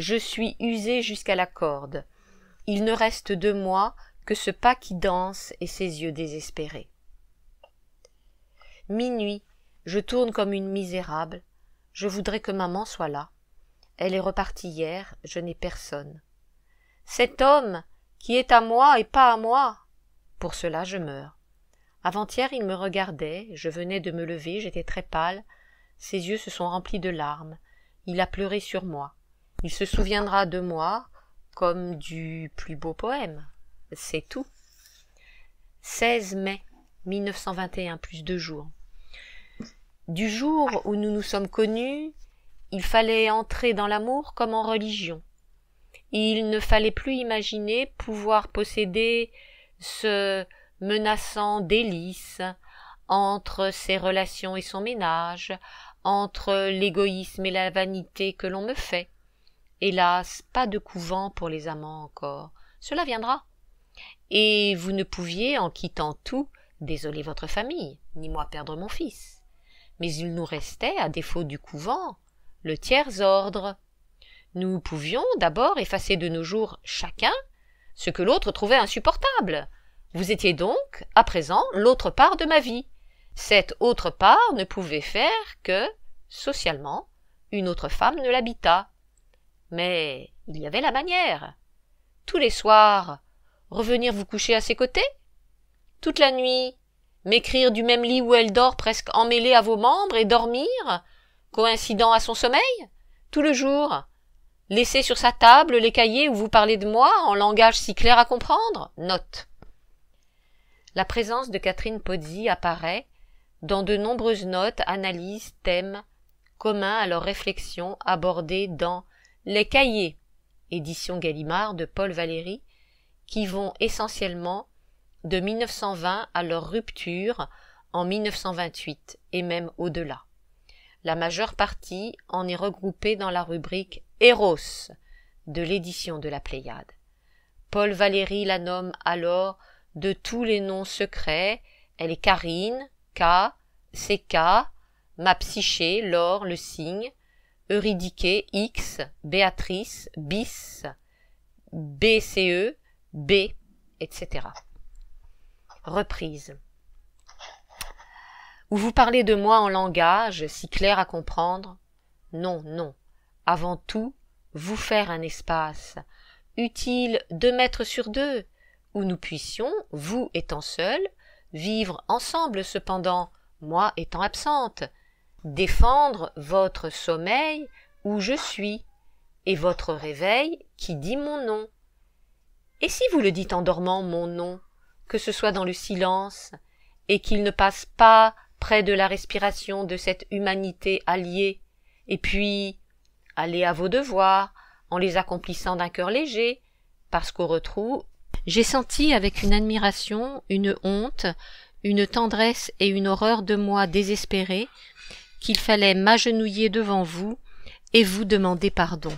je suis usé jusqu'à la corde. Il ne reste de moi que ce pas qui danse et ses yeux désespérés. Minuit, je tourne comme une misérable. Je voudrais que maman soit là. Elle est repartie hier, je n'ai personne. Cet homme qui est à moi et pas à moi. Pour cela je meurs. Avant-hier il me regardait, je venais de me lever, j'étais très pâle, ses yeux se sont remplis de larmes, il a pleuré sur moi. Il se souviendra de moi comme du plus beau poème. C'est tout. 16 mai 1921, plus deux jours. Du jour où nous nous sommes connus, il fallait entrer dans l'amour comme en religion. Il ne fallait plus imaginer pouvoir posséder ce menaçant délice entre ses relations et son ménage, entre l'égoïsme et la vanité que l'on me fait. Hélas, pas de couvent pour les amants encore. Cela viendra. Et vous ne pouviez, en quittant tout, désoler votre famille, ni moi perdre mon fils. Mais il nous restait, à défaut du couvent, le tiers ordre. Nous pouvions d'abord effacer de nos jours chacun ce que l'autre trouvait insupportable. Vous étiez donc, à présent, l'autre part de ma vie. Cette autre part ne pouvait faire que, socialement, une autre femme ne l'habita. Mais il y avait la manière. Tous les soirs, revenir vous coucher à ses côtés Toute la nuit, m'écrire du même lit où elle dort presque emmêlée à vos membres et dormir, coïncidant à son sommeil Tout le jour, laisser sur sa table les cahiers où vous parlez de moi en langage si clair à comprendre. Note. La présence de Catherine Pozzi apparaît dans de nombreuses notes, analyses, thèmes communs à leurs réflexions abordées dans les cahiers, édition Gallimard de Paul Valéry, qui vont essentiellement de 1920 à leur rupture en 1928 et même au-delà. La majeure partie en est regroupée dans la rubrique Eros de l'édition de la Pléiade. Paul Valéry la nomme alors de tous les noms secrets, elle est Karine, K, CK, ma psyché, l'or, le signe, X, Béatrice, Bis, BCE, B, e, etc. Reprise. Ou vous parlez de moi en langage si clair à comprendre Non, non. Avant tout, vous faire un espace, utile deux mètres sur deux, où nous puissions, vous étant seuls, vivre ensemble cependant, moi étant absente, défendre votre sommeil où je suis, et votre réveil qui dit mon nom. Et si vous le dites en dormant mon nom, que ce soit dans le silence, et qu'il ne passe pas près de la respiration de cette humanité alliée, et puis allez à vos devoirs, en les accomplissant d'un cœur léger, parce qu'au retrouve j'ai senti avec une admiration, une honte, une tendresse et une horreur de moi désespérée, qu'il fallait m'agenouiller devant vous et vous demander pardon.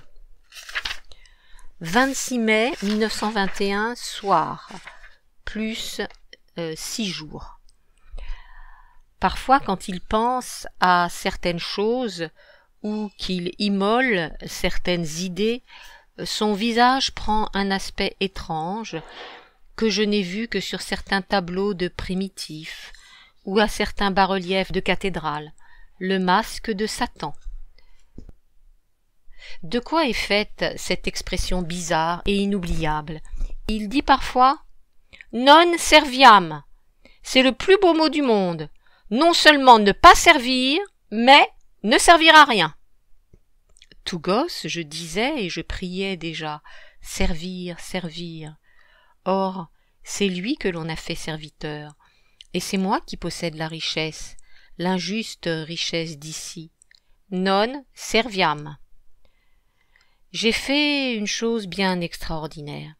26 mai 1921, soir, plus euh, six jours. Parfois, quand il pense à certaines choses ou qu'il immole certaines idées, son visage prend un aspect étrange que je n'ai vu que sur certains tableaux de primitifs ou à certains bas-reliefs de cathédrales le masque de Satan. De quoi est faite cette expression bizarre et inoubliable Il dit parfois Non serviam. C'est le plus beau mot du monde. Non seulement ne pas servir, mais ne servir à rien. Tout gosse, je disais et je priais déjà servir, servir. Or, c'est lui que l'on a fait serviteur, et c'est moi qui possède la richesse l'injuste richesse d'ici. Non serviam. J'ai fait une chose bien extraordinaire.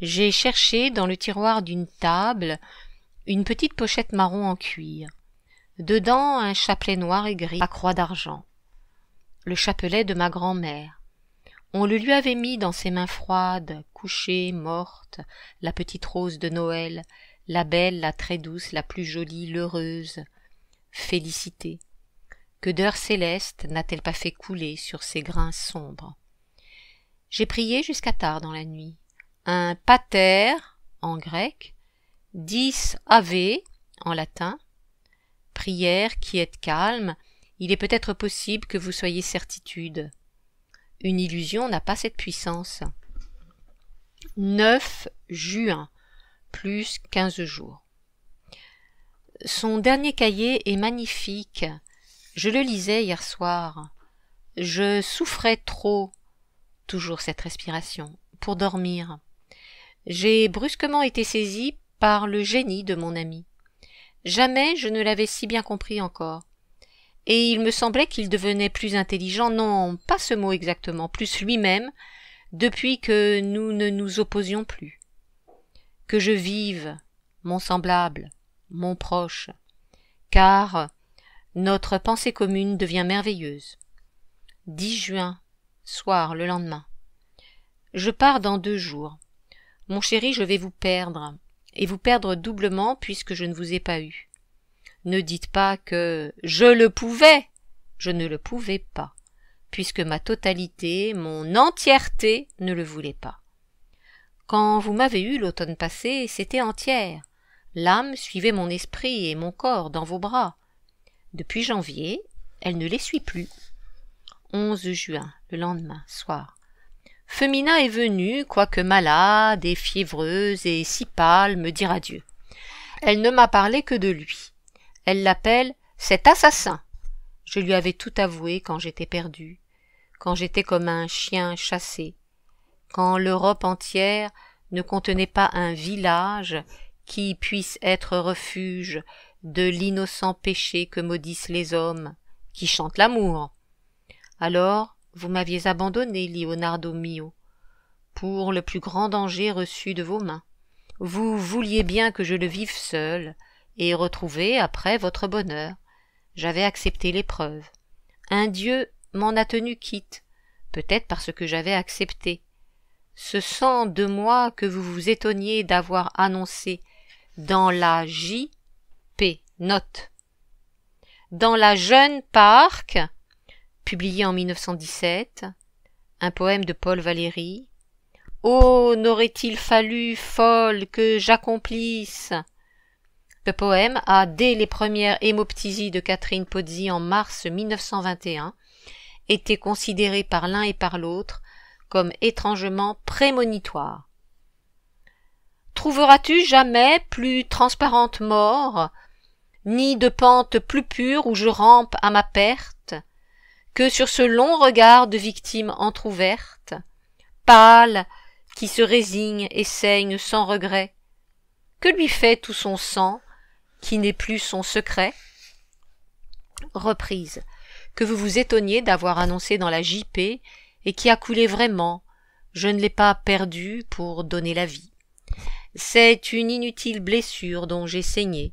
J'ai cherché dans le tiroir d'une table une petite pochette marron en cuir. Dedans un chapelet noir et gris à croix d'argent. Le chapelet de ma grand-mère. On le lui avait mis dans ses mains froides, couchée, morte, la petite rose de Noël, la belle, la très douce, la plus jolie, l'heureuse, félicité. Que d'heures célestes n'a-t-elle pas fait couler sur ces grains sombres J'ai prié jusqu'à tard dans la nuit. Un pater en grec, dix ave en latin. Prière qui est calme, il est peut-être possible que vous soyez certitude. Une illusion n'a pas cette puissance. 9 juin, plus 15 jours. Son dernier cahier est magnifique. Je le lisais hier soir. Je souffrais trop, toujours cette respiration, pour dormir. J'ai brusquement été saisie par le génie de mon ami. Jamais je ne l'avais si bien compris encore. Et il me semblait qu'il devenait plus intelligent, non, pas ce mot exactement, plus lui-même, depuis que nous ne nous opposions plus. Que je vive, mon semblable, mon proche, car notre pensée commune devient merveilleuse. 10 juin, soir, le lendemain. Je pars dans deux jours. Mon chéri, je vais vous perdre, et vous perdre doublement puisque je ne vous ai pas eu. Ne dites pas que je le pouvais. Je ne le pouvais pas, puisque ma totalité, mon entièreté ne le voulait pas. Quand vous m'avez eu l'automne passé, c'était entière. L'âme suivait mon esprit et mon corps dans vos bras. Depuis janvier, elle ne les suit plus. 11 juin, le lendemain, soir. Femina est venue, quoique malade et fiévreuse et si pâle, me dire adieu. Elle ne m'a parlé que de lui. Elle l'appelle cet assassin. Je lui avais tout avoué quand j'étais perdu, quand j'étais comme un chien chassé, quand l'Europe entière ne contenait pas un village qui puisse être refuge de l'innocent péché que maudissent les hommes, qui chantent l'amour. Alors, vous m'aviez abandonné, Leonardo mio, pour le plus grand danger reçu de vos mains. Vous vouliez bien que je le vive seul, et retrouver après votre bonheur. J'avais accepté l'épreuve. Un Dieu m'en a tenu quitte, peut-être parce que j'avais accepté. Ce sang de moi que vous vous étonniez d'avoir annoncé dans la JP, note. Dans la Jeune Parc, publié en 1917, un poème de Paul Valéry. Oh, n'aurait-il fallu, folle, que j'accomplisse Le poème a, dès les premières hémoptysies de Catherine Pozzi en mars 1921, été considéré par l'un et par l'autre comme étrangement prémonitoire. Trouveras-tu jamais plus transparente mort, ni de pente plus pure où je rampe à ma perte, que sur ce long regard de victime entr'ouverte, pâle, qui se résigne et saigne sans regret Que lui fait tout son sang, qui n'est plus son secret Reprise que vous vous étonniez d'avoir annoncé dans la JP et qui a coulé vraiment. Je ne l'ai pas perdu pour donner la vie. C'est une inutile blessure dont j'ai saigné.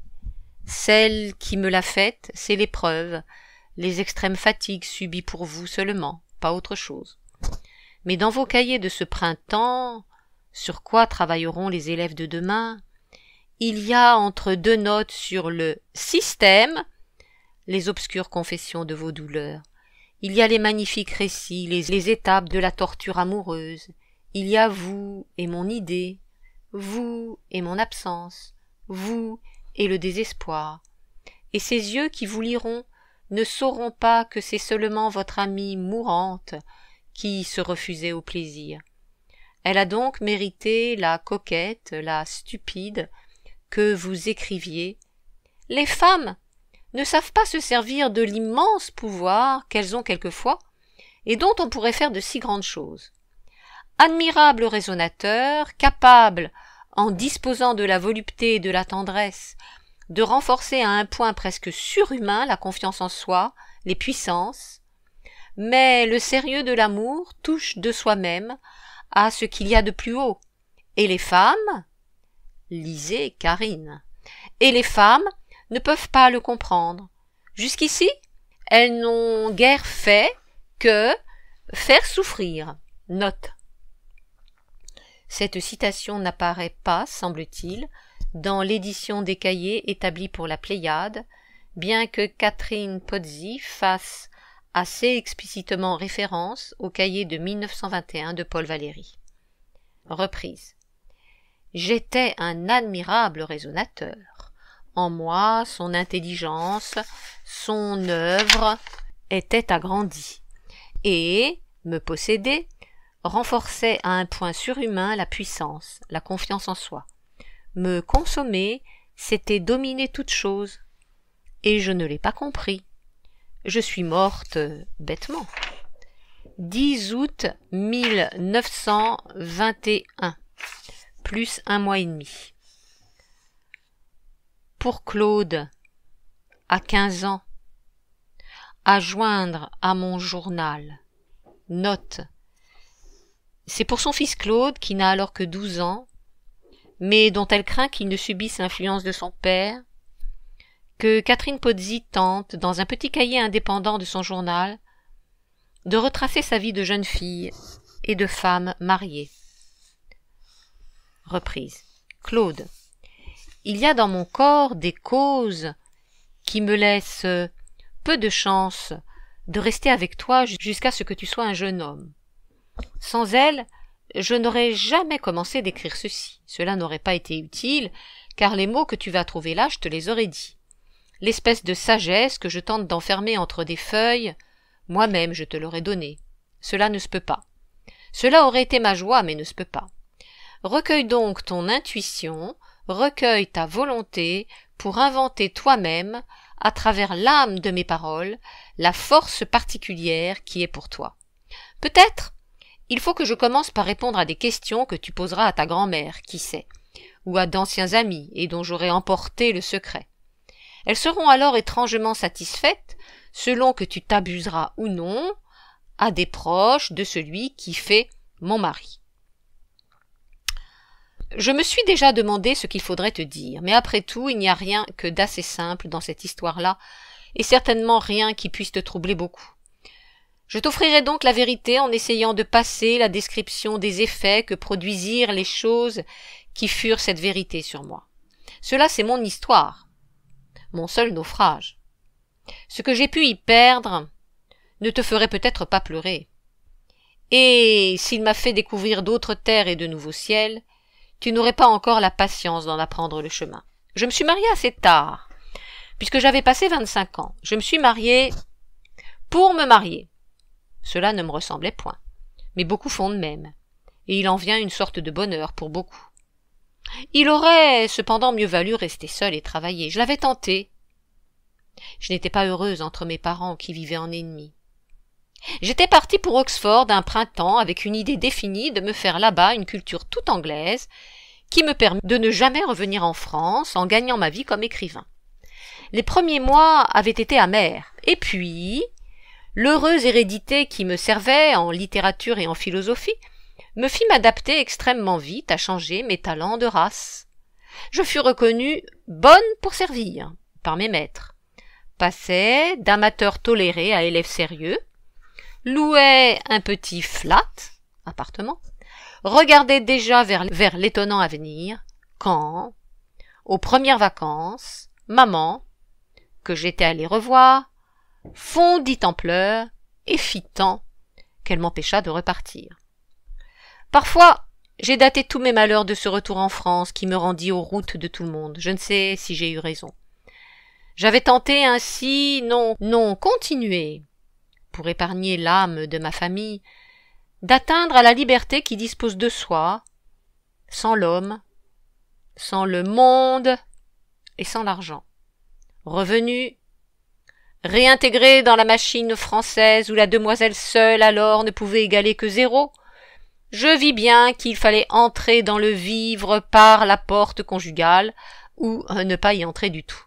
Celle qui me l'a faite, c'est l'épreuve, les extrêmes fatigues subies pour vous seulement, pas autre chose. Mais dans vos cahiers de ce printemps, sur quoi travailleront les élèves de demain, il y a entre deux notes sur le système les obscures confessions de vos douleurs. Il y a les magnifiques récits, les, les étapes de la torture amoureuse. Il y a vous et mon idée, vous et mon absence, vous et le désespoir. Et ces yeux qui vous liront ne sauront pas que c'est seulement votre amie mourante qui se refusait au plaisir. Elle a donc mérité la coquette, la stupide, que vous écriviez. Les femmes ne savent pas se servir de l'immense pouvoir qu'elles ont quelquefois, et dont on pourrait faire de si grandes choses admirable raisonnateur, capable, en disposant de la volupté et de la tendresse, de renforcer à un point presque surhumain la confiance en soi, les puissances, mais le sérieux de l'amour touche de soi-même à ce qu'il y a de plus haut. Et les femmes, lisez Karine, et les femmes ne peuvent pas le comprendre. Jusqu'ici, elles n'ont guère fait que faire souffrir. Note. Cette citation n'apparaît pas, semble-t-il, dans l'édition des cahiers établie pour la Pléiade, bien que Catherine Pozzi fasse assez explicitement référence au cahier de 1921 de Paul Valéry. Reprise. J'étais un admirable raisonnateur. En moi, son intelligence, son œuvre étaient agrandie, et me possédait renforçait à un point surhumain la puissance, la confiance en soi. Me consommer, c'était dominer toute chose. Et je ne l'ai pas compris. Je suis morte euh, bêtement. 10 août 1921, plus un mois et demi. Pour Claude, à 15 ans, à joindre à mon journal, note c'est pour son fils Claude, qui n'a alors que douze ans, mais dont elle craint qu'il ne subisse l'influence de son père, que Catherine Pozzi tente, dans un petit cahier indépendant de son journal, de retracer sa vie de jeune fille et de femme mariée. Reprise. Claude. Il y a dans mon corps des causes qui me laissent peu de chance de rester avec toi jusqu'à ce que tu sois un jeune homme. Sans elle, je n'aurais jamais commencé d'écrire ceci. Cela n'aurait pas été utile, car les mots que tu vas trouver là, je te les aurais dits. L'espèce de sagesse que je tente d'enfermer entre des feuilles, moi-même je te l'aurais donnée. Cela ne se peut pas. Cela aurait été ma joie, mais ne se peut pas. Recueille donc ton intuition, recueille ta volonté pour inventer toi-même, à travers l'âme de mes paroles, la force particulière qui est pour toi. Peut-être il faut que je commence par répondre à des questions que tu poseras à ta grand-mère, qui sait, ou à d'anciens amis et dont j'aurai emporté le secret. Elles seront alors étrangement satisfaites, selon que tu t'abuseras ou non, à des proches de celui qui fait mon mari. Je me suis déjà demandé ce qu'il faudrait te dire, mais après tout, il n'y a rien que d'assez simple dans cette histoire-là, et certainement rien qui puisse te troubler beaucoup. Je t'offrirai donc la vérité en essayant de passer la description des effets que produisirent les choses qui furent cette vérité sur moi. Cela c'est mon histoire, mon seul naufrage. Ce que j'ai pu y perdre ne te ferait peut-être pas pleurer. Et s'il m'a fait découvrir d'autres terres et de nouveaux ciels, tu n'aurais pas encore la patience d'en apprendre le chemin. Je me suis mariée assez tard, puisque j'avais passé vingt-cinq ans. Je me suis mariée pour me marier. Cela ne me ressemblait point. Mais beaucoup font de même. Et il en vient une sorte de bonheur pour beaucoup. Il aurait cependant mieux valu rester seul et travailler. Je l'avais tenté. Je n'étais pas heureuse entre mes parents qui vivaient en ennemis. J'étais partie pour Oxford un printemps avec une idée définie de me faire là-bas une culture toute anglaise qui me permet de ne jamais revenir en France en gagnant ma vie comme écrivain. Les premiers mois avaient été amers. Et puis, l'heureuse hérédité qui me servait en littérature et en philosophie me fit m'adapter extrêmement vite à changer mes talents de race. Je fus reconnue bonne pour servir par mes maîtres, passais d'amateur toléré à élève sérieux, louais un petit flat, appartement, regardais déjà vers l'étonnant avenir, quand, aux premières vacances, maman, que j'étais allée revoir, fondit en pleurs et fit tant qu'elle m'empêcha de repartir. Parfois, j'ai daté tous mes malheurs de ce retour en France qui me rendit aux routes de tout le monde. Je ne sais si j'ai eu raison. J'avais tenté ainsi, non, non, continuer, pour épargner l'âme de ma famille, d'atteindre à la liberté qui dispose de soi, sans l'homme, sans le monde et sans l'argent. Revenu Réintégré dans la machine française où la demoiselle seule alors ne pouvait égaler que zéro, je vis bien qu'il fallait entrer dans le vivre par la porte conjugale ou euh, ne pas y entrer du tout.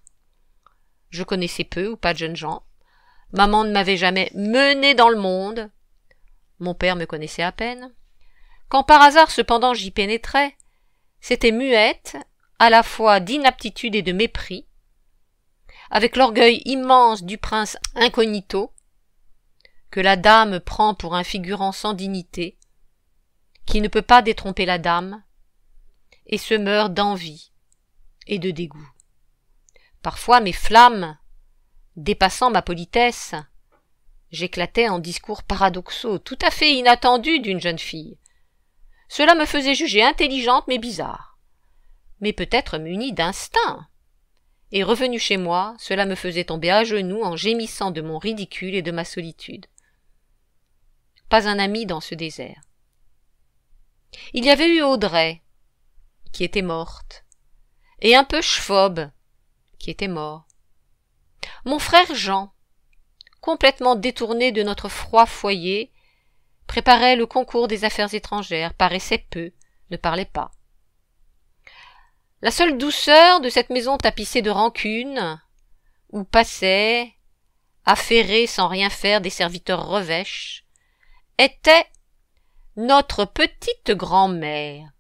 Je connaissais peu ou pas de jeunes gens. Maman ne m'avait jamais mené dans le monde. Mon père me connaissait à peine. Quand par hasard cependant j'y pénétrais, c'était muette, à la fois d'inaptitude et de mépris, avec l'orgueil immense du prince incognito, que la dame prend pour un figurant sans dignité, qui ne peut pas détromper la dame, et se meurt d'envie et de dégoût. Parfois mes flammes, dépassant ma politesse, j'éclatais en discours paradoxaux, tout à fait inattendus d'une jeune fille. Cela me faisait juger intelligente mais bizarre, mais peut-être munie d'instinct, et revenu chez moi, cela me faisait tomber à genoux en gémissant de mon ridicule et de ma solitude. Pas un ami dans ce désert. Il y avait eu Audrey, qui était morte, et un peu Schwob, qui était mort. Mon frère Jean, complètement détourné de notre froid foyer, préparait le concours des affaires étrangères, paraissait peu, ne parlait pas. La seule douceur de cette maison tapissée de rancune, où passaient, affairés sans rien faire des serviteurs revêches, était notre petite grand-mère,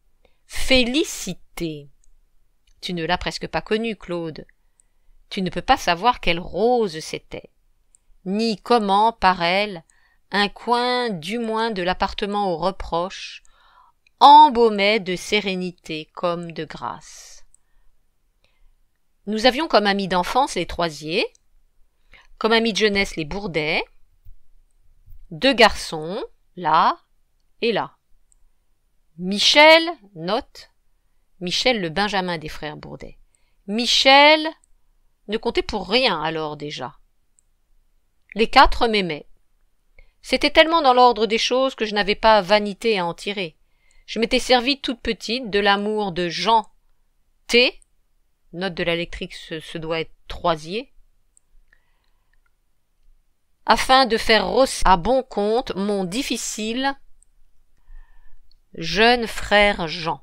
Félicité. Tu ne l'as presque pas connue, Claude. Tu ne peux pas savoir quelle rose c'était, ni comment, par elle, un coin du moins de l'appartement aux reproches embaumait de sérénité comme de grâce. Nous avions comme amis d'enfance les Troisiers, comme amis de jeunesse les Bourdais, deux garçons, là et là. Michel, note, Michel le Benjamin des frères Bourdet. Michel ne comptait pour rien alors déjà. Les quatre m'aimaient. C'était tellement dans l'ordre des choses que je n'avais pas vanité à en tirer. Je m'étais servi toute petite de l'amour de Jean T note de l'électrique, se doit être Troisier, afin de faire rosser à bon compte mon difficile jeune frère Jean.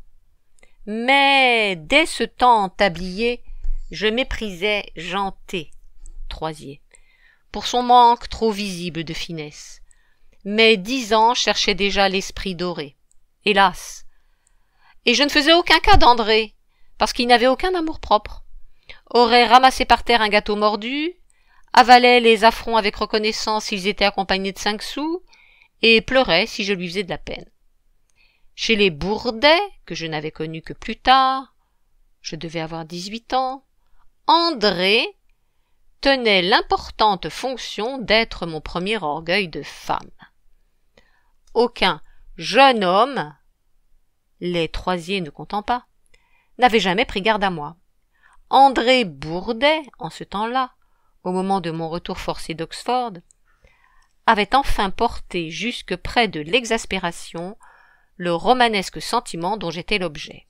Mais dès ce temps tablier, je méprisais Jean T. Troisier pour son manque trop visible de finesse. Mais dix ans cherchaient déjà l'esprit doré. Hélas. Et je ne faisais aucun cas d'André, parce qu'il n'avait aucun amour-propre, aurait ramassé par terre un gâteau mordu, avalait les affronts avec reconnaissance s'ils étaient accompagnés de cinq sous, et pleurait si je lui faisais de la peine. Chez les Bourdet, que je n'avais connus que plus tard, je devais avoir dix-huit ans, André tenait l'importante fonction d'être mon premier orgueil de femme. Aucun jeune homme, les troisiers ne comptant pas, n'avait jamais pris garde à moi. André Bourdet, en ce temps-là, au moment de mon retour forcé d'Oxford, avait enfin porté jusque près de l'exaspération le romanesque sentiment dont j'étais l'objet.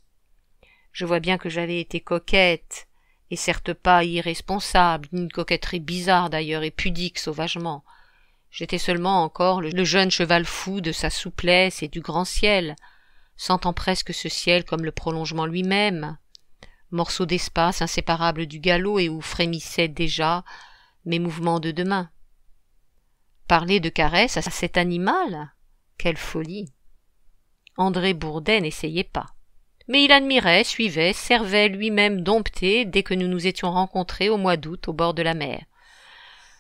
Je vois bien que j'avais été coquette, et certes pas irresponsable, d'une coquetterie bizarre d'ailleurs et pudique sauvagement. J'étais seulement encore le jeune cheval fou de sa souplesse et du grand ciel, sentant presque ce ciel comme le prolongement lui-même, morceau d'espace inséparable du galop et où frémissaient déjà mes mouvements de demain. Parler de caresses à cet animal Quelle folie André Bourdet n'essayait pas. Mais il admirait, suivait, servait lui-même dompté dès que nous nous étions rencontrés au mois d'août au bord de la mer.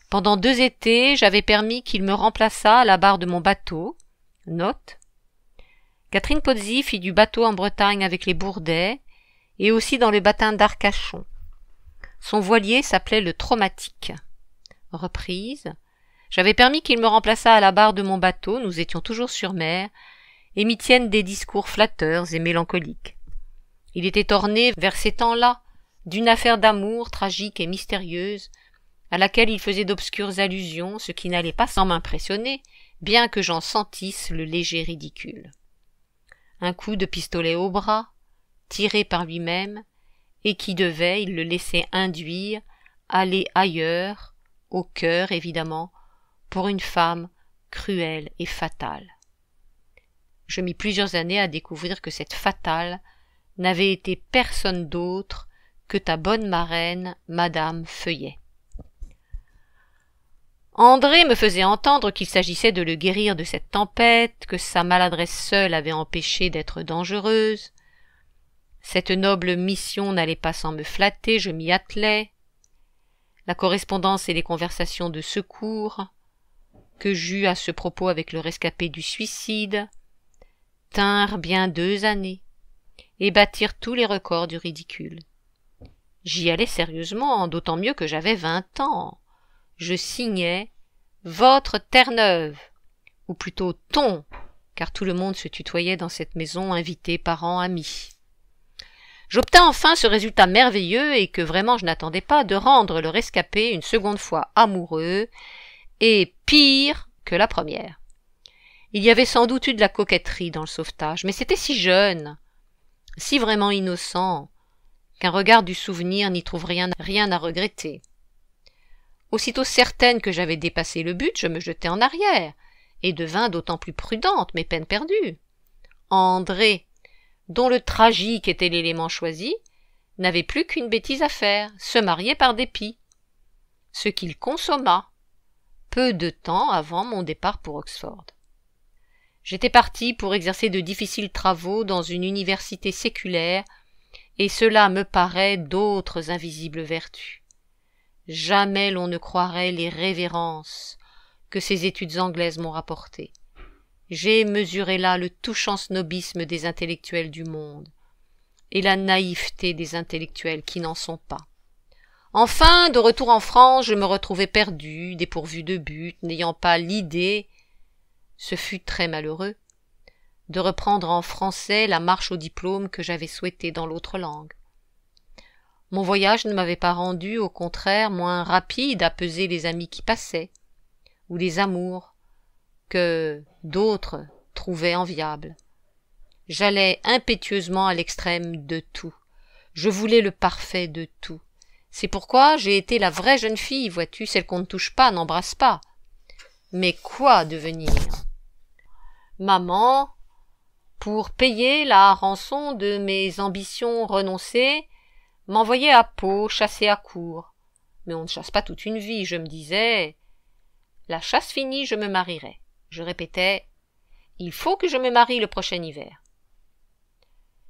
Pendant deux étés, j'avais permis qu'il me remplaçât à la barre de mon bateau. Note Catherine Pozzi fit du bateau en Bretagne avec les Bourdais et aussi dans le bâtin d'Arcachon. Son voilier s'appelait le Traumatique. Reprise. J'avais permis qu'il me remplaçât à la barre de mon bateau, nous étions toujours sur mer, et m'y tiennent des discours flatteurs et mélancoliques. Il était orné, vers ces temps-là, d'une affaire d'amour tragique et mystérieuse, à laquelle il faisait d'obscures allusions, ce qui n'allait pas sans m'impressionner, bien que j'en sentisse le léger ridicule un coup de pistolet au bras, tiré par lui-même, et qui devait, il le laissait induire, aller ailleurs, au cœur évidemment, pour une femme cruelle et fatale. Je mis plusieurs années à découvrir que cette fatale n'avait été personne d'autre que ta bonne marraine, Madame Feuillet. André me faisait entendre qu'il s'agissait de le guérir de cette tempête, que sa maladresse seule avait empêché d'être dangereuse. Cette noble mission n'allait pas sans me flatter, je m'y attelais. La correspondance et les conversations de secours, que j'eus à ce propos avec le rescapé du suicide, tinrent bien deux années, et bâtirent tous les records du ridicule. J'y allais sérieusement, d'autant mieux que j'avais vingt ans je signais Votre Terre-Neuve, ou plutôt Ton, car tout le monde se tutoyait dans cette maison, invité, parents, amis. J'obtins enfin ce résultat merveilleux et que vraiment je n'attendais pas de rendre le rescapé une seconde fois amoureux et pire que la première. Il y avait sans doute eu de la coquetterie dans le sauvetage, mais c'était si jeune, si vraiment innocent, qu'un regard du souvenir n'y trouve rien à regretter. Aussitôt certaine que j'avais dépassé le but, je me jetai en arrière, et devins d'autant plus prudente mes peines perdues. André, dont le tragique était l'élément choisi, n'avait plus qu'une bêtise à faire, se marier par dépit. Ce qu'il consomma, peu de temps avant mon départ pour Oxford. J'étais partie pour exercer de difficiles travaux dans une université séculaire, et cela me paraît d'autres invisibles vertus. Jamais l'on ne croirait les révérences que ces études anglaises m'ont rapportées. J'ai mesuré là le touchant snobisme des intellectuels du monde et la naïveté des intellectuels qui n'en sont pas. Enfin, de retour en France, je me retrouvais perdu, dépourvu de but, n'ayant pas l'idée ce fut très malheureux de reprendre en français la marche au diplôme que j'avais souhaité dans l'autre langue. Mon voyage ne m'avait pas rendu, au contraire, moins rapide à peser les amis qui passaient, ou les amours, que d'autres trouvaient enviables. J'allais impétueusement à l'extrême de tout. Je voulais le parfait de tout. C'est pourquoi j'ai été la vraie jeune fille, vois-tu, celle qu'on ne touche pas, n'embrasse pas. Mais quoi devenir Maman, pour payer la rançon de mes ambitions renoncées, m'envoyait à Pau chasser à court. Mais on ne chasse pas toute une vie, je me disais. La chasse finie, je me marierai. Je répétais Il faut que je me marie le prochain hiver.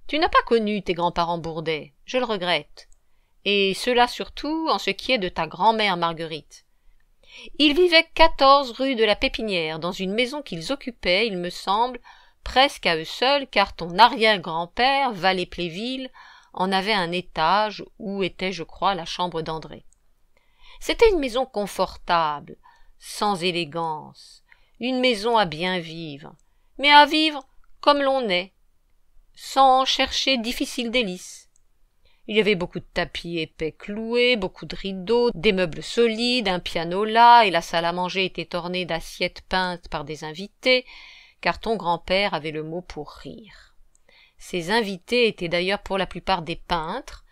Tu n'as pas connu tes grands-parents Bourdet, je le regrette. Et cela surtout en ce qui est de ta grand-mère Marguerite. Ils vivaient quatorze rue de la Pépinière, dans une maison qu'ils occupaient, il me semble, presque à eux seuls, car ton arrière-grand-père, valet pléville en avait un étage où était, je crois, la chambre d'André. C'était une maison confortable, sans élégance, une maison à bien vivre, mais à vivre comme l'on est, sans chercher difficiles délices. Il y avait beaucoup de tapis épais cloués, beaucoup de rideaux, des meubles solides, un piano là, et la salle à manger était ornée d'assiettes peintes par des invités, car ton grand-père avait le mot pour rire. Ses invités étaient d'ailleurs pour la plupart des peintres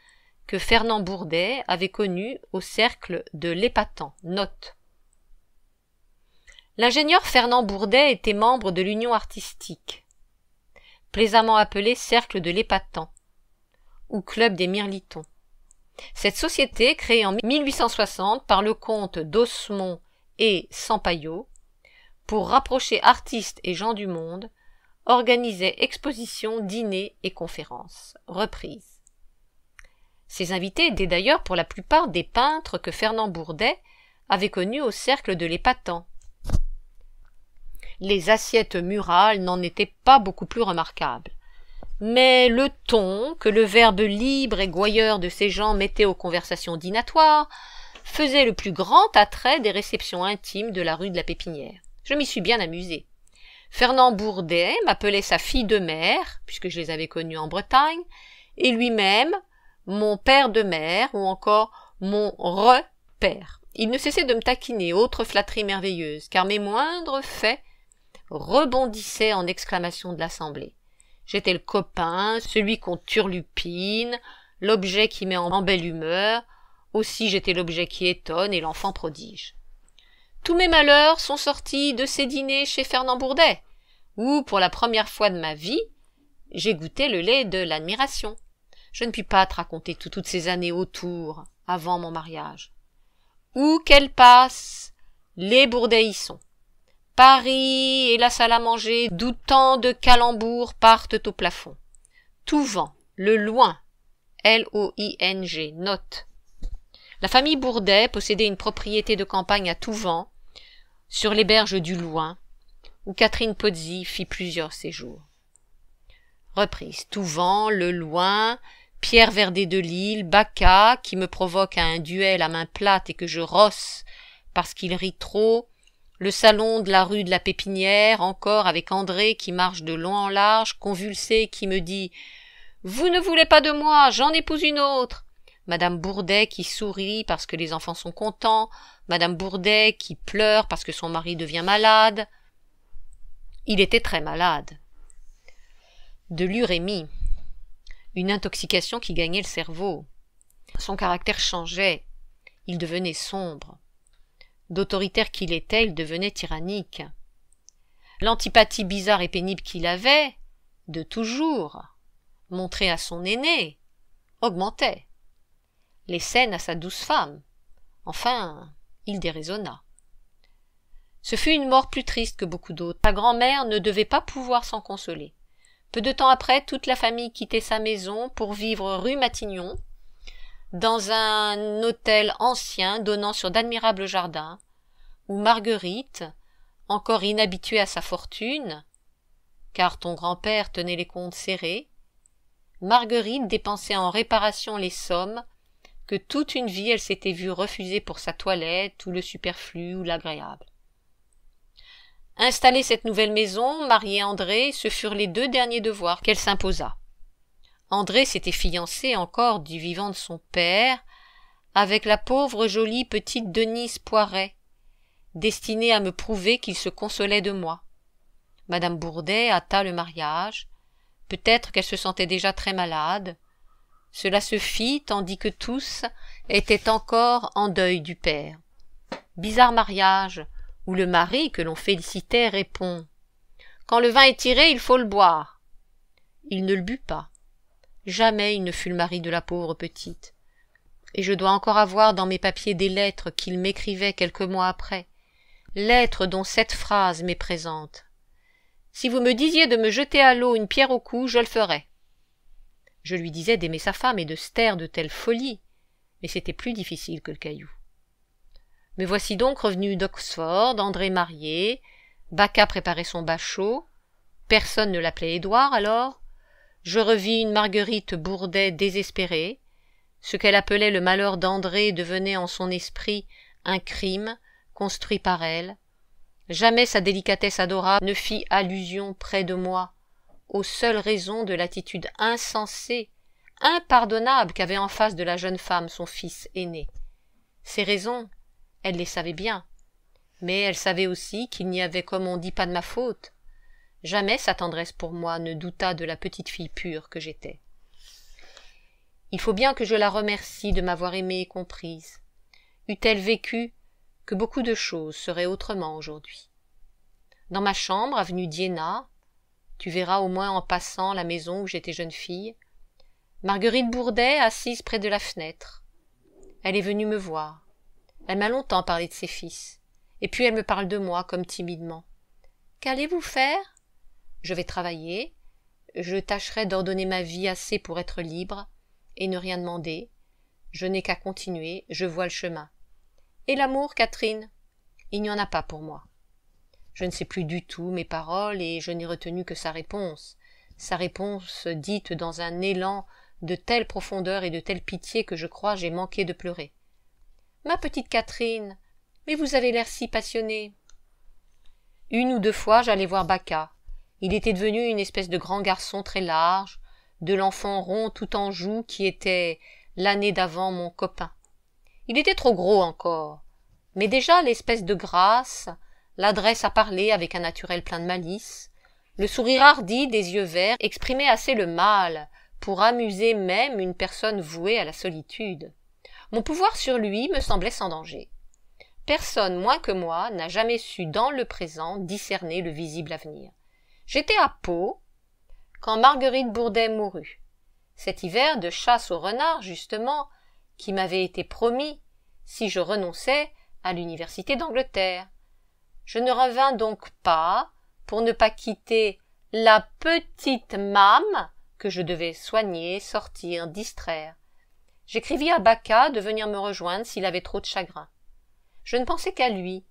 que Fernand Bourdet avait connus au cercle de l'épatant Note. L'ingénieur Fernand Bourdet était membre de l'Union artistique, plaisamment appelée Cercle de l'épatant ou Club des Mirlitons. Cette société, créée en 1860 par le comte d'Osmond et Sampaio, pour rapprocher artistes et gens du monde, organisait expositions, dîners et conférences, reprises. Ses invités étaient d'ailleurs pour la plupart des peintres que Fernand Bourdet avait connus au cercle de l'Épatant. Les assiettes murales n'en étaient pas beaucoup plus remarquables. Mais le ton que le verbe libre et gouailleur de ces gens mettait aux conversations dînatoires faisait le plus grand attrait des réceptions intimes de la rue de la Pépinière. Je m'y suis bien amusée. Fernand Bourdet m'appelait sa fille de mère, puisque je les avais connus en Bretagne, et lui-même mon père de mère ou encore mon repère. Il ne cessait de me taquiner, autre flatterie merveilleuse, car mes moindres faits rebondissaient en exclamations de l'assemblée. J'étais le copain, celui qu'on turlupine, l'objet qui met en belle humeur, aussi j'étais l'objet qui étonne et l'enfant prodige. Tous mes malheurs sont sortis de ces dîners chez Fernand Bourdet, où, pour la première fois de ma vie, j'ai goûté le lait de l'admiration. Je ne puis pas te raconter toutes ces années autour, avant mon mariage. Où qu'elles passent, les Bourdets y sont. Paris et la salle à manger, d'où tant de calembours partent au plafond. Tout vent, le loin, L-O-I-N-G, note, la famille Bourdet possédait une propriété de campagne à Touvent, sur les berges du Loing, où Catherine Pozzi fit plusieurs séjours. Reprise. Touvent, Le Loing, Pierre Verdet de Lille, Baca, qui me provoque à un duel à main plate et que je rosse parce qu'il rit trop, le salon de la rue de la Pépinière, encore avec André qui marche de long en large, convulsé, qui me dit Vous ne voulez pas de moi, j'en épouse une autre. Madame Bourdet qui sourit parce que les enfants sont contents, Madame Bourdet qui pleure parce que son mari devient malade. Il était très malade. De l'urémie, une intoxication qui gagnait le cerveau. Son caractère changeait, il devenait sombre. D'autoritaire qu'il était, il devenait tyrannique. L'antipathie bizarre et pénible qu'il avait, de toujours, montrée à son aîné, augmentait les scènes à sa douce femme. Enfin, il déraisonna. Ce fut une mort plus triste que beaucoup d'autres. Sa grand-mère ne devait pas pouvoir s'en consoler. Peu de temps après, toute la famille quittait sa maison pour vivre rue Matignon, dans un hôtel ancien donnant sur d'admirables jardins, où Marguerite, encore inhabituée à sa fortune, car ton grand-père tenait les comptes serrés, Marguerite dépensait en réparation les sommes que toute une vie elle s'était vue refuser pour sa toilette ou le superflu ou l'agréable. Installer cette nouvelle maison, marier André, ce furent les deux derniers devoirs qu'elle s'imposa. André s'était fiancé encore du vivant de son père avec la pauvre jolie petite Denise Poiret, destinée à me prouver qu'il se consolait de moi. Madame Bourdet hâta le mariage. Peut-être qu'elle se sentait déjà très malade. Cela se fit tandis que tous étaient encore en deuil du père. Bizarre mariage, où le mari que l'on félicitait répond Quand le vin est tiré, il faut le boire. Il ne le but pas. Jamais il ne fut le mari de la pauvre petite. Et je dois encore avoir dans mes papiers des lettres qu'il m'écrivait quelques mois après, lettres dont cette phrase m'est présente. Si vous me disiez de me jeter à l'eau une pierre au cou, je le ferais. Je lui disais d'aimer sa femme et de se taire de telle folie, mais c'était plus difficile que le caillou. Mais voici donc revenu d'Oxford, André marié, Baca préparait son bachot, personne ne l'appelait Édouard alors, je revis une Marguerite Bourdet désespérée, ce qu'elle appelait le malheur d'André devenait en son esprit un crime construit par elle. Jamais sa délicatesse adorable ne fit allusion près de moi aux seules raisons de l'attitude insensée, impardonnable qu'avait en face de la jeune femme son fils aîné. Ces raisons, elle les savait bien, mais elle savait aussi qu'il n'y avait, comme on dit, pas de ma faute. Jamais sa tendresse pour moi ne douta de la petite fille pure que j'étais. Il faut bien que je la remercie de m'avoir aimée et comprise. Eût-elle vécu que beaucoup de choses seraient autrement aujourd'hui. Dans ma chambre, avenue d'Iéna, tu verras au moins en passant la maison où j'étais jeune fille. Marguerite Bourdet, assise près de la fenêtre. Elle est venue me voir. Elle m'a longtemps parlé de ses fils. Et puis elle me parle de moi, comme timidement. Qu'allez-vous faire Je vais travailler. Je tâcherai d'ordonner ma vie assez pour être libre et ne rien demander. Je n'ai qu'à continuer, je vois le chemin. Et l'amour, Catherine Il n'y en a pas pour moi. Je ne sais plus du tout mes paroles et je n'ai retenu que sa réponse. Sa réponse dite dans un élan de telle profondeur et de telle pitié que je crois j'ai manqué de pleurer. Ma petite Catherine, mais vous avez l'air si passionnée. Une ou deux fois j'allais voir Baca. Il était devenu une espèce de grand garçon très large, de l'enfant rond tout en joue qui était l'année d'avant mon copain. Il était trop gros encore, mais déjà l'espèce de grâce, l'adresse à parler avec un naturel plein de malice, le sourire hardi des yeux verts exprimait assez le mal pour amuser même une personne vouée à la solitude. Mon pouvoir sur lui me semblait sans danger. Personne moins que moi n'a jamais su dans le présent discerner le visible avenir. J'étais à Pau quand Marguerite Bourdet mourut. Cet hiver de chasse au renard, justement, qui m'avait été promis si je renonçais à l'université d'Angleterre. Je ne revins donc pas pour ne pas quitter la petite mame que je devais soigner, sortir, distraire. J'écrivis à Baca de venir me rejoindre s'il avait trop de chagrin. Je ne pensais qu'à lui.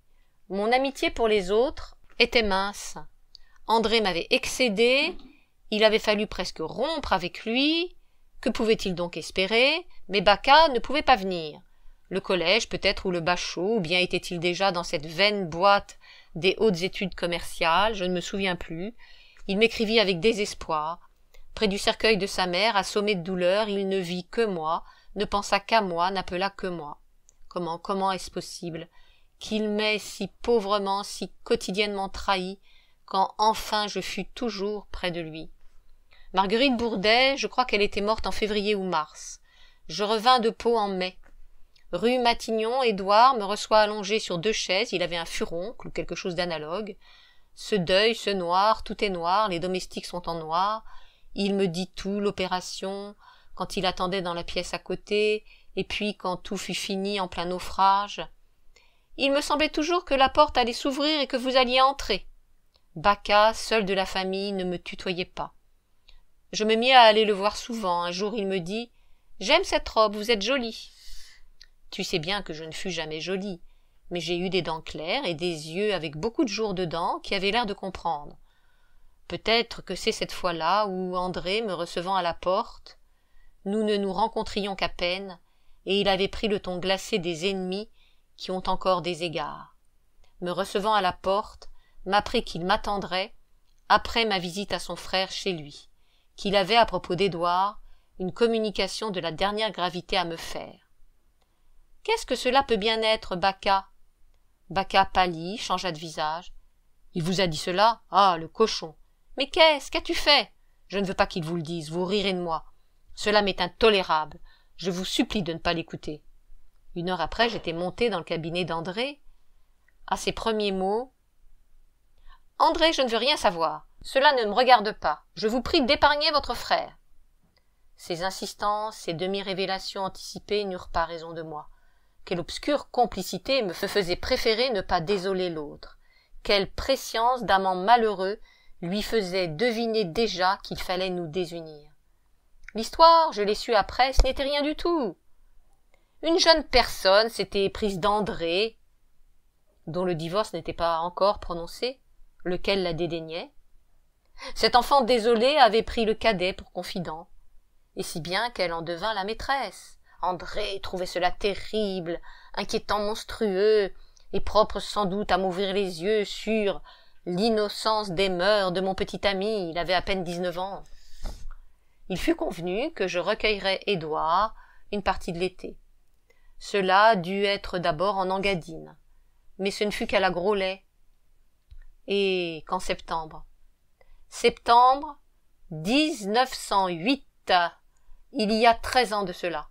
Mon amitié pour les autres était mince. André m'avait excédé, il avait fallu presque rompre avec lui. Que pouvait-il donc espérer Mais Baca ne pouvait pas venir. Le collège peut-être ou le bachot, ou bien était-il déjà dans cette vaine boîte des hautes études commerciales, je ne me souviens plus. Il m'écrivit avec désespoir. Près du cercueil de sa mère, assommé de douleur, il ne vit que moi, ne pensa qu'à moi, n'appela que moi. Comment, comment est-ce possible qu'il m'ait si pauvrement, si quotidiennement trahi, quand enfin je fus toujours près de lui. Marguerite Bourdet, je crois qu'elle était morte en février ou mars. Je revins de Pau en mai. Rue Matignon, Édouard me reçoit allongé sur deux chaises, il avait un furoncle ou quelque chose d'analogue. Ce deuil, ce noir, tout est noir, les domestiques sont en noir. Il me dit tout, l'opération, quand il attendait dans la pièce à côté, et puis quand tout fut fini en plein naufrage. Il me semblait toujours que la porte allait s'ouvrir et que vous alliez entrer. Bacca, seul de la famille, ne me tutoyait pas. Je me mis à aller le voir souvent. Un jour, il me dit J'aime cette robe, vous êtes jolie. Tu sais bien que je ne fus jamais jolie, mais j'ai eu des dents claires et des yeux avec beaucoup de jours dedans qui avaient l'air de comprendre. Peut-être que c'est cette fois-là où André, me recevant à la porte, nous ne nous rencontrions qu'à peine, et il avait pris le ton glacé des ennemis qui ont encore des égards. Me recevant à la porte, m'apprit qu'il m'attendrait après ma visite à son frère chez lui, qu'il avait à propos d'Édouard une communication de la dernière gravité à me faire. Qu'est-ce que cela peut bien être, Bacca Bacca pâlit, changea de visage. Il vous a dit cela Ah, le cochon Mais qu'est-ce Qu'as-tu fait Je ne veux pas qu'il vous le dise, vous rirez de moi. Cela m'est intolérable. Je vous supplie de ne pas l'écouter. Une heure après, j'étais montée dans le cabinet d'André. À ses premiers mots André, je ne veux rien savoir. Cela ne me regarde pas. Je vous prie d'épargner votre frère. Ces insistances, ces demi-révélations anticipées n'eurent pas raison de moi. Quelle obscure complicité me faisait préférer ne pas désoler l'autre. Quelle prescience d'amant malheureux lui faisait deviner déjà qu'il fallait nous désunir. L'histoire, je l'ai su après, ce n'était rien du tout. Une jeune personne s'était prise d'André, dont le divorce n'était pas encore prononcé, lequel la dédaignait. Cet enfant désolé avait pris le cadet pour confident, et si bien qu'elle en devint la maîtresse. André trouvait cela terrible, inquiétant monstrueux, et propre sans doute à m'ouvrir les yeux sur l'innocence des mœurs de mon petit ami, il avait à peine dix-neuf ans. Il fut convenu que je recueillerais Édouard une partie de l'été. Cela dut être d'abord en Engadine, mais ce ne fut qu'à la Groslay et qu'en septembre. Septembre 1908, il y a treize ans de cela.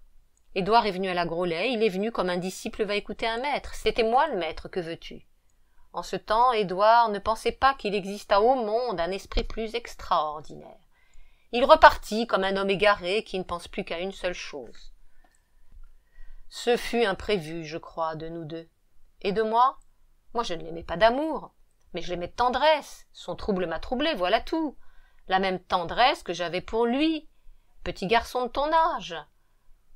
Édouard est venu à la Grolet, il est venu comme un disciple va écouter un maître. C'était moi le maître, que veux-tu En ce temps, Édouard ne pensait pas qu'il existât au monde un esprit plus extraordinaire. Il repartit comme un homme égaré qui ne pense plus qu'à une seule chose. Ce fut imprévu, je crois, de nous deux. Et de moi Moi, je ne l'aimais pas d'amour, mais je l'aimais de tendresse. Son trouble m'a troublé, voilà tout. La même tendresse que j'avais pour lui, petit garçon de ton âge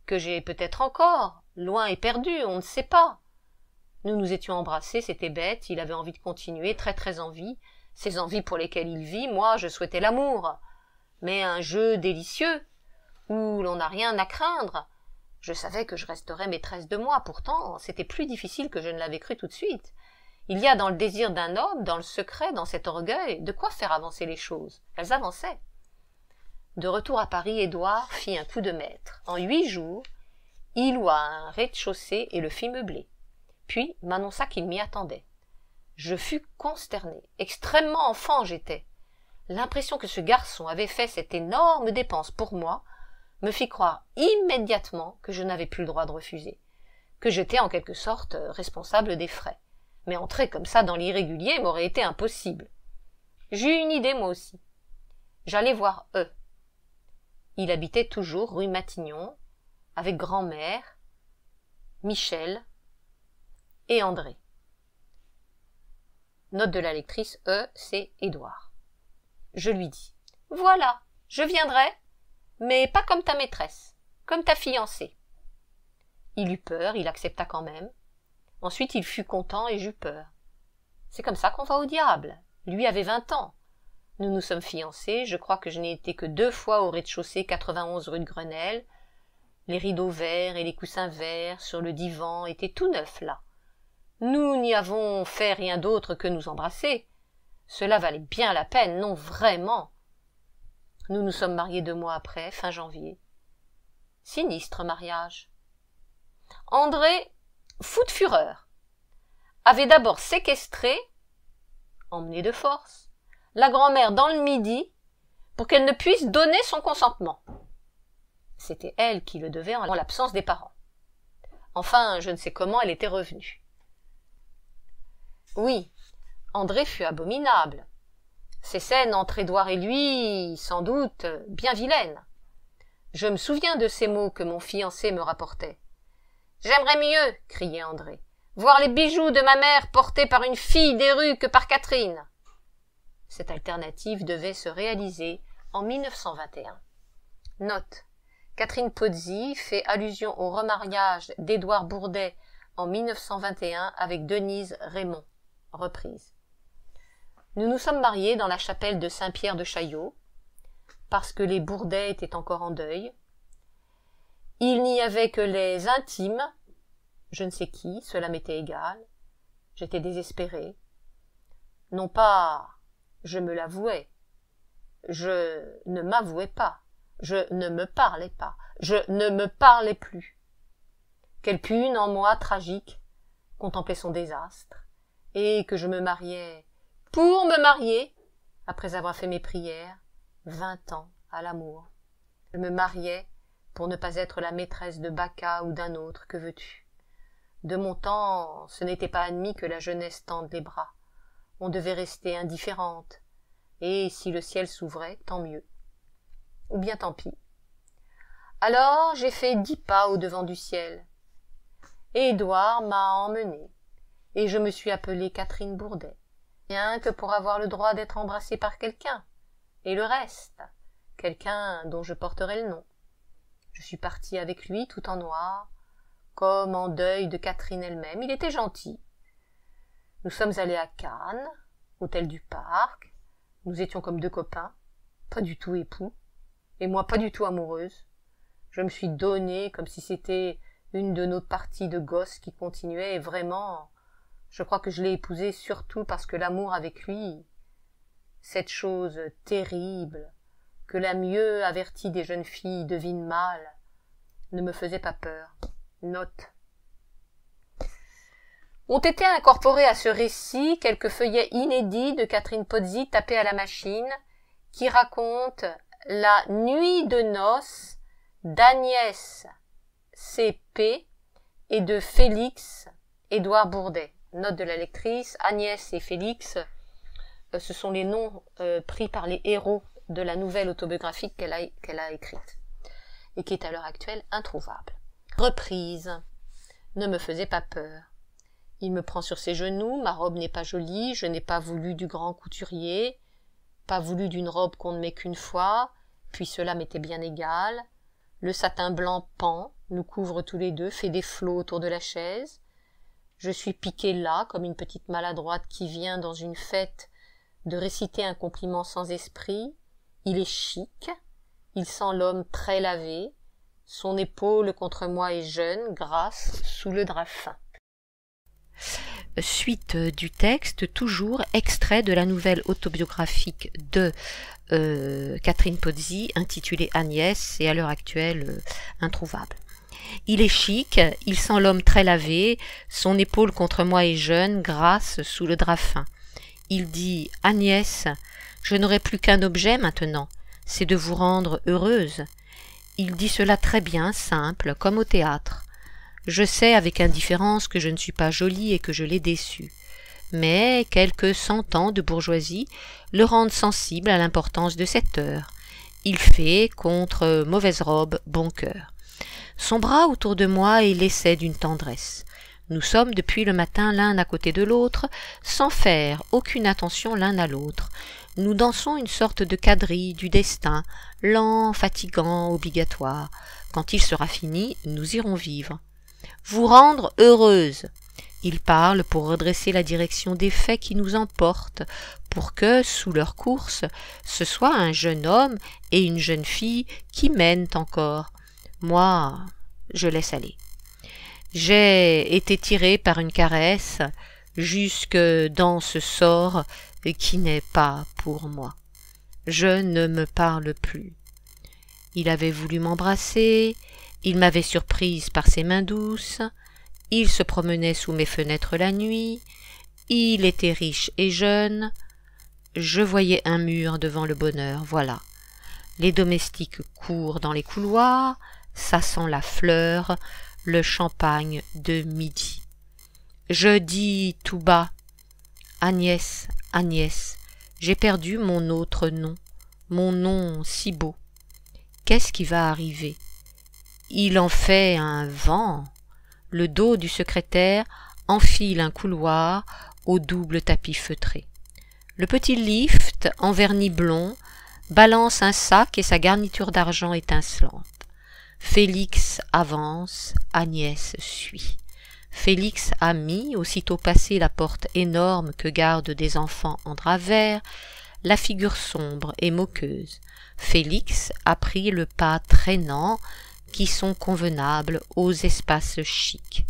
que j'ai peut-être encore, loin et perdu, on ne sait pas. Nous nous étions embrassés, c'était bête, il avait envie de continuer, très très envie, ces envies pour lesquelles il vit, moi je souhaitais l'amour, mais un jeu délicieux, où l'on n'a rien à craindre. Je savais que je resterais maîtresse de moi, pourtant c'était plus difficile que je ne l'avais cru tout de suite. Il y a dans le désir d'un homme, dans le secret, dans cet orgueil, de quoi faire avancer les choses. Elles avançaient. De retour à Paris, Édouard fit un coup de maître. En huit jours, il loua un rez-de-chaussée et le fit meubler. Puis m'annonça qu'il m'y attendait. Je fus consterné. Extrêmement enfant j'étais. L'impression que ce garçon avait fait cette énorme dépense pour moi me fit croire immédiatement que je n'avais plus le droit de refuser, que j'étais en quelque sorte responsable des frais. Mais entrer comme ça dans l'irrégulier m'aurait été impossible. J'eus une idée moi aussi. J'allais voir eux. Il habitait toujours rue Matignon, avec grand-mère, Michel et André. Note de la lectrice E, C. Édouard. Je lui dis Voilà, je viendrai, mais pas comme ta maîtresse, comme ta fiancée. Il eut peur, il accepta quand même. Ensuite, il fut content et j'eus peur. C'est comme ça qu'on va au diable. Lui avait vingt ans. Nous nous sommes fiancés, je crois que je n'ai été que deux fois au rez-de-chaussée 91 rue de Grenelle. Les rideaux verts et les coussins verts sur le divan étaient tout neufs là. Nous n'y avons fait rien d'autre que nous embrasser. Cela valait bien la peine, non vraiment. Nous nous sommes mariés deux mois après, fin janvier. Sinistre mariage. André, fou de fureur, avait d'abord séquestré, emmené de force, la grand-mère dans le midi pour qu'elle ne puisse donner son consentement. C'était elle qui le devait en l'absence des parents. Enfin, je ne sais comment elle était revenue. Oui, André fut abominable. Ces scènes entre Édouard et lui, sans doute, bien vilaines. Je me souviens de ces mots que mon fiancé me rapportait. J'aimerais mieux, criait André, voir les bijoux de ma mère portés par une fille des rues que par Catherine. Cette alternative devait se réaliser en 1921. Note. Catherine Pozzi fait allusion au remariage d'Édouard Bourdet en 1921 avec Denise Raymond. Reprise. Nous nous sommes mariés dans la chapelle de Saint-Pierre de Chaillot, parce que les Bourdet étaient encore en deuil. Il n'y avait que les intimes, je ne sais qui, cela m'était égal. J'étais désespérée. Non pas je me l'avouais. Je ne m'avouais pas. Je ne me parlais pas. Je ne me parlais plus. Quelle pune en moi tragique contemplait son désastre, et que je me mariais pour me marier, après avoir fait mes prières, vingt ans à l'amour. Je me mariais pour ne pas être la maîtresse de Baca ou d'un autre, que veux-tu. De mon temps, ce n'était pas admis que la jeunesse tende les bras on devait rester indifférente, et si le ciel s'ouvrait, tant mieux. Ou bien tant pis. Alors j'ai fait dix pas au devant du ciel. Édouard m'a emmenée, et je me suis appelée Catherine Bourdet, rien que pour avoir le droit d'être embrassée par quelqu'un, et le reste, quelqu'un dont je porterai le nom. Je suis partie avec lui tout en noir, comme en deuil de Catherine elle-même. Il était gentil, nous sommes allés à Cannes, hôtel du parc. Nous étions comme deux copains, pas du tout époux, et moi pas du tout amoureuse. Je me suis donnée comme si c'était une de nos parties de gosses qui continuait, et vraiment, je crois que je l'ai épousé surtout parce que l'amour avec lui, cette chose terrible que la mieux avertie des jeunes filles devine mal, ne me faisait pas peur. Note ont été incorporés à ce récit quelques feuillets inédits de Catherine Pozzi tapés à la machine, qui racontent la nuit de noces d'Agnès C.P. et de Félix Édouard Bourdet. Note de la lectrice, Agnès et Félix, euh, ce sont les noms euh, pris par les héros de la nouvelle autobiographique qu'elle a, qu'elle a écrite et qui est à l'heure actuelle introuvable. Reprise. Ne me faisait pas peur. Il me prend sur ses genoux, ma robe n'est pas jolie, je n'ai pas voulu du grand couturier, pas voulu d'une robe qu'on ne met qu'une fois, puis cela m'était bien égal. Le satin blanc pend, nous couvre tous les deux, fait des flots autour de la chaise. Je suis piquée là, comme une petite maladroite qui vient dans une fête de réciter un compliment sans esprit. Il est chic, il sent l'homme très lavé, son épaule contre moi est jeune, grasse, sous le drap fin. Suite euh, du texte, toujours extrait de la nouvelle autobiographique de euh, Catherine Pozzi, intitulée Agnès et à l'heure actuelle euh, introuvable. Il est chic, il sent l'homme très lavé, son épaule contre moi est jeune, grasse sous le drap fin. Il dit Agnès, je n'aurai plus qu'un objet maintenant, c'est de vous rendre heureuse. Il dit cela très bien, simple, comme au théâtre. Je sais avec indifférence que je ne suis pas jolie et que je l'ai déçu. Mais quelques cent ans de bourgeoisie le rendent sensible à l'importance de cette heure. Il fait, contre mauvaise robe, bon cœur. Son bras autour de moi est l'essai d'une tendresse. Nous sommes depuis le matin l'un à côté de l'autre, sans faire aucune attention l'un à l'autre. Nous dansons une sorte de quadrille du destin, lent, fatigant, obligatoire. Quand il sera fini, nous irons vivre vous rendre heureuse. Il parle pour redresser la direction des faits qui nous emportent, pour que, sous leur course, ce soit un jeune homme et une jeune fille qui mènent encore. Moi, je laisse aller. J'ai été tirée par une caresse jusque dans ce sort qui n'est pas pour moi. Je ne me parle plus. Il avait voulu m'embrasser, il m'avait surprise par ses mains douces, il se promenait sous mes fenêtres la nuit, il était riche et jeune. Je voyais un mur devant le bonheur, voilà. Les domestiques courent dans les couloirs, ça sent la fleur, le champagne de midi. Je dis tout bas Agnès, Agnès, j'ai perdu mon autre nom, mon nom si beau. Qu'est-ce qui va arriver il en fait un vent. Le dos du secrétaire enfile un couloir au double tapis feutré. Le petit lift en vernis blond balance un sac et sa garniture d'argent étincelante. Félix avance, Agnès suit. Félix a mis, aussitôt passé la porte énorme que gardent des enfants en drap vert. la figure sombre et moqueuse. Félix a pris le pas traînant, qui sont convenables aux espaces chics.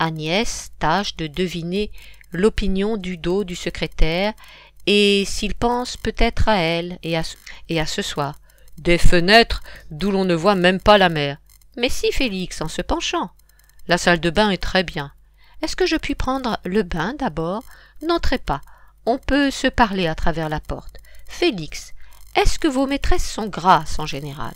Agnès tâche de deviner l'opinion du dos du secrétaire et s'il pense peut-être à elle et à, et à ce soir. Des fenêtres d'où l'on ne voit même pas la mer. Mais si, Félix, en se penchant. La salle de bain est très bien. Est-ce que je puis prendre le bain d'abord N'entrez pas. On peut se parler à travers la porte. Félix, est-ce que vos maîtresses sont grasses en général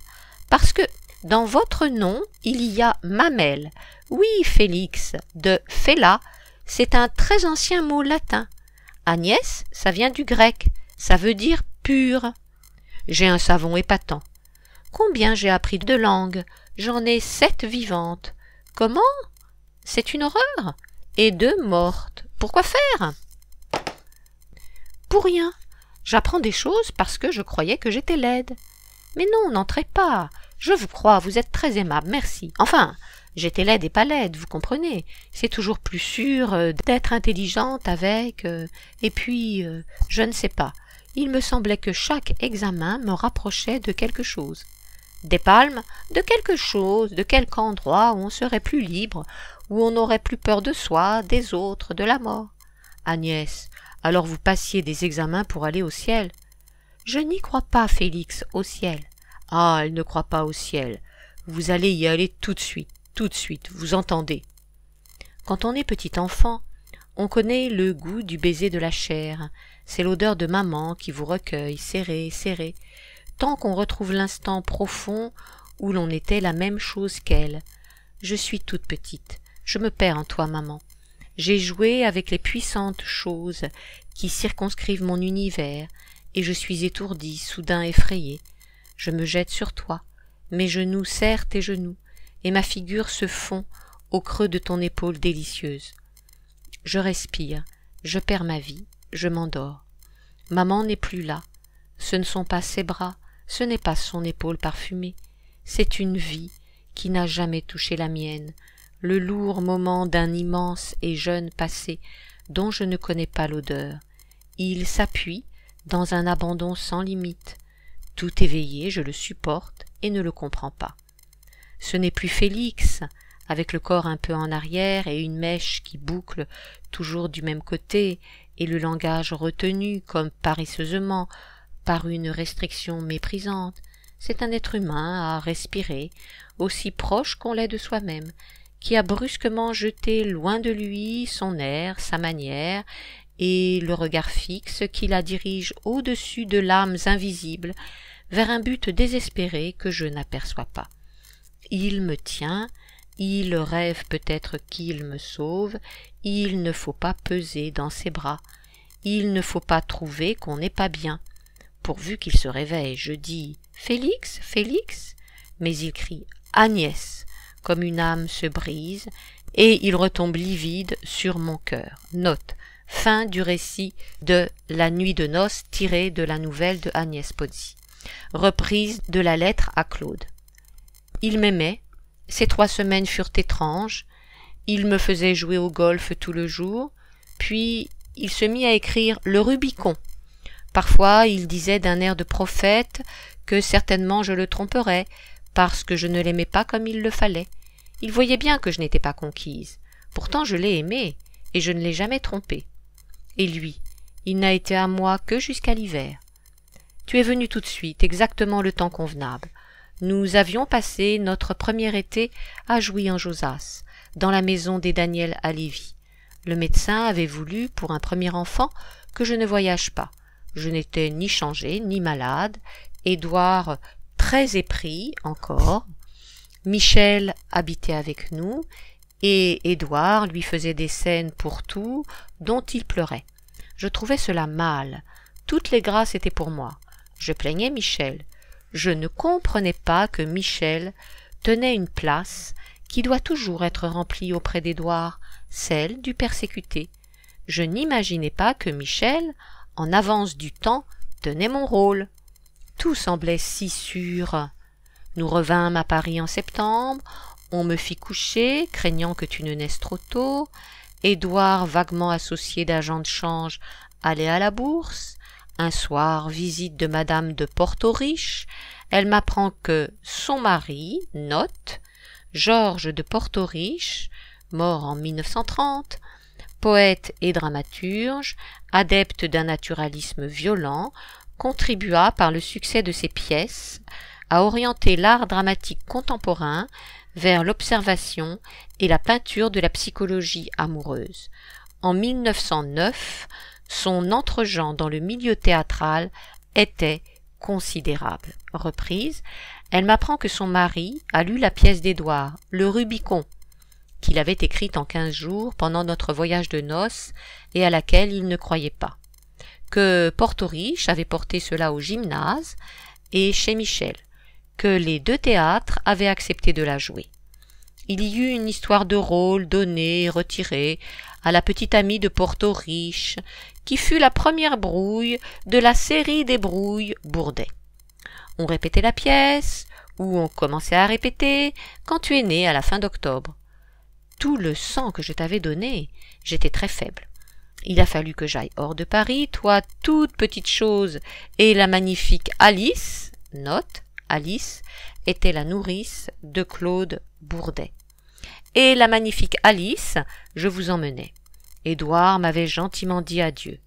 Parce que dans votre nom, il y a mamelle. Oui, Félix, de fella, c'est un très ancien mot latin. Agnès, ça vient du grec, ça veut dire pur. J'ai un savon épatant. Combien j'ai appris de langues J'en ai sept vivantes. Comment C'est une horreur. Et deux mortes. Pourquoi faire Pour rien. J'apprends des choses parce que je croyais que j'étais laide. Mais non, n'entrez pas. Je vous crois, vous êtes très aimable, merci. Enfin, j'étais laide et pas laide, vous comprenez. C'est toujours plus sûr euh, d'être intelligente avec. Euh, et puis, euh, je ne sais pas. Il me semblait que chaque examen me rapprochait de quelque chose. Des palmes, de quelque chose, de quelque endroit où on serait plus libre, où on n'aurait plus peur de soi, des autres, de la mort. Agnès, alors vous passiez des examens pour aller au ciel. Je n'y crois pas, Félix, au ciel. Ah, elle ne croit pas au ciel. Vous allez y aller tout de suite, tout de suite, vous entendez. Quand on est petit enfant, on connaît le goût du baiser de la chair. C'est l'odeur de maman qui vous recueille, serrée, serrée. tant qu'on retrouve l'instant profond où l'on était la même chose qu'elle. Je suis toute petite. Je me perds en toi, maman. J'ai joué avec les puissantes choses qui circonscrivent mon univers, et je suis étourdie, soudain effrayée. Je me jette sur toi. Mes genoux serrent tes genoux, et ma figure se fond au creux de ton épaule délicieuse. Je respire, je perds ma vie, je m'endors. Maman n'est plus là. Ce ne sont pas ses bras, ce n'est pas son épaule parfumée. C'est une vie qui n'a jamais touché la mienne, le lourd moment d'un immense et jeune passé dont je ne connais pas l'odeur. Il s'appuie dans un abandon sans limite, tout éveillé, je le supporte et ne le comprends pas. Ce n'est plus Félix, avec le corps un peu en arrière et une mèche qui boucle toujours du même côté, et le langage retenu comme paresseusement par une restriction méprisante. C'est un être humain à respirer, aussi proche qu'on l'est de soi-même, qui a brusquement jeté loin de lui son air, sa manière, et le regard fixe qui la dirige au-dessus de l'âme invisible vers un but désespéré que je n'aperçois pas. Il me tient, il rêve peut-être qu'il me sauve, il ne faut pas peser dans ses bras, il ne faut pas trouver qu'on n'est pas bien. Pourvu qu'il se réveille, je dis Félix, Félix, mais il crie Agnès, comme une âme se brise, et il retombe livide sur mon cœur. Note, Fin du récit de La nuit de noces tirée de la nouvelle de Agnès Pozzi. Reprise de la lettre à Claude. Il m'aimait. Ces trois semaines furent étranges. Il me faisait jouer au golf tout le jour. Puis il se mit à écrire le Rubicon. Parfois il disait d'un air de prophète que certainement je le tromperais, parce que je ne l'aimais pas comme il le fallait. Il voyait bien que je n'étais pas conquise. Pourtant je l'ai aimé, et je ne l'ai jamais trompé. Et lui, il n'a été à moi que jusqu'à l'hiver. Tu es venu tout de suite, exactement le temps convenable. Nous avions passé notre premier été à Jouy en Josas, dans la maison des Daniel à Lévis. Le médecin avait voulu, pour un premier enfant, que je ne voyage pas. Je n'étais ni changé, ni malade. Édouard, très épris encore. Michel habitait avec nous et Édouard lui faisait des scènes pour tout, dont il pleurait. Je trouvais cela mal. Toutes les grâces étaient pour moi. Je plaignais Michel. Je ne comprenais pas que Michel tenait une place qui doit toujours être remplie auprès d'Édouard, celle du persécuté. Je n'imaginais pas que Michel, en avance du temps, tenait mon rôle. Tout semblait si sûr. Nous revînmes à Paris en septembre, on me fit coucher, craignant que tu ne naisses trop tôt. Édouard, vaguement associé d'agent de change, allait à la bourse. Un soir, visite de madame de Porto-Riche. Elle m'apprend que son mari, note, Georges de Porto-Riche, mort en 1930, poète et dramaturge, adepte d'un naturalisme violent, contribua par le succès de ses pièces à orienter l'art dramatique contemporain vers l'observation et la peinture de la psychologie amoureuse. En 1909, son entregent dans le milieu théâtral était considérable. Reprise, elle m'apprend que son mari a lu la pièce d'Édouard, Le Rubicon, qu'il avait écrite en quinze jours pendant notre voyage de noces et à laquelle il ne croyait pas. Que Portoriche avait porté cela au gymnase et chez Michel, que les deux théâtres avaient accepté de la jouer. Il y eut une histoire de rôle donnée et retirée à la petite amie de Porto Riche, qui fut la première brouille de la série des brouilles Bourdet. On répétait la pièce, ou on commençait à répéter, quand tu es né à la fin d'octobre. Tout le sang que je t'avais donné, j'étais très faible. Il a fallu que j'aille hors de Paris, toi toute petite chose, et la magnifique Alice, note, Alice était la nourrice de Claude Bourdet. Et la magnifique Alice, je vous emmenais. Édouard m'avait gentiment dit adieu.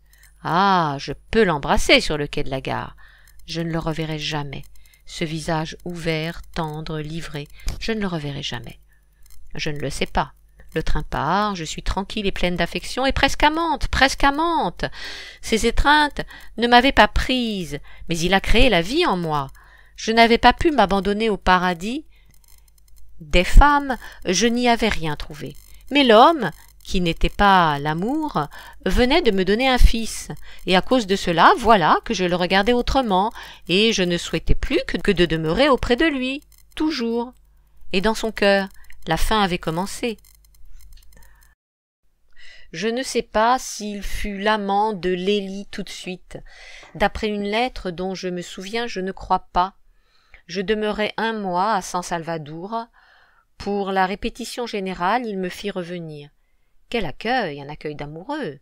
Ah, je peux l'embrasser sur le quai de la gare. Je ne le reverrai jamais. Ce visage ouvert, tendre, livré, je ne le reverrai jamais. Je ne le sais pas. Le train part, je suis tranquille et pleine d'affection et presque amante, presque amante. Ses étreintes ne m'avaient pas prise, mais il a créé la vie en moi. Je n'avais pas pu m'abandonner au paradis des femmes, je n'y avais rien trouvé. Mais l'homme, qui n'était pas l'amour, venait de me donner un fils, et à cause de cela, voilà que je le regardais autrement, et je ne souhaitais plus que de demeurer auprès de lui, toujours. Et dans son cœur, la fin avait commencé. Je ne sais pas s'il fut l'amant de Lélie tout de suite. D'après une lettre dont je me souviens, je ne crois pas, je demeurai un mois à San Salvador. Pour la répétition générale, il me fit revenir. Quel accueil, un accueil d'amoureux.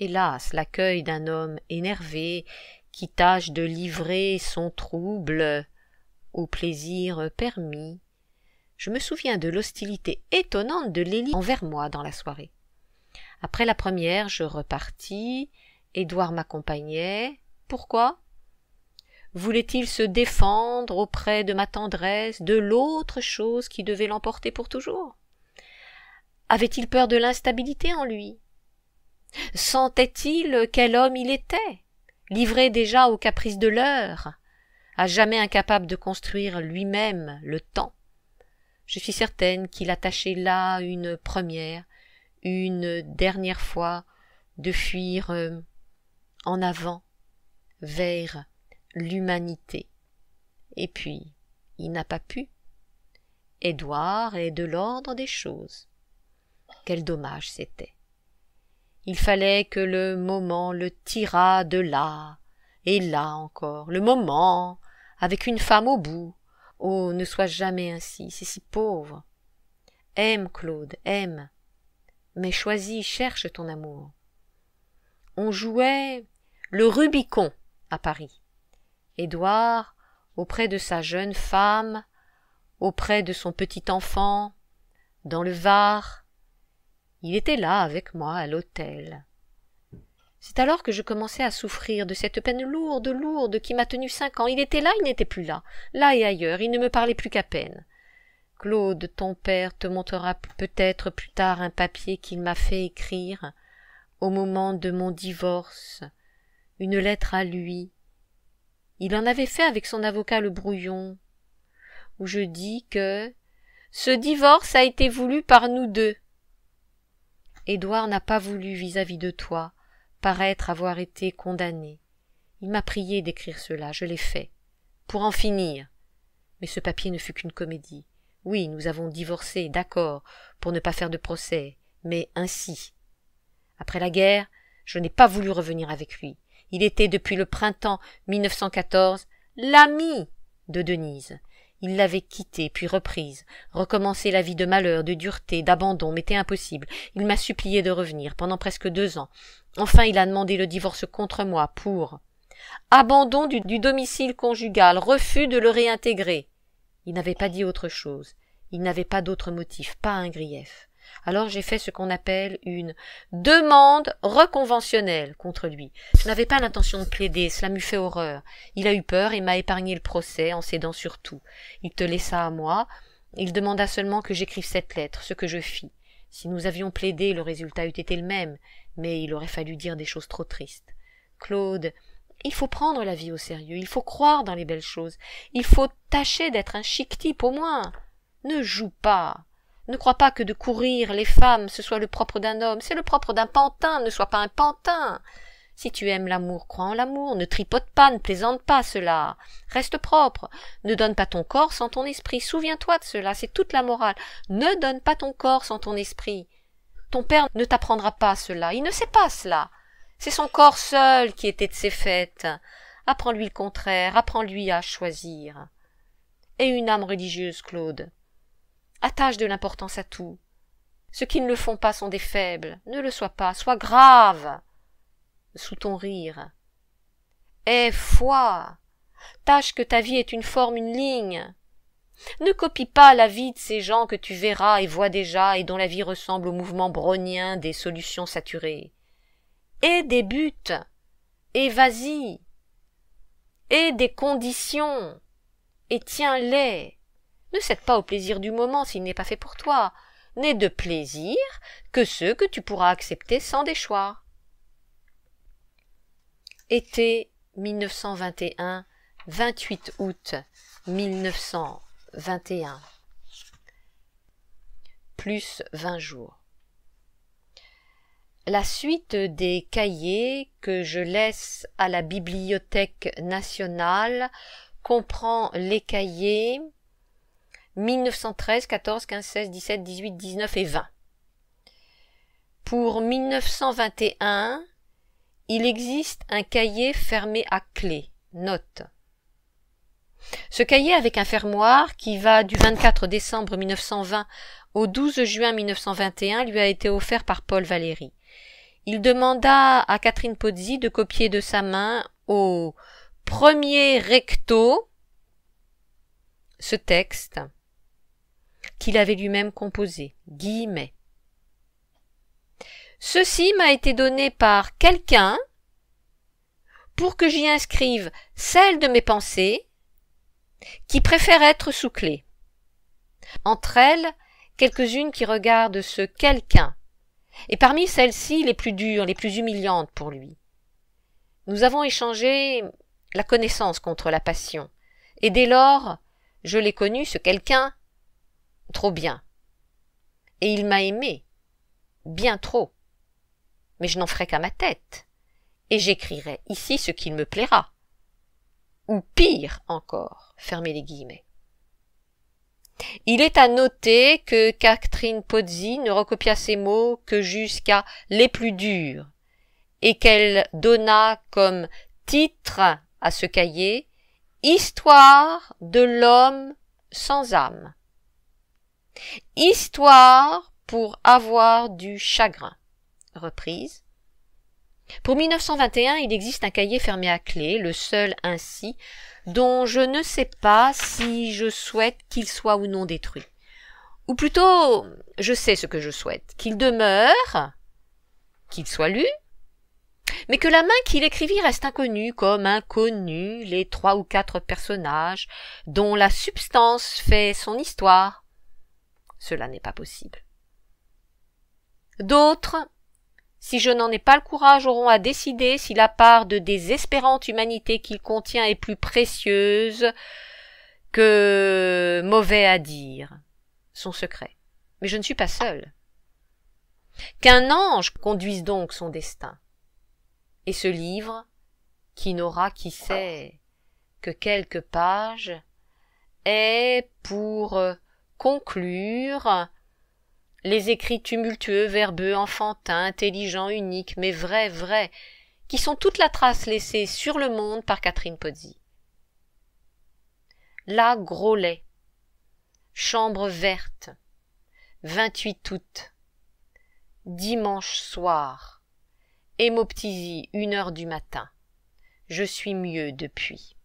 Hélas, l'accueil d'un homme énervé qui tâche de livrer son trouble au plaisir permis. Je me souviens de l'hostilité étonnante de Lélie envers moi dans la soirée. Après la première, je repartis. Édouard m'accompagnait. Pourquoi Voulait-il se défendre auprès de ma tendresse, de l'autre chose qui devait l'emporter pour toujours Avait-il peur de l'instabilité en lui Sentait-il quel homme il était, livré déjà aux caprices de l'heure, à jamais incapable de construire lui-même le temps Je suis certaine qu'il attachait là une première, une dernière fois de fuir euh, en avant vers l'humanité. Et puis, il n'a pas pu. Édouard est de l'ordre des choses. Quel dommage c'était. Il fallait que le moment le tirât de là, et là encore, le moment, avec une femme au bout. Oh, ne sois jamais ainsi, c'est si pauvre. Aime, Claude, aime. Mais choisis, cherche ton amour. On jouait le Rubicon à Paris. Édouard, auprès de sa jeune femme, auprès de son petit enfant, dans le Var. Il était là avec moi à l'hôtel. C'est alors que je commençais à souffrir de cette peine lourde, lourde, qui m'a tenu cinq ans. Il était là, il n'était plus là. Là et ailleurs, il ne me parlait plus qu'à peine. Claude, ton père, te montrera peut-être plus tard un papier qu'il m'a fait écrire au moment de mon divorce, une lettre à lui, il en avait fait avec son avocat le brouillon, où je dis que ce divorce a été voulu par nous deux. Édouard n'a pas voulu vis-à-vis de toi paraître avoir été condamné. Il m'a prié d'écrire cela, je l'ai fait, pour en finir. Mais ce papier ne fut qu'une comédie. Oui, nous avons divorcé, d'accord, pour ne pas faire de procès, mais ainsi. Après la guerre, je n'ai pas voulu revenir avec lui. Il était depuis le printemps 1914 l'ami de Denise. Il l'avait quittée, puis reprise, recommencé la vie de malheur, de dureté, d'abandon, m'était impossible. Il m'a supplié de revenir, pendant presque deux ans. Enfin, il a demandé le divorce contre moi, pour abandon du, du domicile conjugal, refus de le réintégrer. Il n'avait pas dit autre chose. Il n'avait pas d'autre motif, pas un grief. Alors j'ai fait ce qu'on appelle une demande reconventionnelle contre lui. Je n'avais pas l'intention de plaider, cela m'eût fait horreur. Il a eu peur et m'a épargné le procès en cédant sur tout. Il te laissa à moi, il demanda seulement que j'écrive cette lettre, ce que je fis. Si nous avions plaidé, le résultat eût été le même, mais il aurait fallu dire des choses trop tristes. Claude, il faut prendre la vie au sérieux, il faut croire dans les belles choses, il faut tâcher d'être un chic type au moins. Ne joue pas. Ne crois pas que de courir les femmes ce soit le propre d'un homme, c'est le propre d'un pantin, ne sois pas un pantin. Si tu aimes l'amour, crois en l'amour, ne tripote pas, ne plaisante pas cela. Reste propre, ne donne pas ton corps sans ton esprit, souviens-toi de cela, c'est toute la morale. Ne donne pas ton corps sans ton esprit. Ton père ne t'apprendra pas cela, il ne sait pas cela. C'est son corps seul qui était de ses fêtes. Apprends-lui le contraire, apprends-lui à choisir. Et une âme religieuse, Claude attache de l'importance à tout. Ceux qui ne le font pas sont des faibles. Ne le sois pas, sois grave. Sous ton rire. Aie eh, foi. Tâche que ta vie est une forme, une ligne. Ne copie pas la vie de ces gens que tu verras et vois déjà et dont la vie ressemble au mouvement brownien des solutions saturées. Et des buts. Et vas-y. Et des conditions. Et tiens-les ne cède pas au plaisir du moment s'il n'est pas fait pour toi. N'est de plaisir que ceux que tu pourras accepter sans déchoir. Été 1921, 28 août 1921. Plus 20 jours. La suite des cahiers que je laisse à la Bibliothèque nationale comprend les cahiers 1913, 14, 15, 16, 17, 18, 19 et 20. Pour 1921, il existe un cahier fermé à clé, note. Ce cahier avec un fermoir qui va du 24 décembre 1920 au 12 juin 1921 lui a été offert par Paul Valéry. Il demanda à Catherine Pozzi de copier de sa main au premier recto ce texte qu'il avait lui-même composé. Guillemets. Ceci m'a été donné par quelqu'un pour que j'y inscrive celle de mes pensées qui préfèrent être sous clé. Entre elles, quelques-unes qui regardent ce quelqu'un, et parmi celles-ci les plus dures, les plus humiliantes pour lui. Nous avons échangé la connaissance contre la passion, et dès lors, je l'ai connu, ce quelqu'un, trop bien. Et il m'a aimé, bien trop. Mais je n'en ferai qu'à ma tête, et j'écrirai ici ce qu'il me plaira. Ou pire encore, fermez les guillemets. Il est à noter que Catherine Pozzi ne recopia ces mots que jusqu'à les plus durs, et qu'elle donna comme titre à ce cahier Histoire de l'homme sans âme. Histoire pour avoir du chagrin. Reprise. Pour 1921, il existe un cahier fermé à clé, le seul ainsi, dont je ne sais pas si je souhaite qu'il soit ou non détruit. Ou plutôt, je sais ce que je souhaite, qu'il demeure, qu'il soit lu, mais que la main qui l'écrivit reste inconnue, comme inconnus les trois ou quatre personnages dont la substance fait son histoire, cela n'est pas possible. D'autres, si je n'en ai pas le courage, auront à décider si la part de désespérante humanité qu'il contient est plus précieuse que mauvais à dire, son secret. Mais je ne suis pas seule. Qu'un ange conduise donc son destin. Et ce livre, qui n'aura qui sait que quelques pages, est pour conclure. Les écrits tumultueux, verbeux, enfantins, intelligents, uniques, mais vrais, vrais, qui sont toute la trace laissée sur le monde par Catherine Pozzi. La Grolet, chambre verte, 28 août, dimanche soir, hémoptysie, une heure du matin. Je suis mieux depuis.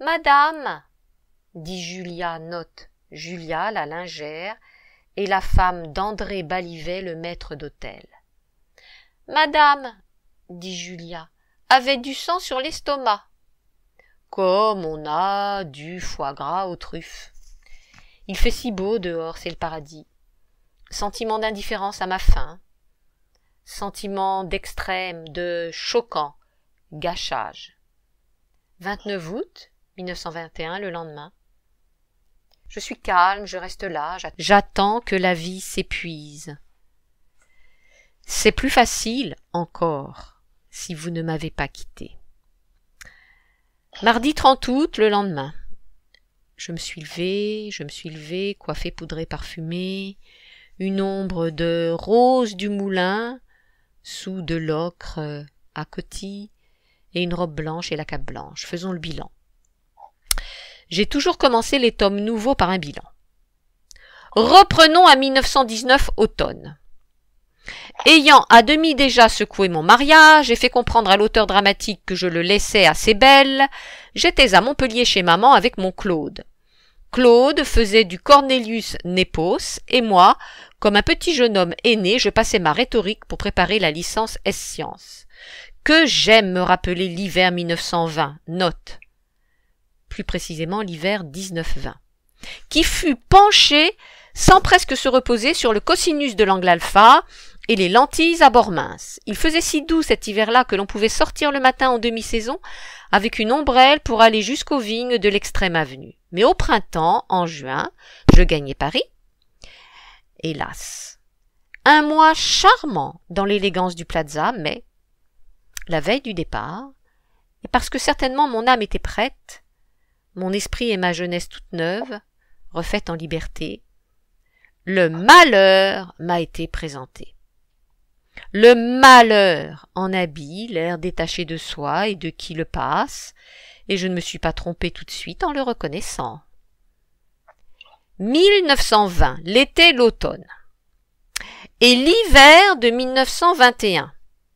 Madame, dit Julia Note, Julia, la lingère, et la femme d'André Balivet, le maître d'hôtel. Madame, dit Julia, avait du sang sur l'estomac. Comme on a du foie gras aux truffes. Il fait si beau dehors, c'est le paradis. Sentiment d'indifférence à ma faim. Sentiment d'extrême, de choquant, gâchage. 29 août 1921, le lendemain. Je suis calme, je reste là, j'attends que la vie s'épuise. C'est plus facile encore si vous ne m'avez pas quitté. Mardi 30 août, le lendemain. Je me suis levée, je me suis levée, coiffée, poudrée, parfumée. Une ombre de rose du moulin sous de l'ocre à côté et une robe blanche et la cape blanche. Faisons le bilan. J'ai toujours commencé les tomes nouveaux par un bilan. Reprenons à 1919 automne. Ayant à demi déjà secoué mon mariage et fait comprendre à l'auteur dramatique que je le laissais assez belle, j'étais à Montpellier chez maman avec mon Claude. Claude faisait du Cornelius Nepos et moi, comme un petit jeune homme aîné, je passais ma rhétorique pour préparer la licence S-Sciences. Que j'aime me rappeler l'hiver 1920. Note plus précisément l'hiver 1920, qui fut penché sans presque se reposer sur le cosinus de l'angle alpha et les lentilles à bord mince. Il faisait si doux cet hiver-là que l'on pouvait sortir le matin en demi-saison avec une ombrelle pour aller jusqu'aux vignes de l'extrême avenue. Mais au printemps, en juin, je gagnais Paris. Hélas. Un mois charmant dans l'élégance du plaza, mais la veille du départ, et parce que certainement mon âme était prête, mon esprit et ma jeunesse toute neuve, refaite en liberté, le malheur m'a été présenté. Le malheur en habit, l'air détaché de soi et de qui le passe, et je ne me suis pas trompé tout de suite en le reconnaissant. 1920, l'été, l'automne. Et l'hiver de 1921.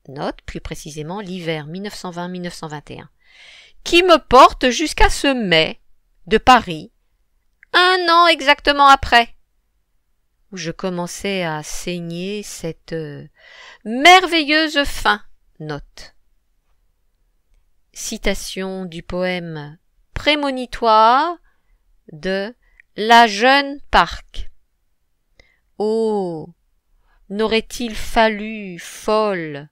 Note plus précisément l'hiver 1920-1921 qui me porte jusqu'à ce mai de Paris, un an exactement après, où je commençais à saigner cette euh, merveilleuse fin note. Citation du poème prémonitoire de La jeune Parc. Oh. N'aurait il fallu, folle,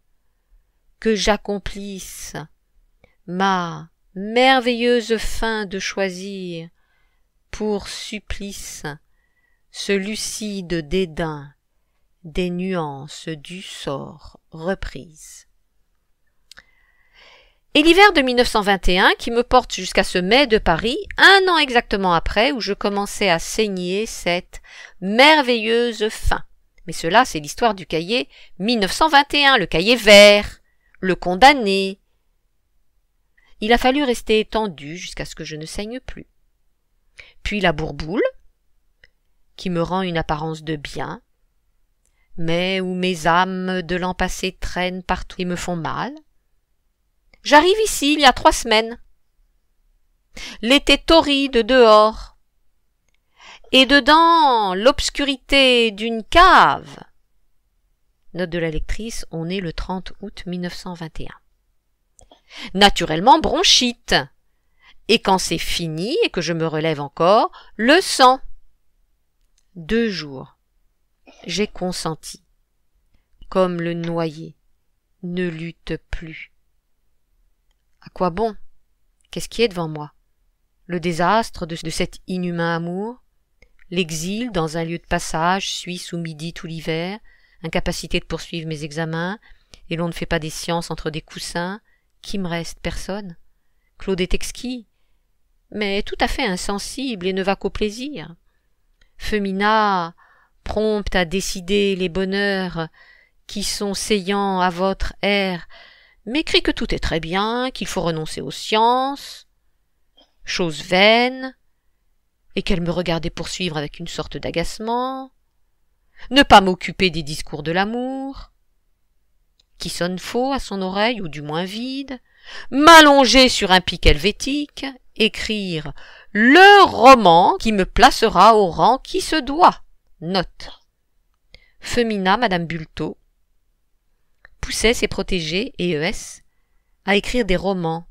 que j'accomplisse ma merveilleuse fin de choisir pour supplice ce lucide dédain des nuances du sort reprise. Et l'hiver de 1921, qui me porte jusqu'à ce mai de Paris, un an exactement après, où je commençais à saigner cette merveilleuse fin. Mais cela, c'est l'histoire du cahier 1921, le cahier vert, le condamné, il a fallu rester étendu jusqu'à ce que je ne saigne plus. Puis la bourboule, qui me rend une apparence de bien, mais où mes âmes de l'an passé traînent partout et me font mal. J'arrive ici il y a trois semaines. L'été torride dehors. Et dedans, l'obscurité d'une cave. Note de la lectrice, on est le 30 août 1921. Naturellement bronchite. Et quand c'est fini et que je me relève encore, le sang. Deux jours. J'ai consenti. Comme le noyé ne lutte plus. À quoi bon Qu'est-ce qui est devant moi Le désastre de, cet inhumain amour L'exil dans un lieu de passage, suisse ou midi tout l'hiver, incapacité de poursuivre mes examens, et l'on ne fait pas des sciences entre des coussins, qui me reste Personne. Claude est exquis, mais tout à fait insensible et ne va qu'au plaisir. Femina, prompte à décider les bonheurs qui sont saillants à votre air, m'écrit que tout est très bien, qu'il faut renoncer aux sciences, chose vaine, et qu'elle me regardait poursuivre avec une sorte d'agacement, ne pas m'occuper des discours de l'amour, qui sonne faux à son oreille, ou du moins vide, m'allonger sur un pic helvétique, écrire le roman qui me placera au rang qui se doit. Note. Femina, Madame Bulto, poussait ses protégés, EES, à écrire des romans.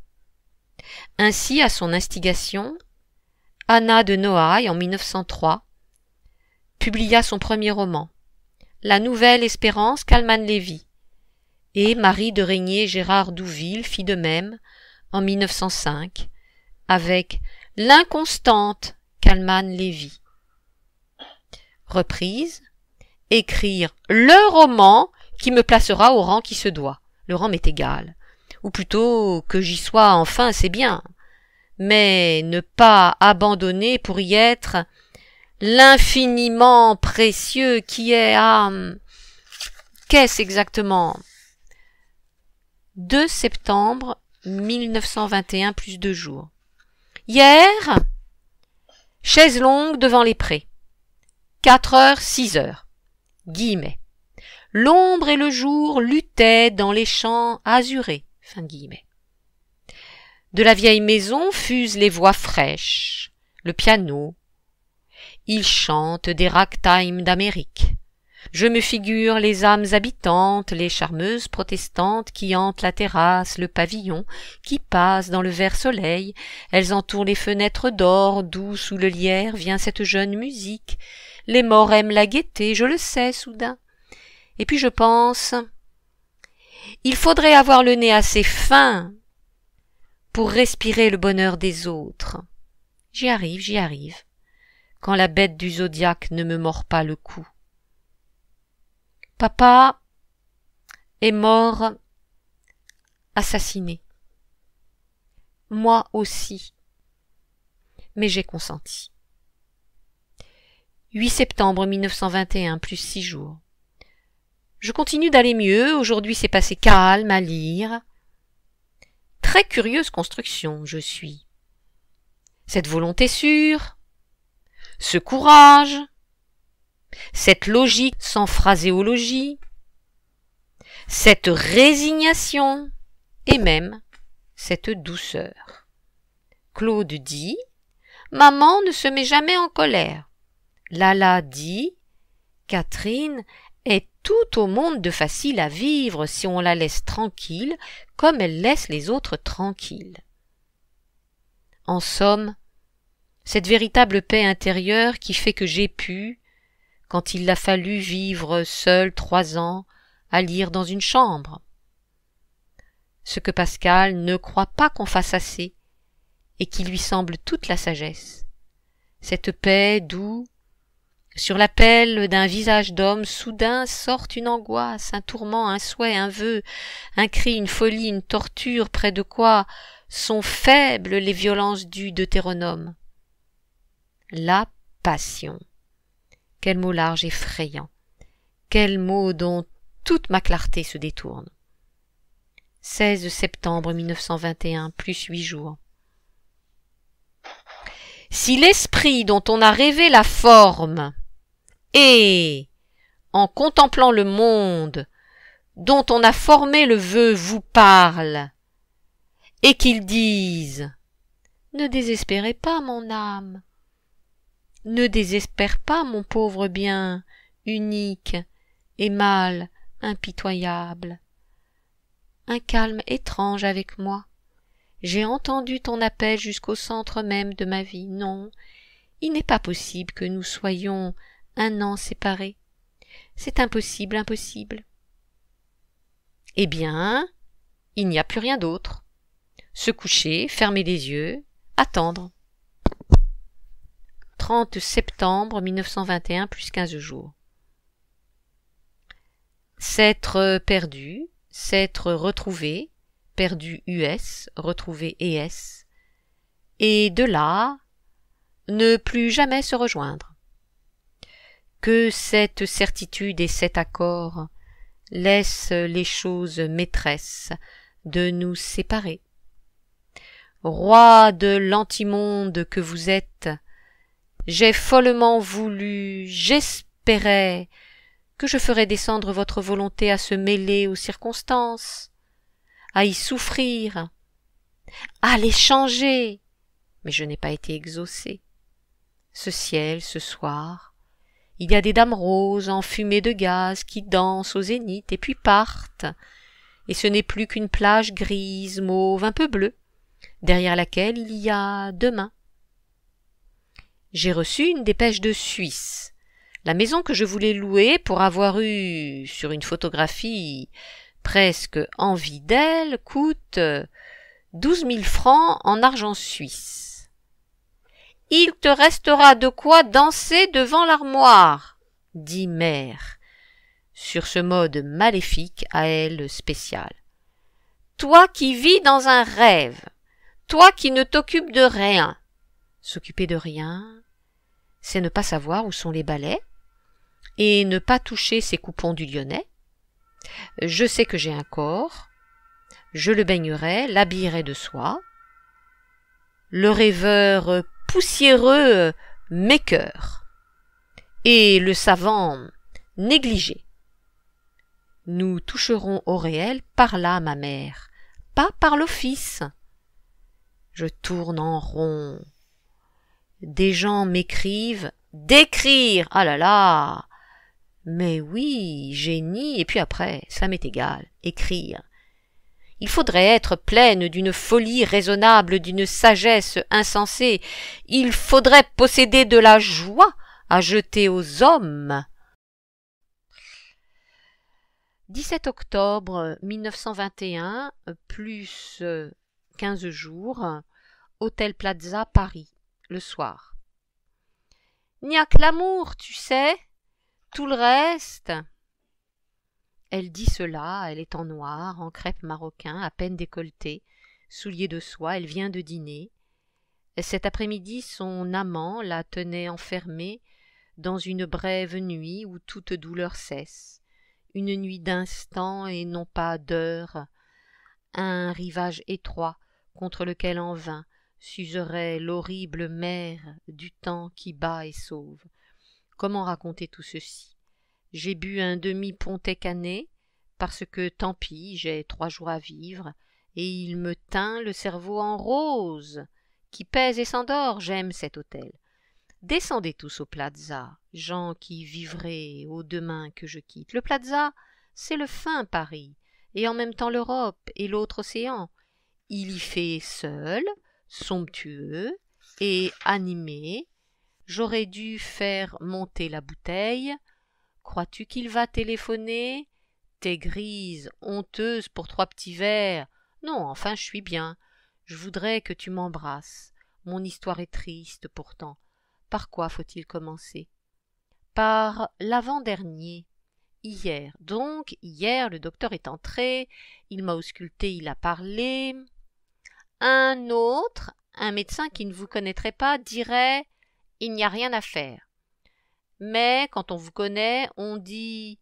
Ainsi, à son instigation, Anna de Noailles, en 1903, publia son premier roman, La Nouvelle Espérance Calman Lévy, et Marie de Régnier Gérard Douville fit de même en 1905 avec L'inconstante Calman Lévy. Reprise. Écrire le roman qui me placera au rang qui se doit. Le rang m'est égal. Ou plutôt que j'y sois enfin, c'est bien. Mais ne pas abandonner pour y être l'infiniment précieux qui est à... Ah, qu'est-ce exactement 2 septembre 1921 plus deux jours. Hier, chaise longue devant les prés. Quatre heures, six heures. Guillemets. L'ombre et le jour luttaient dans les champs azurés. Fin de guillemets. De la vieille maison fusent les voix fraîches, le piano. Ils chantent des ragtime d'Amérique. Je me figure les âmes habitantes, les charmeuses protestantes qui hantent la terrasse, le pavillon, qui passent dans le vert soleil, elles entourent les fenêtres d'or d'où sous le lierre vient cette jeune musique. Les morts aiment la gaieté, je le sais soudain. Et puis je pense, il faudrait avoir le nez assez fin pour respirer le bonheur des autres. J'y arrive, j'y arrive. Quand la bête du zodiaque ne me mord pas le cou. Papa est mort assassiné. Moi aussi. Mais j'ai consenti. 8 septembre 1921, plus six jours. Je continue d'aller mieux. Aujourd'hui, c'est passé calme à lire. Très curieuse construction, je suis. Cette volonté sûre, ce courage, cette logique sans phraséologie, cette résignation et même cette douceur. Claude dit Maman ne se met jamais en colère. Lala dit Catherine est tout au monde de facile à vivre si on la laisse tranquille comme elle laisse les autres tranquilles. En somme, cette véritable paix intérieure qui fait que j'ai pu, quand il a fallu vivre seul trois ans à lire dans une chambre. Ce que Pascal ne croit pas qu'on fasse assez, et qui lui semble toute la sagesse. Cette paix d'où, sur l'appel d'un visage d'homme, soudain sort une angoisse, un tourment, un souhait, un vœu, un cri, une folie, une torture, près de quoi sont faibles les violences du Deutéronome. La passion. Quel mot large et effrayant. Quel mot dont toute ma clarté se détourne. 16 septembre 1921, plus huit jours. Si l'esprit dont on a rêvé la forme et, en contemplant le monde, dont on a formé le vœu vous parle, et qu'il dise Ne désespérez pas, mon âme, ne désespère pas, mon pauvre bien, unique et mal impitoyable. Un calme étrange avec moi. J'ai entendu ton appel jusqu'au centre même de ma vie. Non, il n'est pas possible que nous soyons un an séparés. C'est impossible, impossible. Eh bien, il n'y a plus rien d'autre. Se coucher, fermer les yeux, attendre. 30 septembre 1921 plus 15 jours. S'être perdu, s'être retrouvé, perdu US, retrouvé ES, et de là, ne plus jamais se rejoindre. Que cette certitude et cet accord laissent les choses maîtresses de nous séparer. Roi de l'antimonde que vous êtes, j'ai follement voulu, j'espérais, que je ferais descendre votre volonté à se mêler aux circonstances, à y souffrir, à les changer, mais je n'ai pas été exaucé. Ce ciel, ce soir, il y a des dames roses en fumée de gaz qui dansent au zénith et puis partent, et ce n'est plus qu'une plage grise, mauve, un peu bleue, derrière laquelle il y a demain j'ai reçu une dépêche de Suisse. La maison que je voulais louer pour avoir eu, sur une photographie, presque envie d'elle, coûte douze mille francs en argent suisse. Il te restera de quoi danser devant l'armoire, dit mère, sur ce mode maléfique à elle spécial. Toi qui vis dans un rêve, toi qui ne t'occupes de rien. S'occuper de rien, c'est ne pas savoir où sont les balais et ne pas toucher ces coupons du Lyonnais. Je sais que j'ai un corps, je le baignerai, l'habillerai de soie. Le rêveur poussiéreux m'écœure et le savant négligé. Nous toucherons au réel par là, ma mère, pas par l'office. Je tourne en rond. Des gens m'écrivent d'écrire. Ah là là. Mais oui, génie, et puis après, ça m'est égal, écrire. Il faudrait être pleine d'une folie raisonnable, d'une sagesse insensée. Il faudrait posséder de la joie à jeter aux hommes. 17 octobre 1921, plus 15 jours, Hôtel Plaza, Paris le soir. N'y a que l'amour, tu sais, tout le reste. Elle dit cela, elle est en noir, en crêpe marocain, à peine décolletée, souliers de soie, elle vient de dîner. Cet après-midi, son amant la tenait enfermée dans une brève nuit où toute douleur cesse, une nuit d'instant et non pas d'heure, un rivage étroit contre lequel en vain s'userait l'horrible mer du temps qui bat et sauve. Comment raconter tout ceci J'ai bu un demi-pontet parce que tant pis, j'ai trois jours à vivre, et il me tint le cerveau en rose, qui pèse et s'endort, j'aime cet hôtel. Descendez tous au Plaza, gens qui vivraient au demain que je quitte. Le Plaza, c'est le fin Paris, et en même temps l'Europe et l'autre océan. Il y fait seul, somptueux et animé. J'aurais dû faire monter la bouteille. Crois-tu qu'il va téléphoner T'es grise, honteuse pour trois petits verres. Non, enfin, je suis bien. Je voudrais que tu m'embrasses. Mon histoire est triste pourtant. Par quoi faut-il commencer Par l'avant-dernier. Hier. Donc, hier, le docteur est entré, il m'a ausculté, il a parlé, un autre, un médecin qui ne vous connaîtrait pas, dirait Il n'y a rien à faire. Mais quand on vous connaît, on dit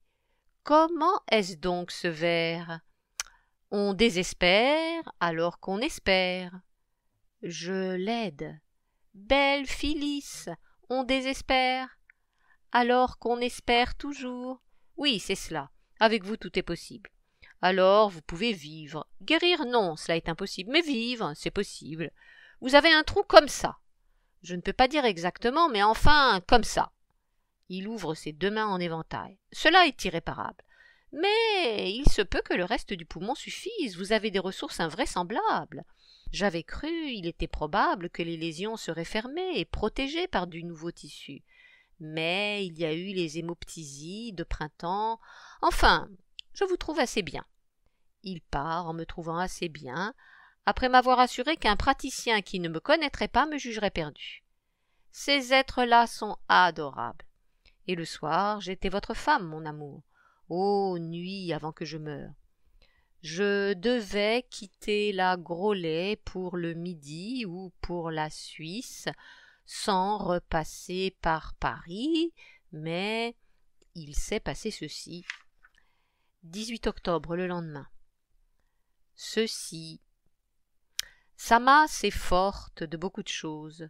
Comment est-ce donc ce verre On désespère alors qu'on espère. Je l'aide. Belle Phyllis, on désespère alors qu'on espère toujours. Oui, c'est cela. Avec vous, tout est possible. Alors vous pouvez vivre. Guérir, non, cela est impossible, mais vivre, c'est possible. Vous avez un trou comme ça. Je ne peux pas dire exactement, mais enfin, comme ça. Il ouvre ses deux mains en éventail. Cela est irréparable. Mais il se peut que le reste du poumon suffise. Vous avez des ressources invraisemblables. J'avais cru, il était probable que les lésions seraient fermées et protégées par du nouveau tissu. Mais il y a eu les hémoptysies de printemps. Enfin, je vous trouve assez bien. Il part en me trouvant assez bien, après m'avoir assuré qu'un praticien qui ne me connaîtrait pas me jugerait perdu. Ces êtres-là sont adorables. Et le soir, j'étais votre femme, mon amour. Oh, nuit avant que je meure. Je devais quitter la Grolet pour le Midi ou pour la Suisse, sans repasser par Paris, mais il s'est passé ceci. 18 octobre le lendemain. Ceci. masse est forte de beaucoup de choses.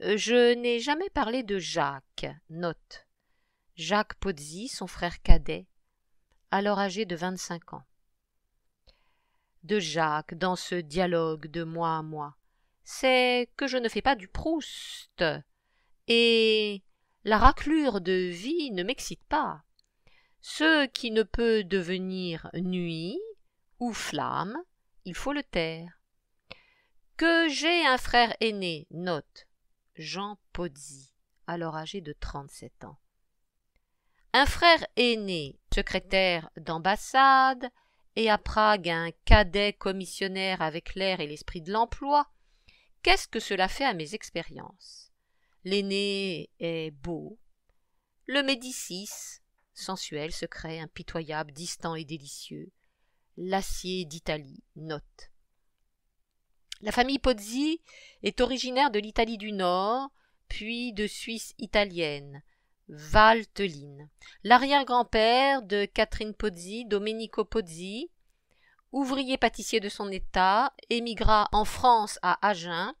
Euh, je n'ai jamais parlé de Jacques, note. Jacques Pozzi, son frère cadet, alors âgé de 25 ans. De Jacques dans ce dialogue de moi à moi, c'est que je ne fais pas du Proust, et la raclure de vie ne m'excite pas. Ce qui ne peut devenir nuit ou flamme, il faut le taire. Que j'ai un frère aîné, note Jean Pozzi, alors âgé de 37 ans. Un frère aîné, secrétaire d'ambassade, et à Prague un cadet commissionnaire avec l'air et l'esprit de l'emploi, qu'est-ce que cela fait à mes expériences L'aîné est beau, le Médicis sensuel, secret, impitoyable, distant et délicieux. L'acier d'Italie, note. La famille Pozzi est originaire de l'Italie du Nord, puis de Suisse italienne, Valteline. L'arrière-grand-père de Catherine Pozzi, Domenico Pozzi, ouvrier pâtissier de son état, émigra en France à Agen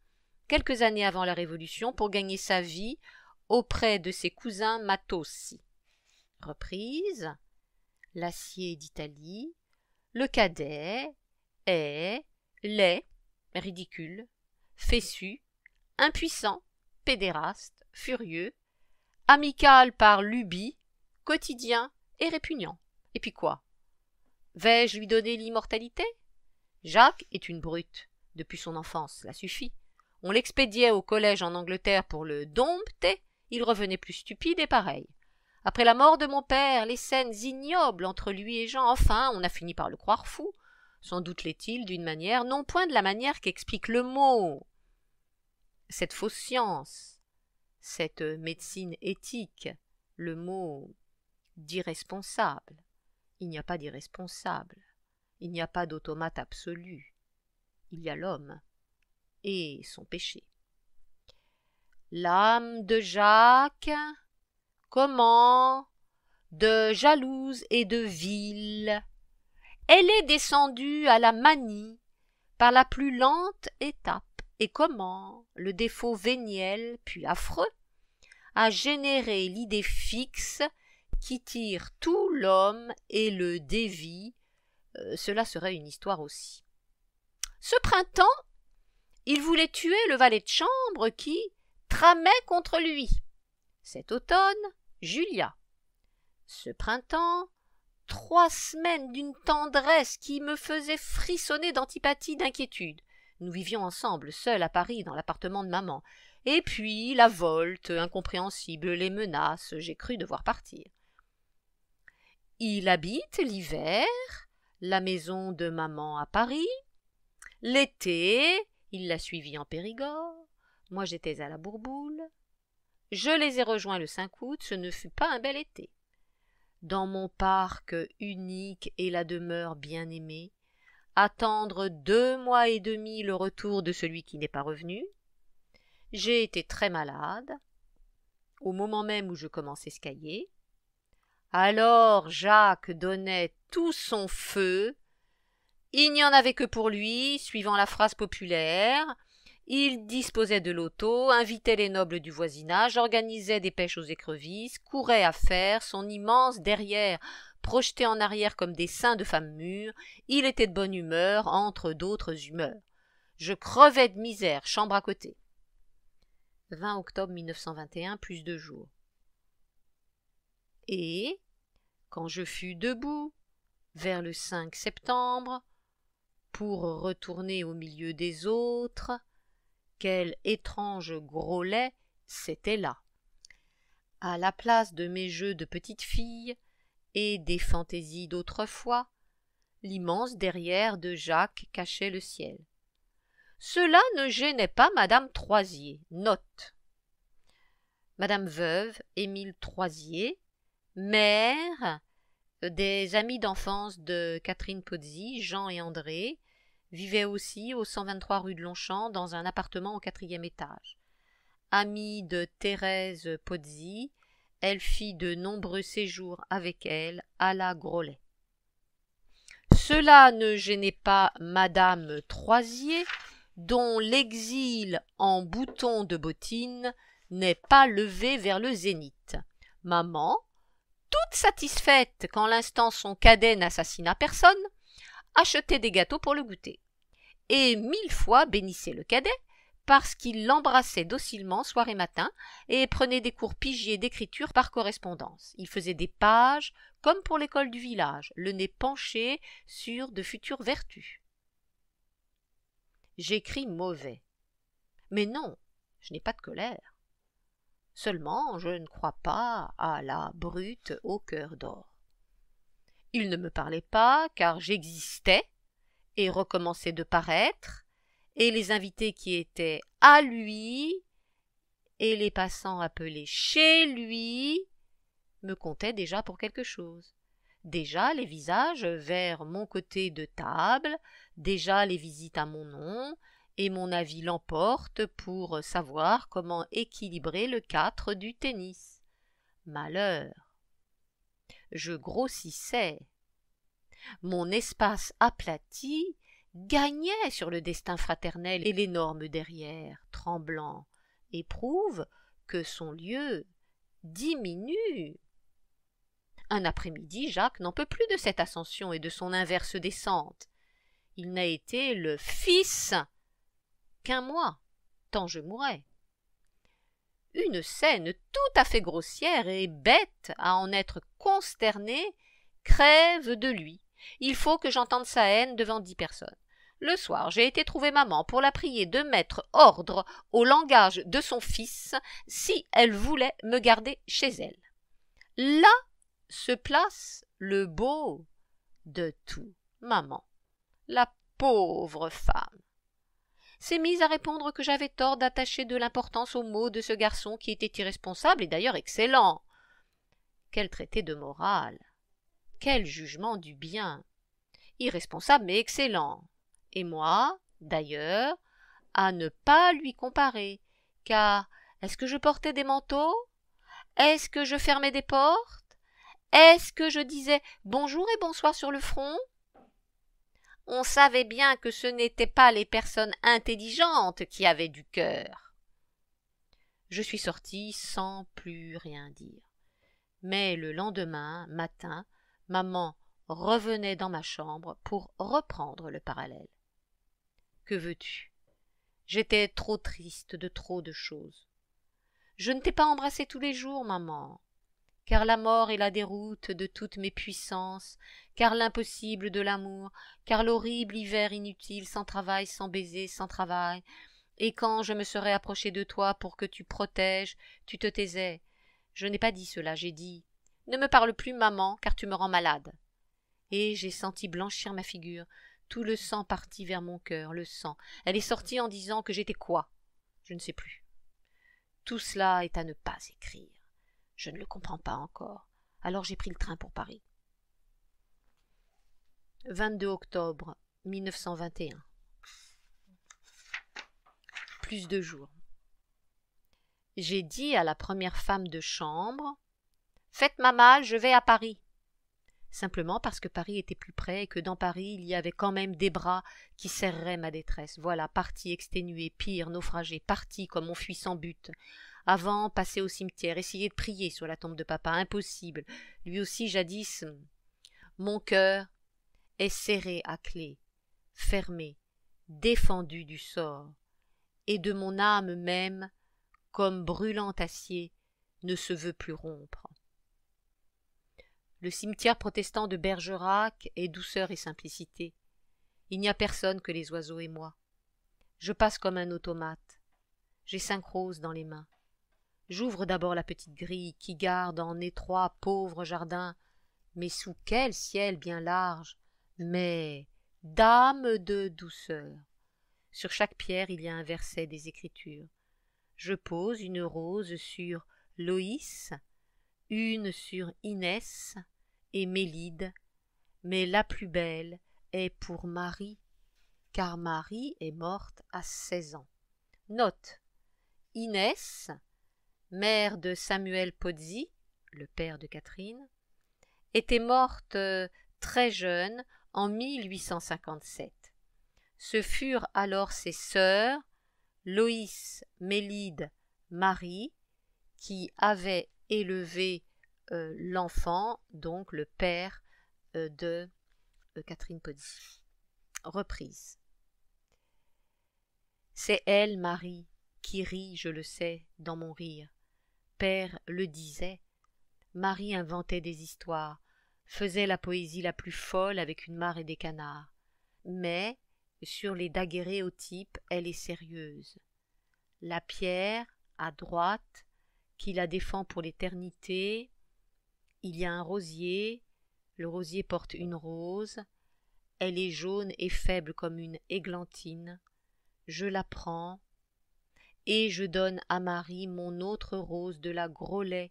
quelques années avant la Révolution pour gagner sa vie auprès de ses cousins Matossi l'acier d'Italie, le cadet, est, laid, ridicule, fessu, impuissant, pédéraste, furieux, amical par lubie, quotidien et répugnant. Et puis quoi Vais-je lui donner l'immortalité Jacques est une brute. Depuis son enfance, cela suffit. On l'expédiait au collège en Angleterre pour le dompter, il revenait plus stupide et pareil. Après la mort de mon père, les scènes ignobles entre lui et Jean, enfin, on a fini par le croire fou. Sans doute l'est-il d'une manière, non point de la manière qu'explique le mot. Cette fausse science, cette médecine éthique, le mot d'irresponsable. Il n'y a pas d'irresponsable. Il n'y a pas d'automate absolu. Il y a l'homme et son péché. L'âme de Jacques Comment De jalouse et de vile. Elle est descendue à la manie par la plus lente étape. Et comment le défaut véniel, puis affreux, a généré l'idée fixe qui tire tout l'homme et le dévie. Euh, cela serait une histoire aussi. Ce printemps, il voulait tuer le valet de chambre qui tramait contre lui. Cet automne, Julia. Ce printemps, trois semaines d'une tendresse qui me faisait frissonner d'antipathie, d'inquiétude. Nous vivions ensemble, seuls à Paris, dans l'appartement de maman. Et puis, la volte, incompréhensible, les menaces, j'ai cru devoir partir. Il habite l'hiver, la maison de maman à Paris. L'été, il l'a suivit en Périgord. Moi, j'étais à la Bourboule. Je les ai rejoints le 5 août, ce ne fut pas un bel été. Dans mon parc unique et la demeure bien-aimée, attendre deux mois et demi le retour de celui qui n'est pas revenu. J'ai été très malade, au moment même où je commençais cahier. Alors Jacques donnait tout son feu. Il n'y en avait que pour lui, suivant la phrase populaire. Il disposait de l'auto, invitait les nobles du voisinage, organisait des pêches aux écrevisses, courait à faire son immense derrière, projeté en arrière comme des seins de femmes mûres, il était de bonne humeur entre d'autres humeurs. Je crevais de misère, chambre à côté. 20 octobre 1921, plus deux jours. Et, quand je fus debout, vers le 5 septembre, pour retourner au milieu des autres, quel étrange gros lait c'était là à la place de mes jeux de petite fille et des fantaisies d'autrefois l'immense derrière de jacques cachait le ciel cela ne gênait pas madame troisier note madame veuve émile troisier mère des amis d'enfance de catherine pozzi jean et andré vivait aussi au 123 rue de Longchamp dans un appartement au quatrième étage. Amie de Thérèse Pozzi, elle fit de nombreux séjours avec elle à la Grolet. Cela ne gênait pas Madame Troisier, dont l'exil en bouton de bottine n'est pas levé vers le zénith. Maman, toute satisfaite quand l'instant son cadet n'assassina personne, achetait des gâteaux pour le goûter, et mille fois bénissait le cadet parce qu'il l'embrassait docilement soir et matin et prenait des cours pigiers d'écriture par correspondance. Il faisait des pages, comme pour l'école du village, le nez penché sur de futures vertus. J'écris mauvais. Mais non, je n'ai pas de colère. Seulement, je ne crois pas à la brute au cœur d'or. Il ne me parlait pas, car j'existais, et recommençais de paraître, et les invités qui étaient à lui, et les passants appelés chez lui, me comptaient déjà pour quelque chose. Déjà les visages vers mon côté de table, déjà les visites à mon nom, et mon avis l'emporte pour savoir comment équilibrer le 4 du tennis. Malheur je grossissais. Mon espace aplati gagnait sur le destin fraternel et l'énorme derrière, tremblant, éprouve que son lieu diminue. Un après-midi, Jacques n'en peut plus de cette ascension et de son inverse descente. Il n'a été le fils qu'un mois, tant je mourais une scène tout à fait grossière et bête à en être consternée crève de lui. Il faut que j'entende sa haine devant dix personnes. Le soir, j'ai été trouver maman pour la prier de mettre ordre au langage de son fils si elle voulait me garder chez elle. Là se place le beau de tout, maman, la pauvre femme s'est mise à répondre que j'avais tort d'attacher de l'importance aux mots de ce garçon qui était irresponsable et d'ailleurs excellent. Quel traité de morale Quel jugement du bien Irresponsable mais excellent. Et moi, d'ailleurs, à ne pas lui comparer, car est-ce que je portais des manteaux Est-ce que je fermais des portes Est-ce que je disais bonjour et bonsoir sur le front on savait bien que ce n'étaient pas les personnes intelligentes qui avaient du cœur. Je suis sortie sans plus rien dire. Mais le lendemain matin, maman revenait dans ma chambre pour reprendre le parallèle. Que veux-tu J'étais trop triste de trop de choses. Je ne t'ai pas embrassée tous les jours, maman car la mort est la déroute de toutes mes puissances, car l'impossible de l'amour, car l'horrible hiver inutile, sans travail, sans baiser, sans travail. Et quand je me serais approché de toi pour que tu protèges, tu te taisais. Je n'ai pas dit cela, j'ai dit Ne me parle plus, maman, car tu me rends malade. Et j'ai senti blanchir ma figure, tout le sang parti vers mon cœur, le sang. Elle est sortie en disant que j'étais quoi Je ne sais plus. Tout cela est à ne pas écrire. Je ne le comprends pas encore. Alors j'ai pris le train pour Paris. 22 octobre 1921. Plus de jours. J'ai dit à la première femme de chambre Faites ma malle, je vais à Paris. Simplement parce que Paris était plus près et que dans Paris il y avait quand même des bras qui serraient ma détresse. Voilà, parti exténué, pire, naufragé, parti comme on fuit sans but. Avant, passer au cimetière, essayer de prier sur la tombe de papa, impossible. Lui aussi jadis. Mon cœur est serré à clé, fermé, défendu du sort, et de mon âme même, comme brûlant acier, ne se veut plus rompre. Le cimetière protestant de Bergerac est douceur et simplicité. Il n'y a personne que les oiseaux et moi. Je passe comme un automate. J'ai cinq roses dans les mains. J'ouvre d'abord la petite grille qui garde en étroit pauvre jardin, mais sous quel ciel bien large, mais dame de douceur. Sur chaque pierre il y a un verset des Écritures. Je pose une rose sur Loïs, une sur Inès et Mélide, mais la plus belle est pour Marie, car Marie est morte à seize ans. Note Inès, mère de Samuel Pozzi, le père de Catherine, était morte euh, très jeune en 1857. Ce furent alors ses sœurs, Loïs, Mélide, Marie, qui avaient élevé euh, l'enfant, donc le père euh, de Catherine Pozzi. Reprise. C'est elle, Marie, qui rit, je le sais, dans mon rire père le disait. Marie inventait des histoires, faisait la poésie la plus folle avec une mare et des canards. Mais, sur les daguerréotypes, elle est sérieuse. La pierre, à droite, qui la défend pour l'éternité. Il y a un rosier, le rosier porte une rose. Elle est jaune et faible comme une églantine. Je la prends, et je donne à Marie mon autre rose de la Grolet,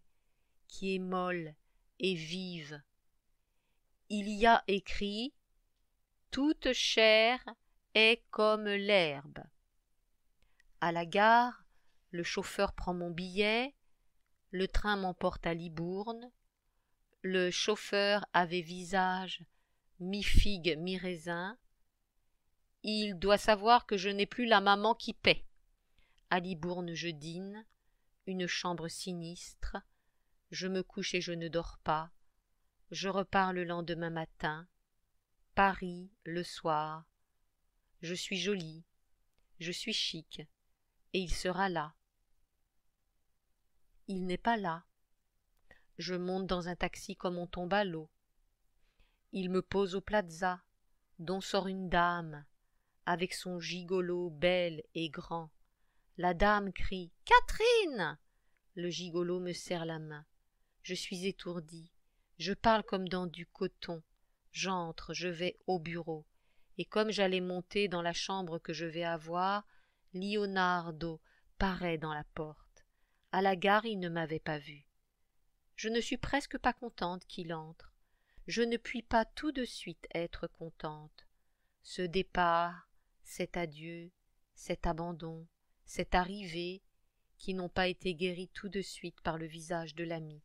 qui est molle et vive. Il y a écrit Toute chair est comme l'herbe. À la gare, le chauffeur prend mon billet, le train m'emporte à Libourne. Le chauffeur avait visage mi-figue, mi-raisin. Il doit savoir que je n'ai plus la maman qui paie à Libourne je dîne, une chambre sinistre, je me couche et je ne dors pas, je repars le lendemain matin, Paris le soir, je suis jolie, je suis chic, et il sera là. Il n'est pas là. Je monte dans un taxi comme on tombe à l'eau. Il me pose au plaza, dont sort une dame, avec son gigolo bel et grand. La dame crie Catherine Le gigolo me serre la main. Je suis étourdi. Je parle comme dans du coton. J'entre, je vais au bureau. Et comme j'allais monter dans la chambre que je vais avoir, Leonardo paraît dans la porte. À la gare, il ne m'avait pas vu. Je ne suis presque pas contente qu'il entre. Je ne puis pas tout de suite être contente. Ce départ, cet adieu, cet abandon, cette arrivée qui n'ont pas été guéris tout de suite par le visage de l'ami.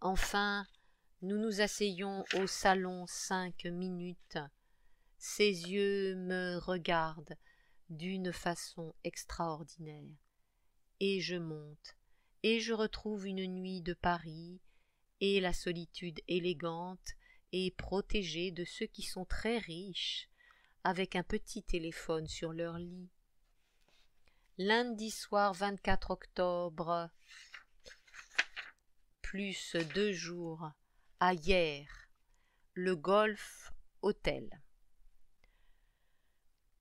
Enfin, nous nous asseyons au salon cinq minutes. Ses yeux me regardent d'une façon extraordinaire. Et je monte, et je retrouve une nuit de Paris, et la solitude élégante et protégée de ceux qui sont très riches, avec un petit téléphone sur leur lit, lundi soir 24 octobre, plus deux jours à hier, le golf hôtel.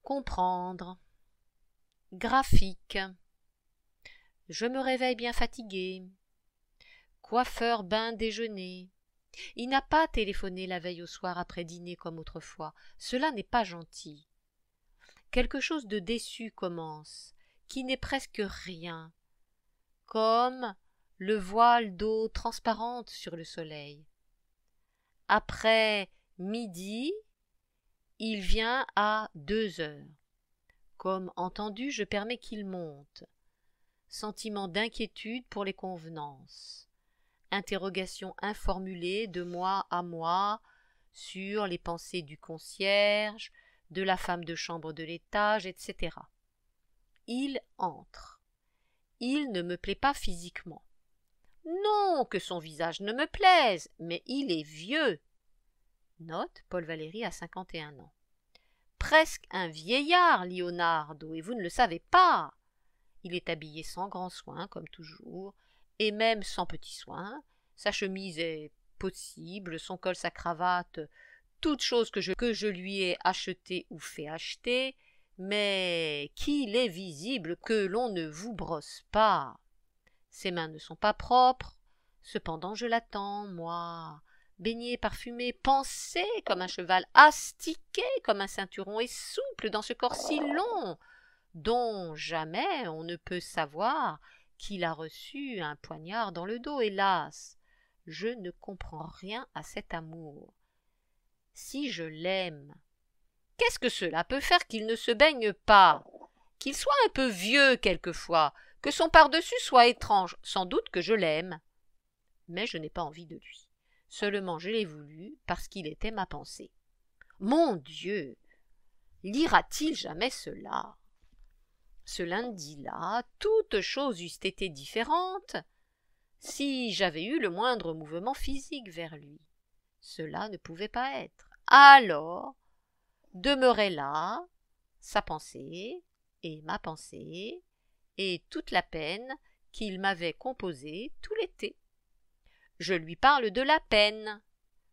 Comprendre. Graphique. Je me réveille bien fatigué. Coiffeur bain déjeuner. Il n'a pas téléphoné la veille au soir après dîner comme autrefois. Cela n'est pas gentil. Quelque chose de déçu commence qui n'est presque rien, comme le voile d'eau transparente sur le soleil. Après midi, il vient à deux heures. Comme entendu, je permets qu'il monte. Sentiment d'inquiétude pour les convenances. Interrogation informulée de moi à moi sur les pensées du concierge, de la femme de chambre de l'étage, etc. Il entre. Il ne me plaît pas physiquement. Non que son visage ne me plaise, mais il est vieux. Note Paul Valéry a 51 ans. Presque un vieillard, Leonardo, et vous ne le savez pas. Il est habillé sans grand soin, comme toujours, et même sans petit soin. Sa chemise est possible, son col, sa cravate, toute chose que je, que je lui ai achetée ou fait acheter, mais qu'il est visible que l'on ne vous brosse pas. Ses mains ne sont pas propres, cependant je l'attends, moi. Baigné, parfumé, pensé comme un cheval, astiqué comme un ceinturon et souple dans ce corps si long, dont jamais on ne peut savoir qu'il a reçu un poignard dans le dos, hélas. Je ne comprends rien à cet amour. Si je l'aime, Qu'est-ce que cela peut faire qu'il ne se baigne pas Qu'il soit un peu vieux quelquefois, que son par-dessus soit étrange, sans doute que je l'aime. Mais je n'ai pas envie de lui. Seulement je l'ai voulu parce qu'il était ma pensée. Mon Dieu Lira-t-il jamais cela Ce lundi-là, toutes choses eussent été différentes si j'avais eu le moindre mouvement physique vers lui. Cela ne pouvait pas être. Alors, demeurait là, sa pensée et ma pensée, et toute la peine qu'il m'avait composée tout l'été. Je lui parle de la peine.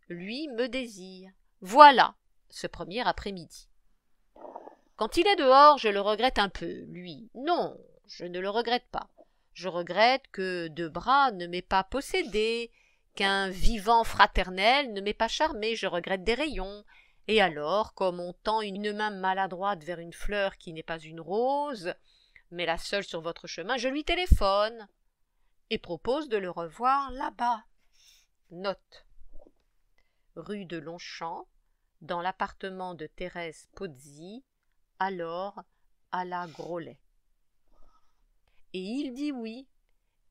Lui me désire. Voilà, ce premier après-midi. Quand il est dehors, je le regrette un peu, lui. Non, je ne le regrette pas. Je regrette que deux bras ne m'ait pas possédé, qu'un vivant fraternel ne m'ait pas charmé. Je regrette des rayons, et alors, comme on tend une main maladroite vers une fleur qui n'est pas une rose, mais la seule sur votre chemin, je lui téléphone et propose de le revoir là-bas. Note. Rue de Longchamp, dans l'appartement de Thérèse Pozzi, alors à la Grolet. Et il dit oui,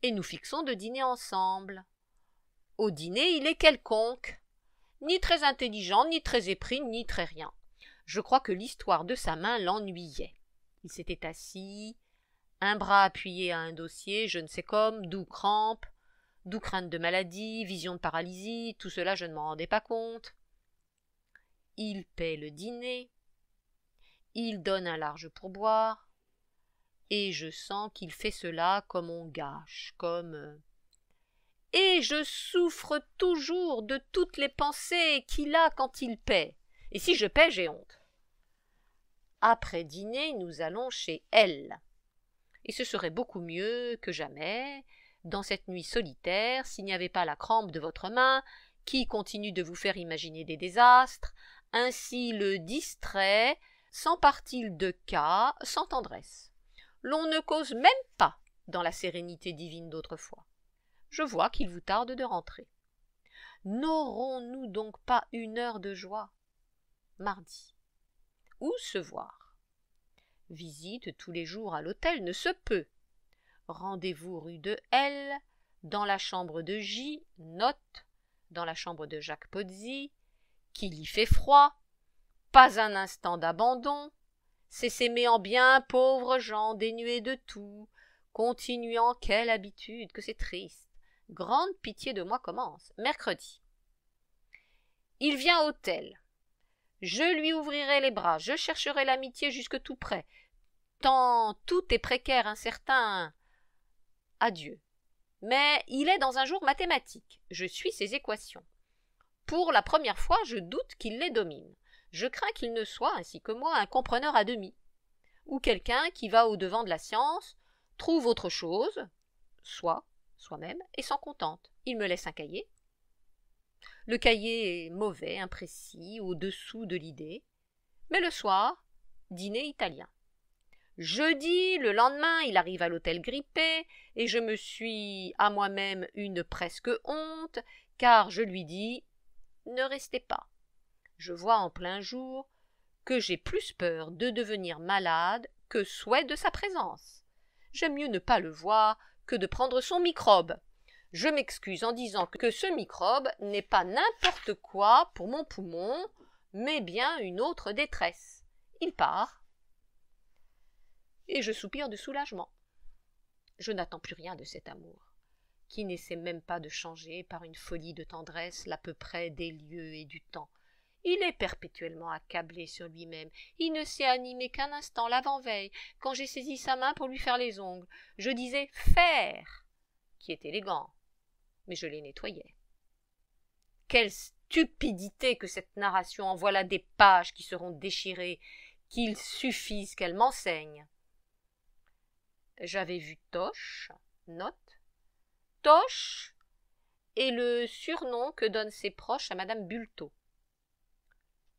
et nous fixons de dîner ensemble. Au dîner, il est quelconque ni très intelligent, ni très épris, ni très rien. Je crois que l'histoire de sa main l'ennuyait. Il s'était assis, un bras appuyé à un dossier, je ne sais comme, d'où crampe, d'où crainte de maladie, vision de paralysie, tout cela je ne m'en rendais pas compte. Il paie le dîner, il donne un large pourboire, et je sens qu'il fait cela comme on gâche, comme euh, et je souffre toujours de toutes les pensées qu'il a quand il paie. Et si je paie, j'ai honte. Après dîner, nous allons chez elle. Et ce serait beaucoup mieux que jamais, dans cette nuit solitaire, s'il n'y avait pas la crampe de votre main, qui continue de vous faire imaginer des désastres, ainsi le distrait, sans partil de cas, sans tendresse. L'on ne cause même pas dans la sérénité divine d'autrefois je vois qu'il vous tarde de rentrer. N'aurons-nous donc pas une heure de joie Mardi. Où se voir Visite tous les jours à l'hôtel ne se peut. Rendez-vous rue de L, dans la chambre de J, note, dans la chambre de Jacques Pozzi, qu'il y fait froid, pas un instant d'abandon, c'est s'aimer en bien pauvres gens dénués de tout, continuant quelle habitude, que c'est triste. Grande pitié de moi commence. Mercredi. Il vient au tel. Je lui ouvrirai les bras, je chercherai l'amitié jusque tout près. Tant tout est précaire, incertain. Adieu. Mais il est dans un jour mathématique. Je suis ses équations. Pour la première fois, je doute qu'il les domine. Je crains qu'il ne soit, ainsi que moi, un compreneur à demi. Ou quelqu'un qui va au-devant de la science, trouve autre chose, soit, soi-même et s'en contente. Il me laisse un cahier. Le cahier est mauvais, imprécis, au-dessous de l'idée. Mais le soir, dîner italien. Jeudi, le lendemain, il arrive à l'hôtel grippé, et je me suis à moi-même une presque honte, car je lui dis Ne restez pas. Je vois en plein jour que j'ai plus peur de devenir malade que souhait de sa présence. J'aime mieux ne pas le voir que de prendre son microbe. Je m'excuse en disant que ce microbe n'est pas n'importe quoi pour mon poumon, mais bien une autre détresse. Il part. Et je soupire de soulagement. Je n'attends plus rien de cet amour, qui n'essaie même pas de changer par une folie de tendresse l'à peu près des lieux et du temps, il est perpétuellement accablé sur lui-même. Il ne s'est animé qu'un instant l'avant-veille, quand j'ai saisi sa main pour lui faire les ongles. Je disais faire, qui est élégant, mais je les nettoyais. Quelle stupidité que cette narration envoie voilà des pages qui seront déchirées, qu'il suffise qu'elle m'enseigne. J'avais vu Toche, note, Toche est le surnom que donnent ses proches à Madame Bulteau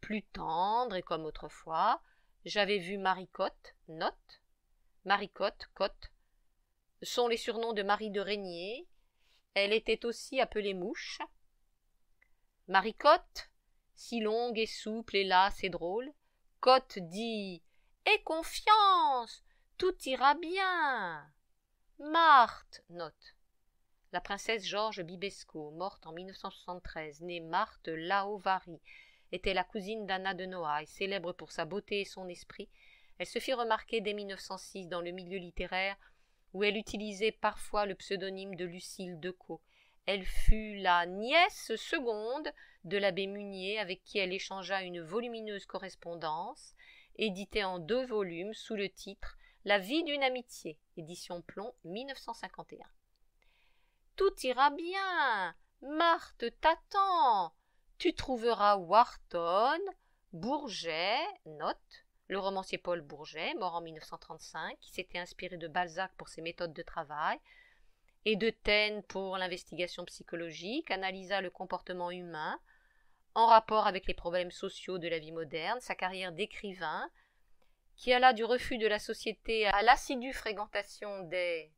plus tendre et comme autrefois. J'avais vu Maricotte, note. Maricotte, Cotte, sont les surnoms de Marie de Régnier. Elle était aussi appelée Mouche. Maricotte, si longue et souple et lasse et drôle, Cotte dit Aie confiance, tout ira bien. Marthe, note. La princesse Georges Bibesco, morte en 1973, née Marthe Laovary, était la cousine d'Anna de Noailles, célèbre pour sa beauté et son esprit, elle se fit remarquer dès 1906 dans le milieu littéraire, où elle utilisait parfois le pseudonyme de Lucille Decaux. Elle fut la nièce seconde de l'abbé Munier, avec qui elle échangea une volumineuse correspondance, éditée en deux volumes sous le titre La vie d'une amitié, édition Plomb 1951. Tout ira bien. Marthe t'attend tu trouveras Wharton, Bourget, note, le romancier Paul Bourget, mort en 1935, qui s'était inspiré de Balzac pour ses méthodes de travail, et de Taine pour l'investigation psychologique, analysa le comportement humain en rapport avec les problèmes sociaux de la vie moderne, sa carrière d'écrivain, qui alla du refus de la société à l'assidue fréquentation des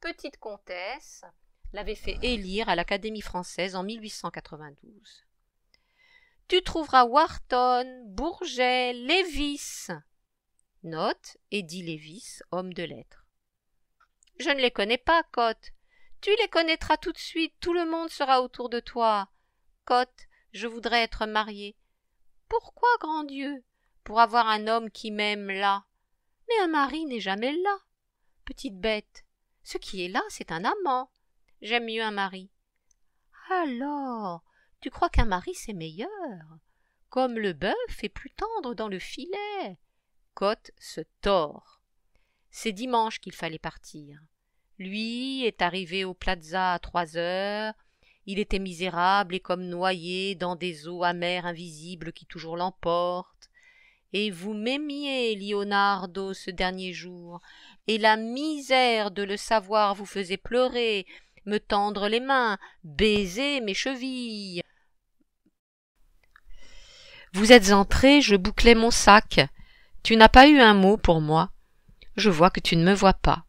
petites comtesses, l'avait fait élire à l'Académie française en 1892 tu trouveras Wharton, Bourget, Lévis. Note dit Lévis, homme de lettres. Je ne les connais pas, Cotte. Tu les connaîtras tout de suite, tout le monde sera autour de toi. Cotte, je voudrais être mariée. Pourquoi, grand Dieu Pour avoir un homme qui m'aime là. Mais un mari n'est jamais là. Petite bête, ce qui est là, c'est un amant. J'aime mieux un mari. Alors, tu crois qu'un mari c'est meilleur Comme le bœuf est plus tendre dans le filet. Cotte se tord. C'est dimanche qu'il fallait partir. Lui est arrivé au plaza à trois heures. Il était misérable et comme noyé dans des eaux amères invisibles qui toujours l'emportent. Et vous m'aimiez, Leonardo, ce dernier jour, et la misère de le savoir vous faisait pleurer, me tendre les mains, baiser mes chevilles. Vous êtes entré, je bouclais mon sac. Tu n'as pas eu un mot pour moi. Je vois que tu ne me vois pas.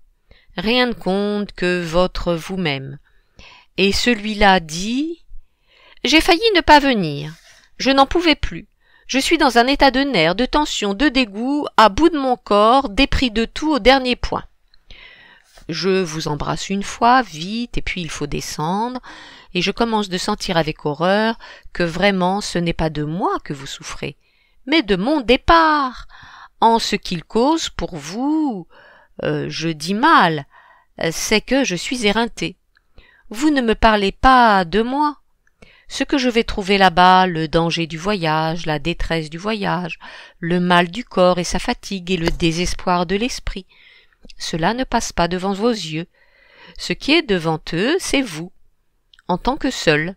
Rien ne compte que votre vous-même. Et celui-là dit J'ai failli ne pas venir. Je n'en pouvais plus. Je suis dans un état de nerfs, de tension, de dégoût, à bout de mon corps, dépris de tout au dernier point. Je vous embrasse une fois, vite, et puis il faut descendre, et je commence de sentir avec horreur que vraiment ce n'est pas de moi que vous souffrez, mais de mon départ, en ce qu'il cause pour vous. Euh, je dis mal, c'est que je suis éreinté. Vous ne me parlez pas de moi. Ce que je vais trouver là-bas, le danger du voyage, la détresse du voyage, le mal du corps et sa fatigue et le désespoir de l'esprit, cela ne passe pas devant vos yeux. Ce qui est devant eux, c'est vous, en tant que seul,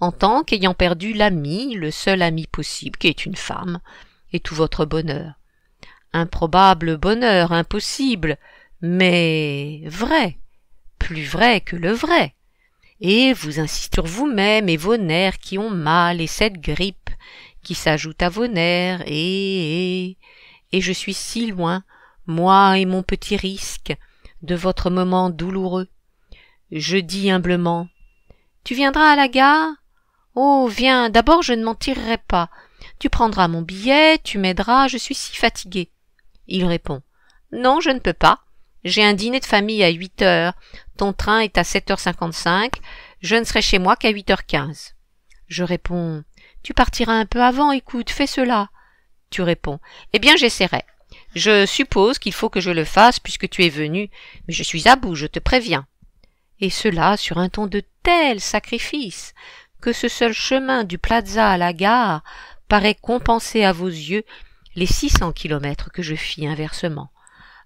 en tant qu'ayant perdu l'ami, le seul ami possible, qui est une femme, et tout votre bonheur. Improbable bonheur, impossible, mais vrai, plus vrai que le vrai. Et vous insistez sur vous-même et vos nerfs qui ont mal et cette grippe qui s'ajoute à vos nerfs et, et, et je suis si loin, moi et mon petit risque, de votre moment douloureux. Je dis humblement Tu viendras à la gare Oh, viens, d'abord je ne m'en tirerai pas. Tu prendras mon billet, tu m'aideras, je suis si fatigué. Il répond Non, je ne peux pas. J'ai un dîner de famille à huit heures. Ton train est à sept heures cinquante-cinq. Je ne serai chez moi qu'à huit heures quinze. Je réponds Tu partiras un peu avant, écoute, fais cela. Tu réponds Eh bien, j'essaierai. Je suppose qu'il faut que je le fasse puisque tu es venu, mais je suis à bout, je te préviens. Et cela sur un ton de tel sacrifice que ce seul chemin du plaza à la gare paraît compenser à vos yeux les six cents kilomètres que je fis inversement.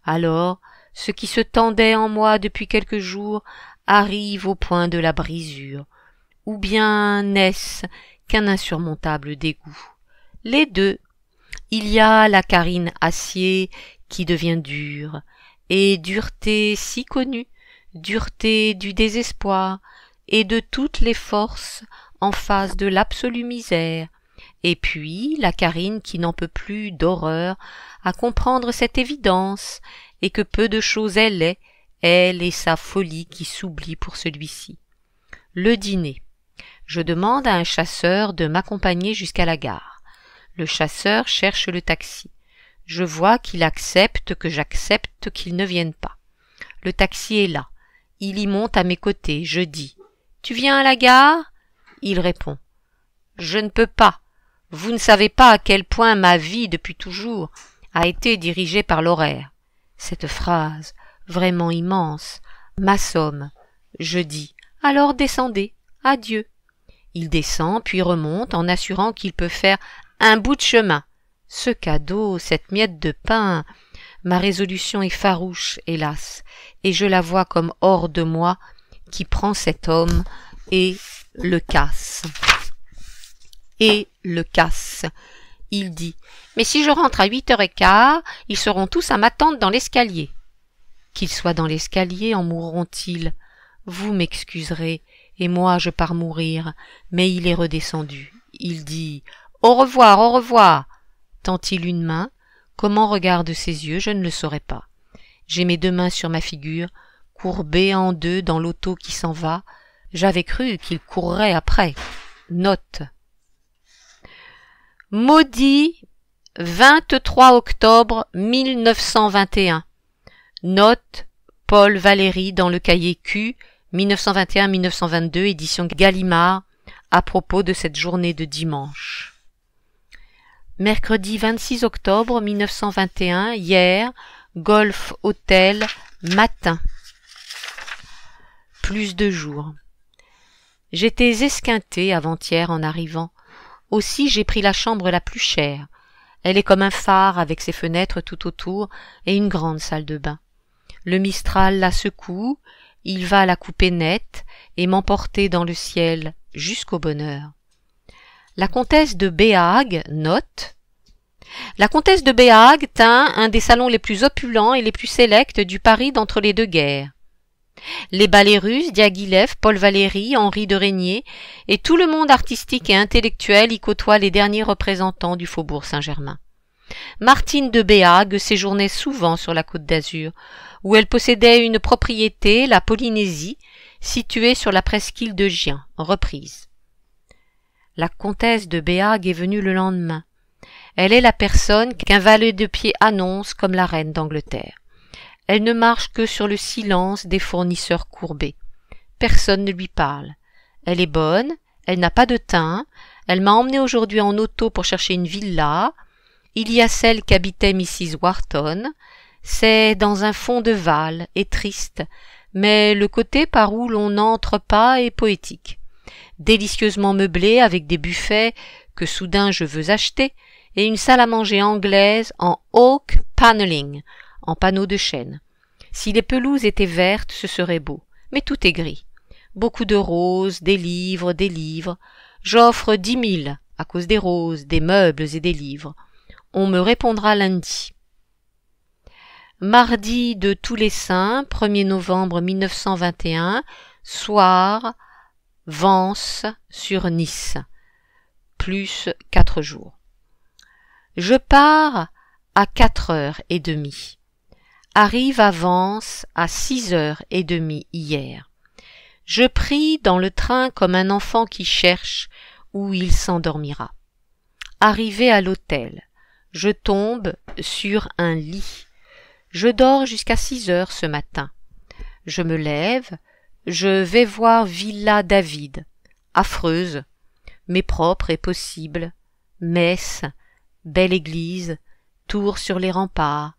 Alors, ce qui se tendait en moi depuis quelques jours arrive au point de la brisure, ou bien n'est-ce qu'un insurmontable dégoût. Les deux il y a la carine acier qui devient dure, et dureté si connue, dureté du désespoir, et de toutes les forces en face de l'absolue misère, et puis la carine qui n'en peut plus d'horreur à comprendre cette évidence, et que peu de choses elle est, elle et sa folie qui s'oublie pour celui-ci. Le dîner. Je demande à un chasseur de m'accompagner jusqu'à la gare. Le chasseur cherche le taxi. Je vois qu'il accepte que j'accepte qu'il ne vienne pas. Le taxi est là. Il y monte à mes côtés. Je dis Tu viens à la gare Il répond Je ne peux pas. Vous ne savez pas à quel point ma vie depuis toujours a été dirigée par l'horaire. Cette phrase, vraiment immense, m'assomme. Je dis Alors descendez. Adieu. Il descend puis remonte en assurant qu'il peut faire un bout de chemin. Ce cadeau, cette miette de pain. Ma résolution est farouche, hélas, et je la vois comme hors de moi, qui prend cet homme et le casse. Et le casse. Il dit Mais si je rentre à huit heures et quart, ils seront tous à m'attendre dans l'escalier. Qu'ils soient dans l'escalier, en mourront-ils Vous m'excuserez, et moi je pars mourir. Mais il est redescendu. Il dit au revoir, au revoir. Tend-il une main Comment regarde ses yeux Je ne le saurais pas. J'ai mes deux mains sur ma figure, courbées en deux dans l'auto qui s'en va. J'avais cru qu'il courrait après. Note. Maudit 23 octobre 1921. Note Paul Valéry dans le cahier Q 1921-1922 édition Gallimard à propos de cette journée de dimanche. Mercredi 26 octobre 1921, hier, golf hôtel, matin. Plus de jours. J'étais esquinté avant-hier en arrivant. Aussi j'ai pris la chambre la plus chère. Elle est comme un phare avec ses fenêtres tout autour et une grande salle de bain. Le Mistral la secoue, il va la couper nette et m'emporter dans le ciel jusqu'au bonheur. La comtesse de Béhague note la comtesse de Béhague tint un des salons les plus opulents et les plus sélects du Paris d'entre les deux guerres. Les ballets russes, Diaghilev, Paul Valéry, Henri de Régnier, et tout le monde artistique et intellectuel y côtoient les derniers représentants du faubourg Saint-Germain. Martine de Béhague séjournait souvent sur la côte d'Azur, où elle possédait une propriété, la Polynésie, située sur la presqu'île de Gien, reprise. La comtesse de Béhague est venue le lendemain. Elle est la personne qu'un valet de pied annonce comme la reine d'Angleterre. Elle ne marche que sur le silence des fournisseurs courbés. Personne ne lui parle. Elle est bonne, elle n'a pas de teint, elle m'a emmenée aujourd'hui en auto pour chercher une villa. Il y a celle qu'habitait Mrs. Wharton. C'est dans un fond de val et triste, mais le côté par où l'on n'entre pas est poétique délicieusement meublé avec des buffets que soudain je veux acheter, et une salle à manger anglaise en oak panelling en panneaux de chêne. Si les pelouses étaient vertes, ce serait beau, mais tout est gris. Beaucoup de roses, des livres, des livres. J'offre dix mille à cause des roses, des meubles et des livres. On me répondra lundi. Mardi de tous les saints, 1er novembre 1921, soir, Vence sur Nice, plus quatre jours. Je pars à quatre heures et demie. Arrive à Vence à six heures et demie hier. Je prie dans le train comme un enfant qui cherche où il s'endormira. Arrivé à l'hôtel, je tombe sur un lit. Je dors jusqu'à six heures ce matin. Je me lève, je vais voir Villa David, affreuse, mais propre et possible, messe, belle église, tour sur les remparts,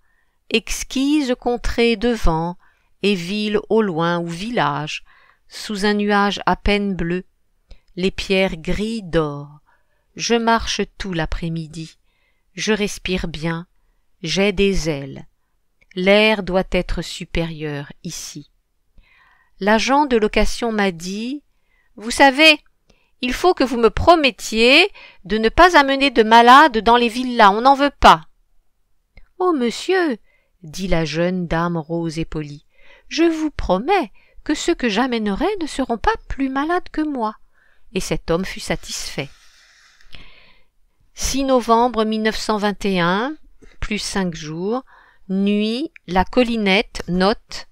exquise contrée devant et ville au loin ou village, sous un nuage à peine bleu, les pierres gris d'or. Je marche tout l'après-midi, je respire bien, j'ai des ailes. L'air doit être supérieur ici. L'agent de location m'a dit Vous savez, il faut que vous me promettiez de ne pas amener de malades dans les villas, on n'en veut pas. Oh, monsieur, dit la jeune dame rose et polie, je vous promets que ceux que j'amènerai ne seront pas plus malades que moi. Et cet homme fut satisfait. 6 novembre 1921, plus cinq jours, nuit, la collinette, note,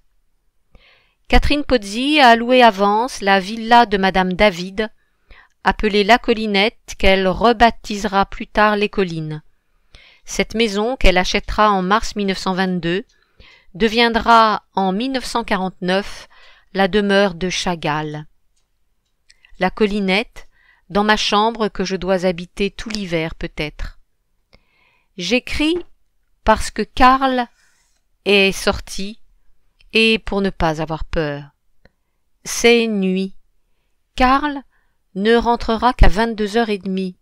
Catherine Pozzi a loué à la villa de Madame David, appelée La Collinette, qu'elle rebaptisera plus tard Les Collines. Cette maison, qu'elle achètera en mars 1922, deviendra en 1949 la demeure de Chagall. La collinette, dans ma chambre que je dois habiter tout l'hiver peut-être. J'écris parce que Karl est sorti et pour ne pas avoir peur. C'est nuit. Karl ne rentrera qu'à vingt-deux heures et demie.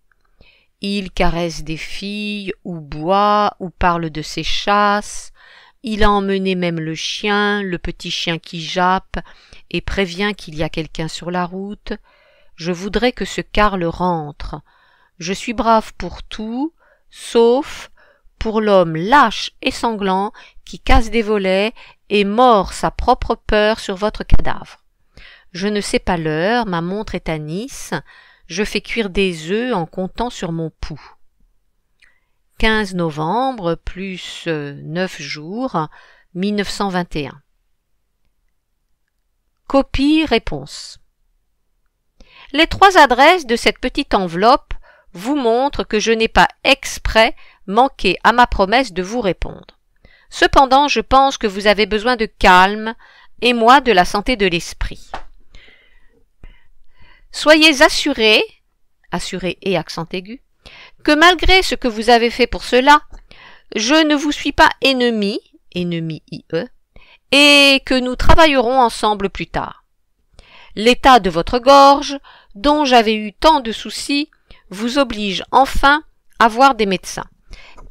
Il caresse des filles, ou boit, ou parle de ses chasses. Il a emmené même le chien, le petit chien qui jappe, et prévient qu'il y a quelqu'un sur la route. Je voudrais que ce Karl rentre. Je suis brave pour tout, sauf pour l'homme lâche et sanglant qui casse des volets et mord sa propre peur sur votre cadavre. Je ne sais pas l'heure, ma montre est à Nice, je fais cuire des œufs en comptant sur mon pouls. 15 novembre plus 9 euh, jours 1921. Copie réponse. Les trois adresses de cette petite enveloppe vous montrent que je n'ai pas exprès Manquer à ma promesse de vous répondre. Cependant, je pense que vous avez besoin de calme et moi de la santé de l'esprit. Soyez assurés, assurés et accent aigu, que malgré ce que vous avez fait pour cela, je ne vous suis pas ennemi, ennemi IE, et que nous travaillerons ensemble plus tard. L'état de votre gorge, dont j'avais eu tant de soucis, vous oblige enfin à voir des médecins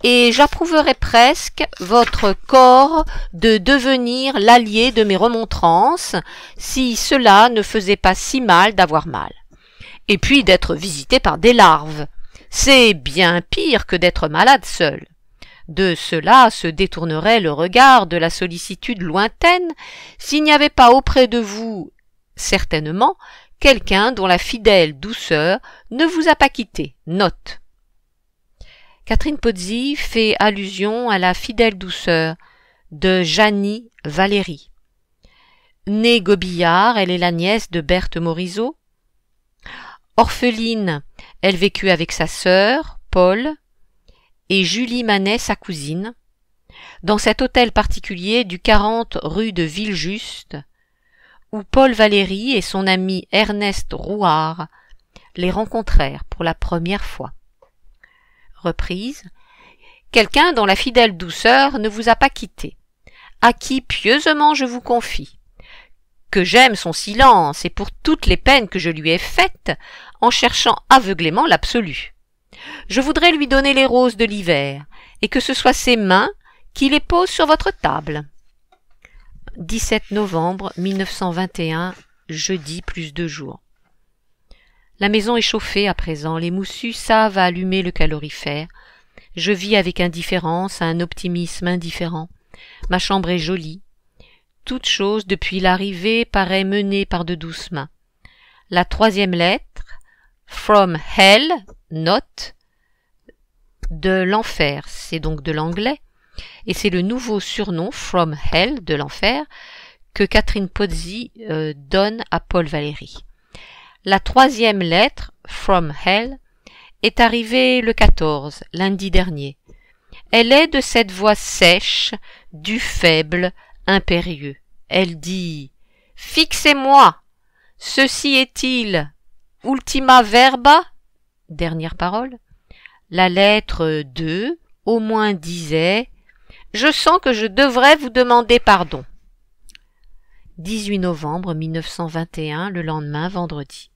et j'approuverais presque votre corps de devenir l'allié de mes remontrances, si cela ne faisait pas si mal d'avoir mal. Et puis d'être visité par des larves. C'est bien pire que d'être malade seul. De cela se détournerait le regard de la sollicitude lointaine s'il n'y avait pas auprès de vous, certainement, quelqu'un dont la fidèle douceur ne vous a pas quitté. Note. Catherine Pozzi fait allusion à la fidèle douceur de Janie Valérie. Née Gobillard, elle est la nièce de Berthe Morisot. Orpheline, elle vécut avec sa sœur, Paul, et Julie Manet, sa cousine, dans cet hôtel particulier du 40 rue de Villejuste, où Paul Valérie et son ami Ernest Rouard les rencontrèrent pour la première fois. Reprise, « quelqu'un dont la fidèle douceur ne vous a pas quitté, à qui pieusement je vous confie, que j'aime son silence et pour toutes les peines que je lui ai faites en cherchant aveuglément l'absolu. Je voudrais lui donner les roses de l'hiver et que ce soit ses mains qui les posent sur votre table. 17 novembre 1921, jeudi plus de jours. La maison est chauffée à présent, les moussus savent allumer le calorifère. Je vis avec indifférence, un optimisme indifférent. Ma chambre est jolie. Toute chose, depuis l'arrivée, paraît menée par de douces mains. La troisième lettre, from hell, note, de l'enfer, c'est donc de l'anglais, et c'est le nouveau surnom, from hell, de l'enfer, que Catherine Pozzi euh, donne à Paul Valéry. La troisième lettre, From Hell, est arrivée le 14, lundi dernier. Elle est de cette voix sèche, du faible, impérieux. Elle dit Fixez-moi Ceci est-il Ultima verba Dernière parole. La lettre 2 au moins disait Je sens que je devrais vous demander pardon. 18 novembre 1921, le lendemain vendredi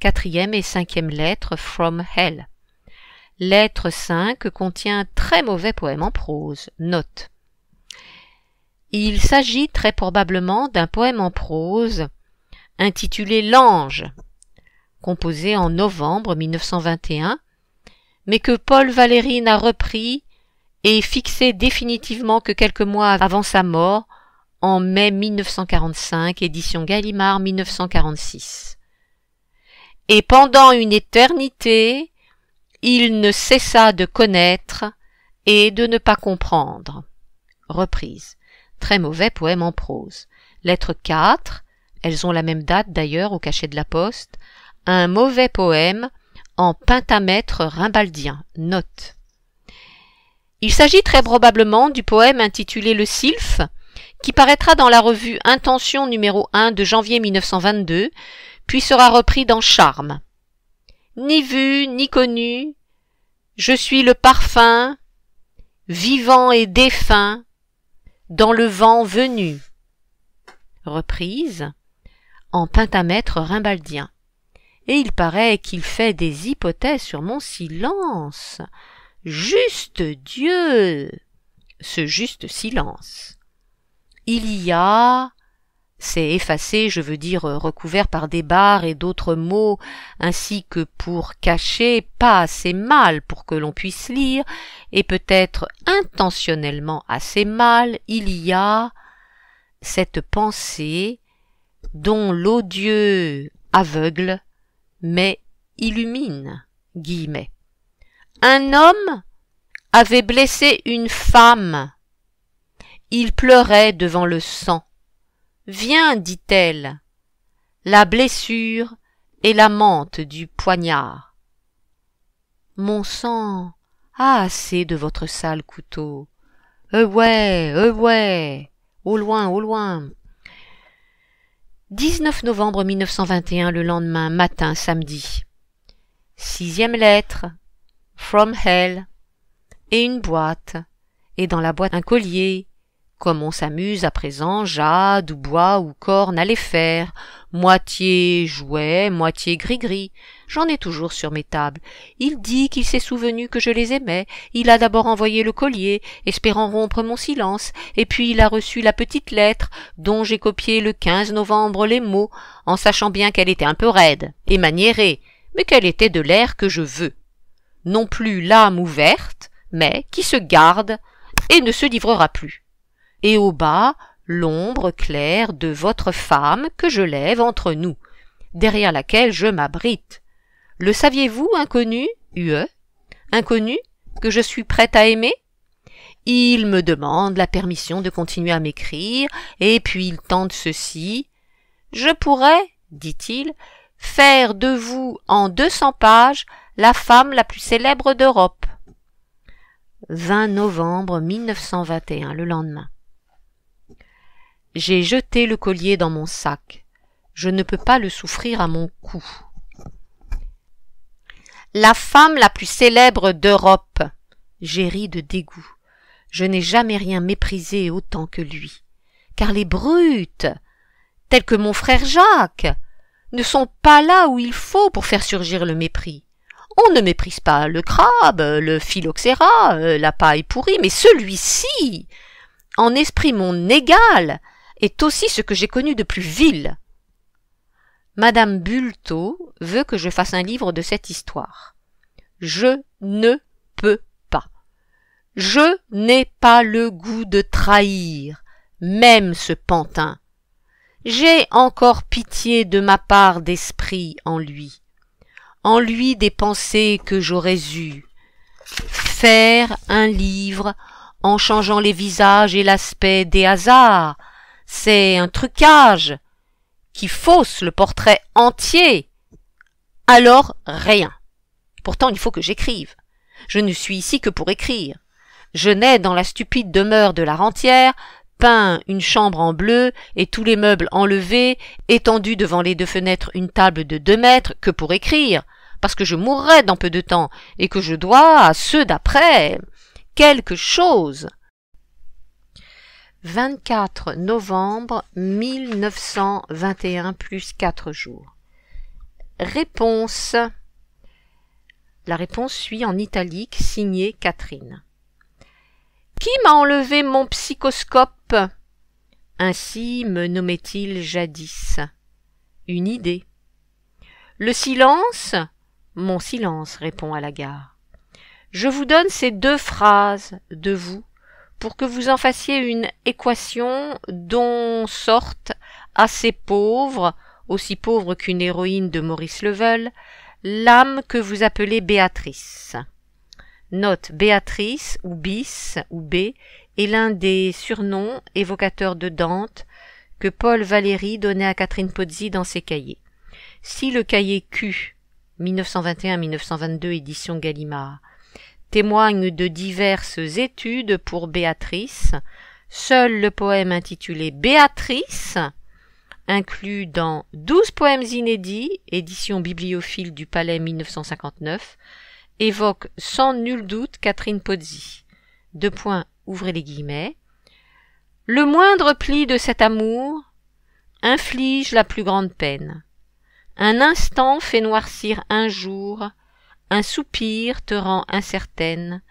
quatrième et cinquième lettres From Hell. Lettre 5 contient un très mauvais poème en prose. Note. Il s'agit très probablement d'un poème en prose intitulé L'Ange, composé en novembre 1921, mais que Paul Valérine a repris et fixé définitivement que quelques mois avant sa mort, en mai 1945, édition Gallimard 1946 et pendant une éternité il ne cessa de connaître et de ne pas comprendre. Reprise. Très mauvais poème en prose. Lettre 4, elles ont la même date d'ailleurs au cachet de la poste, un mauvais poème en pentamètre rimbaldien. Note. Il s'agit très probablement du poème intitulé Le Sylphe, qui paraîtra dans la revue Intention numéro 1 de janvier 1922, puis sera repris dans Charme. Ni vu, ni connu, je suis le parfum, vivant et défunt, dans le vent venu. Reprise en pentamètre rimbaldien. Et il paraît qu'il fait des hypothèses sur mon silence. Juste Dieu! Ce juste silence. Il y a c'est effacé, je veux dire euh, recouvert par des barres et d'autres mots, ainsi que pour cacher pas assez mal pour que l'on puisse lire, et peut-être intentionnellement assez mal, il y a cette pensée dont l'odieux aveugle mais illumine. Guillemets. Un homme avait blessé une femme. Il pleurait devant le sang. Viens, dit-elle. La blessure et la menthe du poignard. Mon sang a assez de votre sale couteau. Euh ouais, euh ouais, au loin, au loin. 19 novembre 1921, le lendemain matin, samedi. Sixième lettre. From Hell. Et une boîte. Et dans la boîte un collier comme on s'amuse à présent Jade ou Bois ou Corne à les faire, moitié jouet, moitié gris-gris. J'en ai toujours sur mes tables. Il dit qu'il s'est souvenu que je les aimais. Il a d'abord envoyé le collier, espérant rompre mon silence, et puis il a reçu la petite lettre, dont j'ai copié le 15 novembre les mots, en sachant bien qu'elle était un peu raide et maniérée, mais qu'elle était de l'air que je veux. Non plus l'âme ouverte, mais qui se garde et ne se livrera plus et au bas l'ombre claire de votre femme que je lève entre nous, derrière laquelle je m'abrite. Le saviez-vous, inconnu, UE, inconnu, que je suis prête à aimer? Il me demande la permission de continuer à m'écrire, et puis il tente ceci. Je pourrais, dit-il, faire de vous, en deux cents pages, la femme la plus célèbre d'Europe. 20 novembre 1921, le lendemain. J'ai jeté le collier dans mon sac. Je ne peux pas le souffrir à mon cou. La femme la plus célèbre d'Europe. J'ai ri de dégoût. Je n'ai jamais rien méprisé autant que lui. Car les brutes, tels que mon frère Jacques, ne sont pas là où il faut pour faire surgir le mépris. On ne méprise pas le crabe, le phylloxéra, euh, la paille pourrie, mais celui-ci, en esprit mon égal, est aussi ce que j'ai connu de plus vil. Madame Bulto veut que je fasse un livre de cette histoire. Je ne peux pas. Je n'ai pas le goût de trahir, même ce pantin. J'ai encore pitié de ma part d'esprit en lui, en lui des pensées que j'aurais eues. Faire un livre en changeant les visages et l'aspect des hasards, c'est un trucage qui fausse le portrait entier, alors rien. Pourtant, il faut que j'écrive. Je ne suis ici que pour écrire. Je n'ai dans la stupide demeure de la rentière peint une chambre en bleu et tous les meubles enlevés, étendu devant les deux fenêtres une table de deux mètres que pour écrire, parce que je mourrai dans peu de temps et que je dois à ceux d'après quelque chose. 24 novembre 1921 plus 4 jours. Réponse. La réponse suit en italique, signée Catherine. Qui m'a enlevé mon psychoscope Ainsi me nommait-il jadis. Une idée. Le silence Mon silence, répond à la gare. Je vous donne ces deux phrases de vous pour que vous en fassiez une équation dont sorte assez pauvre, aussi pauvre qu'une héroïne de Maurice Level, l'âme que vous appelez Béatrice. Note Béatrice ou Bis ou B est l'un des surnoms évocateurs de Dante que Paul Valéry donnait à Catherine Pozzi dans ses cahiers. Si le cahier Q 1921-1922 édition Gallimard témoigne de diverses études pour Béatrice. Seul le poème intitulé Béatrice, inclus dans Douze poèmes inédits, édition bibliophile du Palais 1959, évoque sans nul doute Catherine Pozzi. Deux points, ouvrez les guillemets. Le moindre pli de cet amour inflige la plus grande peine. Un instant fait noircir un jour un soupir te rend incertaine,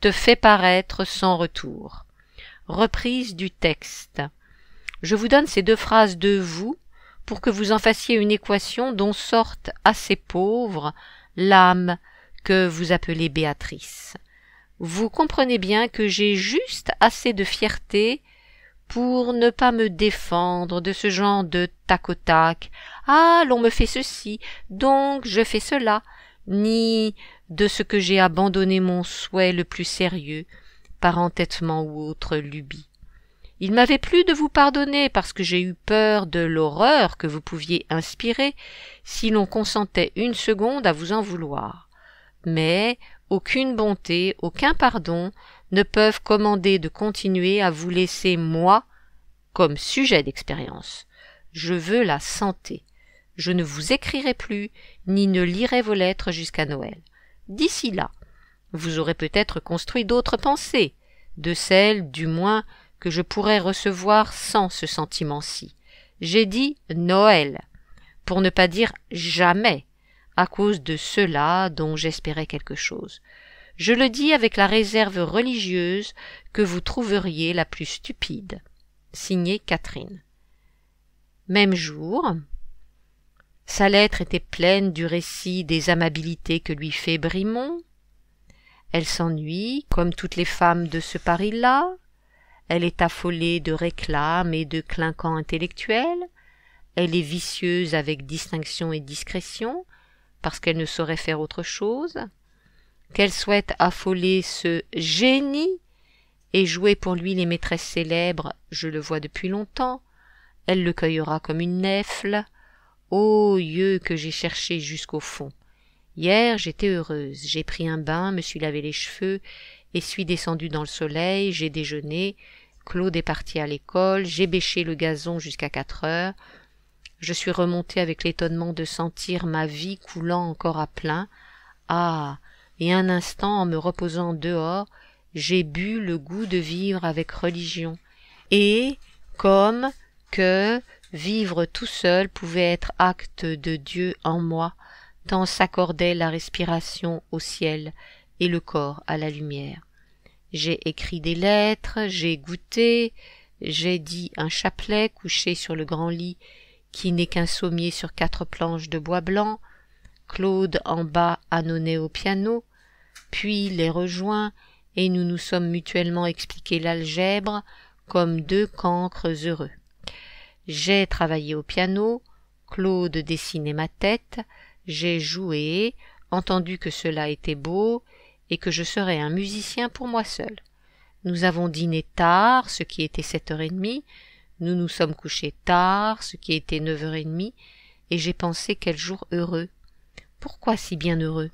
te fait paraître sans retour. Reprise du texte. Je vous donne ces deux phrases de vous pour que vous en fassiez une équation dont sorte assez pauvre l'âme que vous appelez Béatrice. Vous comprenez bien que j'ai juste assez de fierté pour ne pas me défendre de ce genre de tac au tac. Ah, l'on me fait ceci, donc je fais cela, ni de ce que j'ai abandonné mon souhait le plus sérieux, par entêtement ou autre lubie. Il m'avait plu de vous pardonner parce que j'ai eu peur de l'horreur que vous pouviez inspirer si l'on consentait une seconde à vous en vouloir. Mais aucune bonté, aucun pardon ne peuvent commander de continuer à vous laisser moi comme sujet d'expérience. Je veux la santé. Je ne vous écrirai plus, ni ne lirai vos lettres jusqu'à Noël. D'ici là, vous aurez peut-être construit d'autres pensées, de celles, du moins, que je pourrais recevoir sans ce sentiment-ci. J'ai dit Noël, pour ne pas dire jamais, à cause de cela dont j'espérais quelque chose. Je le dis avec la réserve religieuse que vous trouveriez la plus stupide. Signé Catherine. Même jour, sa lettre était pleine du récit des amabilités que lui fait Brimont. Elle s'ennuie, comme toutes les femmes de ce Paris-là. Elle est affolée de réclames et de clinquants intellectuels. Elle est vicieuse avec distinction et discrétion, parce qu'elle ne saurait faire autre chose. Qu'elle souhaite affoler ce génie et jouer pour lui les maîtresses célèbres, je le vois depuis longtemps. Elle le cueillera comme une nefle ô yeux que j'ai cherché jusqu'au fond hier j'étais heureuse j'ai pris un bain me suis lavé les cheveux et suis descendue dans le soleil j'ai déjeuné claude est parti à l'école j'ai bêché le gazon jusqu'à quatre heures je suis remontée avec l'étonnement de sentir ma vie coulant encore à plein ah et un instant en me reposant dehors j'ai bu le goût de vivre avec religion et comme que Vivre tout seul pouvait être acte de Dieu en moi, tant s'accordait la respiration au ciel et le corps à la lumière. J'ai écrit des lettres, j'ai goûté, j'ai dit un chapelet couché sur le grand lit qui n'est qu'un sommier sur quatre planches de bois blanc, Claude en bas annonné au piano, puis les rejoint et nous nous sommes mutuellement expliqué l'algèbre comme deux cancres heureux. J'ai travaillé au piano, Claude dessinait ma tête, j'ai joué, entendu que cela était beau, et que je serais un musicien pour moi seul. Nous avons dîné tard, ce qui était sept heures et demie, nous nous sommes couchés tard, ce qui était neuf heures et demie, et j'ai pensé quel jour heureux. Pourquoi si bien heureux?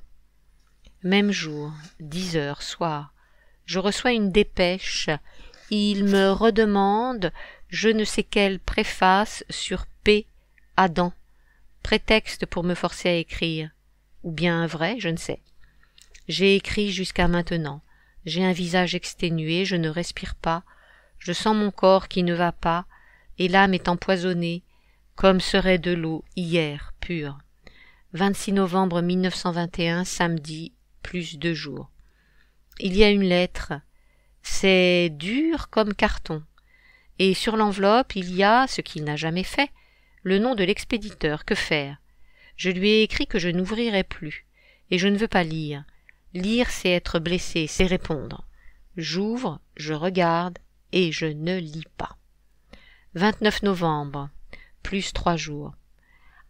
Même jour, dix heures, soir, je reçois une dépêche. Il me redemande je ne sais quelle préface sur P. Adam, prétexte pour me forcer à écrire, ou bien un vrai, je ne sais. J'ai écrit jusqu'à maintenant. J'ai un visage exténué, je ne respire pas, je sens mon corps qui ne va pas, et l'âme est empoisonnée, comme serait de l'eau hier pure. 26 novembre 1921, samedi, plus deux jours. Il y a une lettre. C'est dur comme carton et sur l'enveloppe il y a, ce qu'il n'a jamais fait, le nom de l'expéditeur. Que faire Je lui ai écrit que je n'ouvrirai plus, et je ne veux pas lire. Lire, c'est être blessé, c'est répondre. J'ouvre, je regarde, et je ne lis pas. 29 novembre, plus trois jours.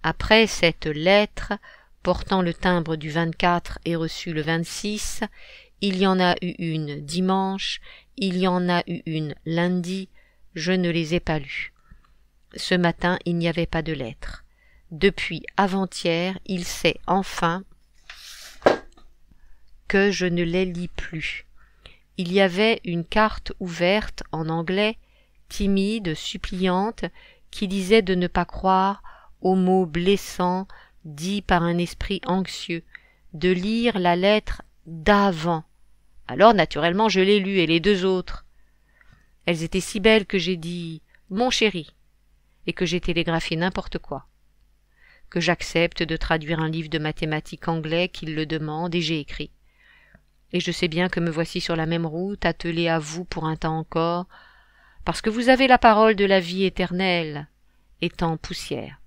Après cette lettre, portant le timbre du 24 et reçue le 26, il y en a eu une dimanche, il y en a eu une lundi, je ne les ai pas lus. Ce matin, il n'y avait pas de lettres. Depuis avant-hier, il sait enfin que je ne les lis plus. Il y avait une carte ouverte en anglais, timide, suppliante, qui disait de ne pas croire aux mots blessants dits par un esprit anxieux, de lire la lettre d'avant. Alors naturellement je l'ai lue et les deux autres. Elles étaient si belles que j'ai dit mon chéri et que j'ai télégraphié n'importe quoi. Que j'accepte de traduire un livre de mathématiques anglais qu'il le demande et j'ai écrit. Et je sais bien que me voici sur la même route, attelé à vous pour un temps encore, parce que vous avez la parole de la vie éternelle, étant poussière.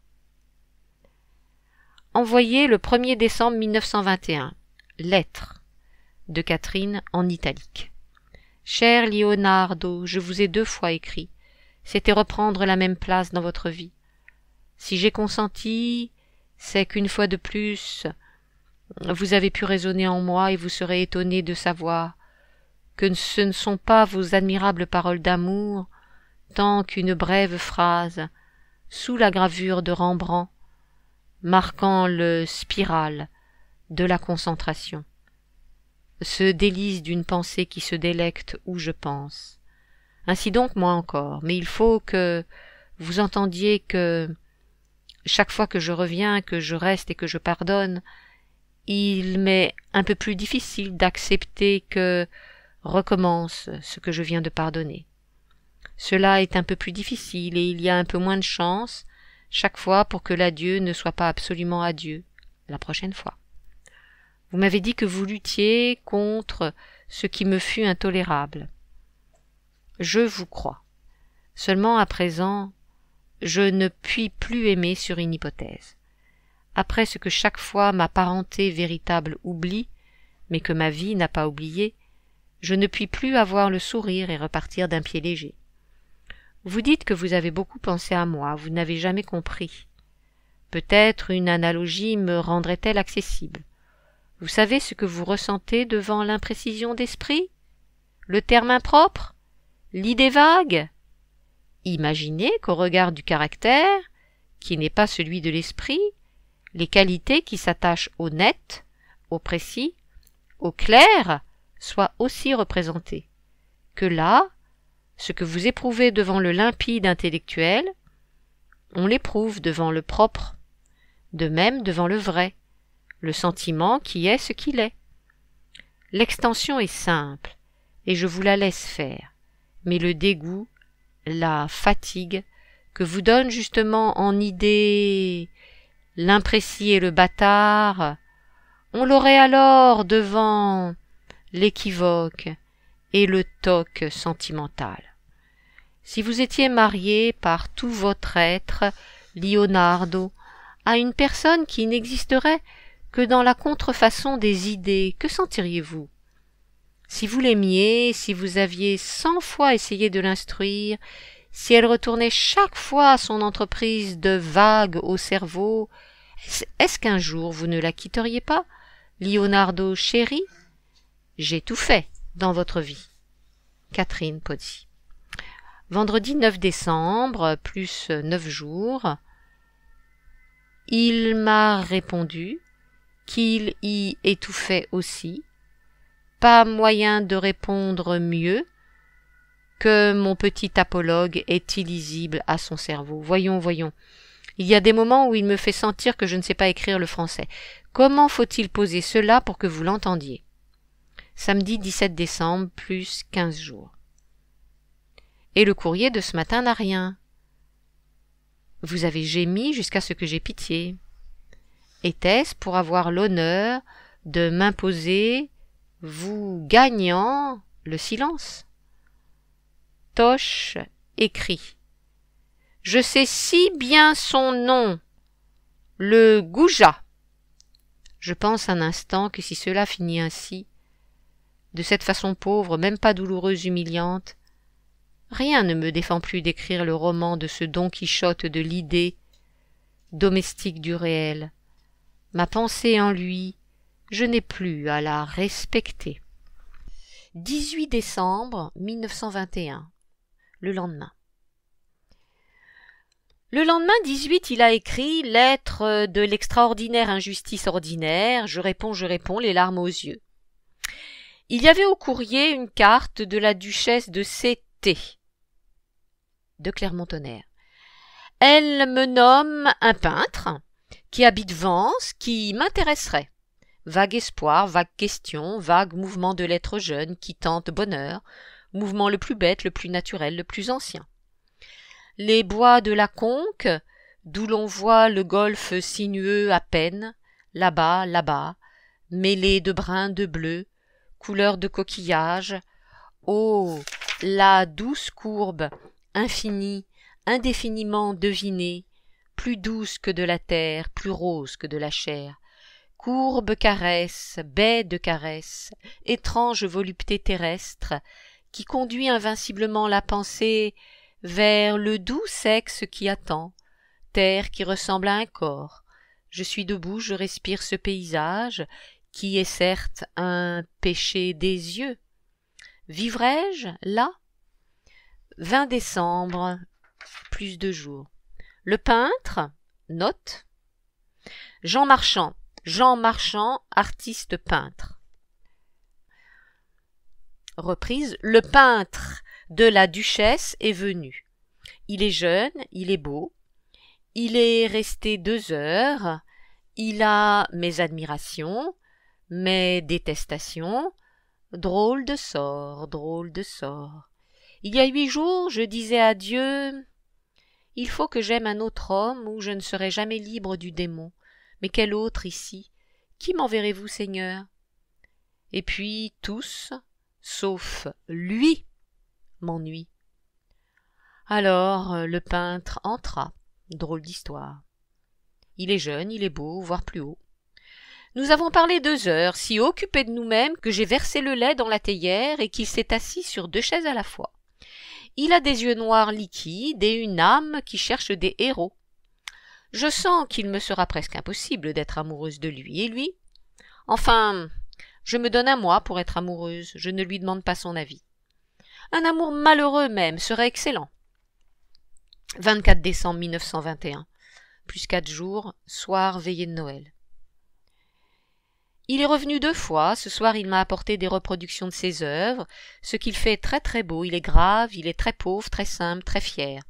Envoyé le 1er décembre 1921. Lettre de Catherine en italique. Cher Leonardo, je vous ai deux fois écrit. C'était reprendre la même place dans votre vie. Si j'ai consenti, c'est qu'une fois de plus, vous avez pu raisonner en moi et vous serez étonné de savoir que ce ne sont pas vos admirables paroles d'amour, tant qu'une brève phrase, sous la gravure de Rembrandt, marquant le spiral de la concentration se délice d'une pensée qui se délecte où je pense. Ainsi donc moi encore, mais il faut que vous entendiez que chaque fois que je reviens, que je reste et que je pardonne, il m'est un peu plus difficile d'accepter que recommence ce que je viens de pardonner. Cela est un peu plus difficile et il y a un peu moins de chance chaque fois pour que l'adieu ne soit pas absolument adieu la prochaine fois. Vous m'avez dit que vous luttiez contre ce qui me fut intolérable. Je vous crois. Seulement à présent, je ne puis plus aimer sur une hypothèse. Après ce que chaque fois ma parenté véritable oublie, mais que ma vie n'a pas oublié, je ne puis plus avoir le sourire et repartir d'un pied léger. Vous dites que vous avez beaucoup pensé à moi, vous n'avez jamais compris. Peut-être une analogie me rendrait-elle accessible. Vous savez ce que vous ressentez devant l'imprécision d'esprit Le terme impropre L'idée vague Imaginez qu'au regard du caractère, qui n'est pas celui de l'esprit, les qualités qui s'attachent au net, au précis, au clair soient aussi représentées. Que là, ce que vous éprouvez devant le limpide intellectuel, on l'éprouve devant le propre, de même devant le vrai le sentiment qui est ce qu'il est. L'extension est simple, et je vous la laisse faire, mais le dégoût, la fatigue, que vous donne justement en idée l'imprécis et le bâtard, on l'aurait alors devant l'équivoque et le toc sentimental. Si vous étiez marié par tout votre être, Leonardo, à une personne qui n'existerait que dans la contrefaçon des idées, que sentiriez-vous Si vous l'aimiez, si vous aviez cent fois essayé de l'instruire, si elle retournait chaque fois son entreprise de vague au cerveau, est-ce qu'un jour vous ne la quitteriez pas Leonardo chéri J'ai tout fait dans votre vie. Catherine Pozzi. Vendredi 9 décembre, plus neuf jours. Il m'a répondu qu'il y étouffait aussi. Pas moyen de répondre mieux que mon petit apologue est illisible à son cerveau. Voyons, voyons. Il y a des moments où il me fait sentir que je ne sais pas écrire le français. Comment faut-il poser cela pour que vous l'entendiez Samedi 17 décembre, plus 15 jours. Et le courrier de ce matin n'a rien. Vous avez gémi jusqu'à ce que j'aie pitié. Était-ce pour avoir l'honneur de m'imposer, vous gagnant le silence Toche écrit. Je sais si bien son nom, le goujat. Je pense un instant que si cela finit ainsi, de cette façon pauvre, même pas douloureuse, humiliante, rien ne me défend plus d'écrire le roman de ce Don Quichotte de l'idée, domestique du réel ma pensée en lui, je n'ai plus à la respecter. 18 décembre 1921, le lendemain. Le lendemain 18, il a écrit Lettre de l'extraordinaire injustice ordinaire, je réponds, je réponds, les larmes aux yeux. Il y avait au courrier une carte de la duchesse de C.T. de Clermont-Tonnerre. Elle me nomme un peintre, qui habite Vence, qui m'intéresserait. Vague espoir, vague question, vague mouvement de l'être jeune qui tente bonheur, mouvement le plus bête, le plus naturel, le plus ancien. Les bois de la Conque, d'où l'on voit le golfe sinueux à peine, là-bas, là-bas, mêlé de brun, de bleu, couleur de coquillage. Oh, la douce courbe, infinie, indéfiniment devinée, plus douce que de la terre, plus rose que de la chair. Courbe caresse, baie de caresse, étrange volupté terrestre, qui conduit invinciblement la pensée vers le doux sexe qui attend, terre qui ressemble à un corps. Je suis debout, je respire ce paysage, qui est certes un péché des yeux. Vivrai-je là 20 décembre, plus de jours. Le peintre, note. Jean Marchand, Jean Marchand, artiste peintre. Reprise. Le peintre de la duchesse est venu. Il est jeune, il est beau. Il est resté deux heures. Il a mes admirations, mes détestations. Drôle de sort, drôle de sort. Il y a huit jours, je disais adieu... Il faut que j'aime un autre homme, ou je ne serai jamais libre du démon. Mais quel autre ici Qui m'enverrez vous, Seigneur? Et puis tous, sauf lui, m'ennuient. Alors euh, le peintre entra. Drôle d'histoire. Il est jeune, il est beau, voire plus haut. Nous avons parlé deux heures, si occupés de nous-mêmes que j'ai versé le lait dans la théière et qu'il s'est assis sur deux chaises à la fois. Il a des yeux noirs liquides et une âme qui cherche des héros. Je sens qu'il me sera presque impossible d'être amoureuse de lui et lui. Enfin, je me donne à moi pour être amoureuse, je ne lui demande pas son avis. Un amour malheureux même serait excellent. 24 décembre 1921. Plus quatre jours, soir, veillée de Noël. Il est revenu deux fois, ce soir il m'a apporté des reproductions de ses œuvres, ce qu'il fait est très très beau, il est grave, il est très pauvre, très simple, très fier.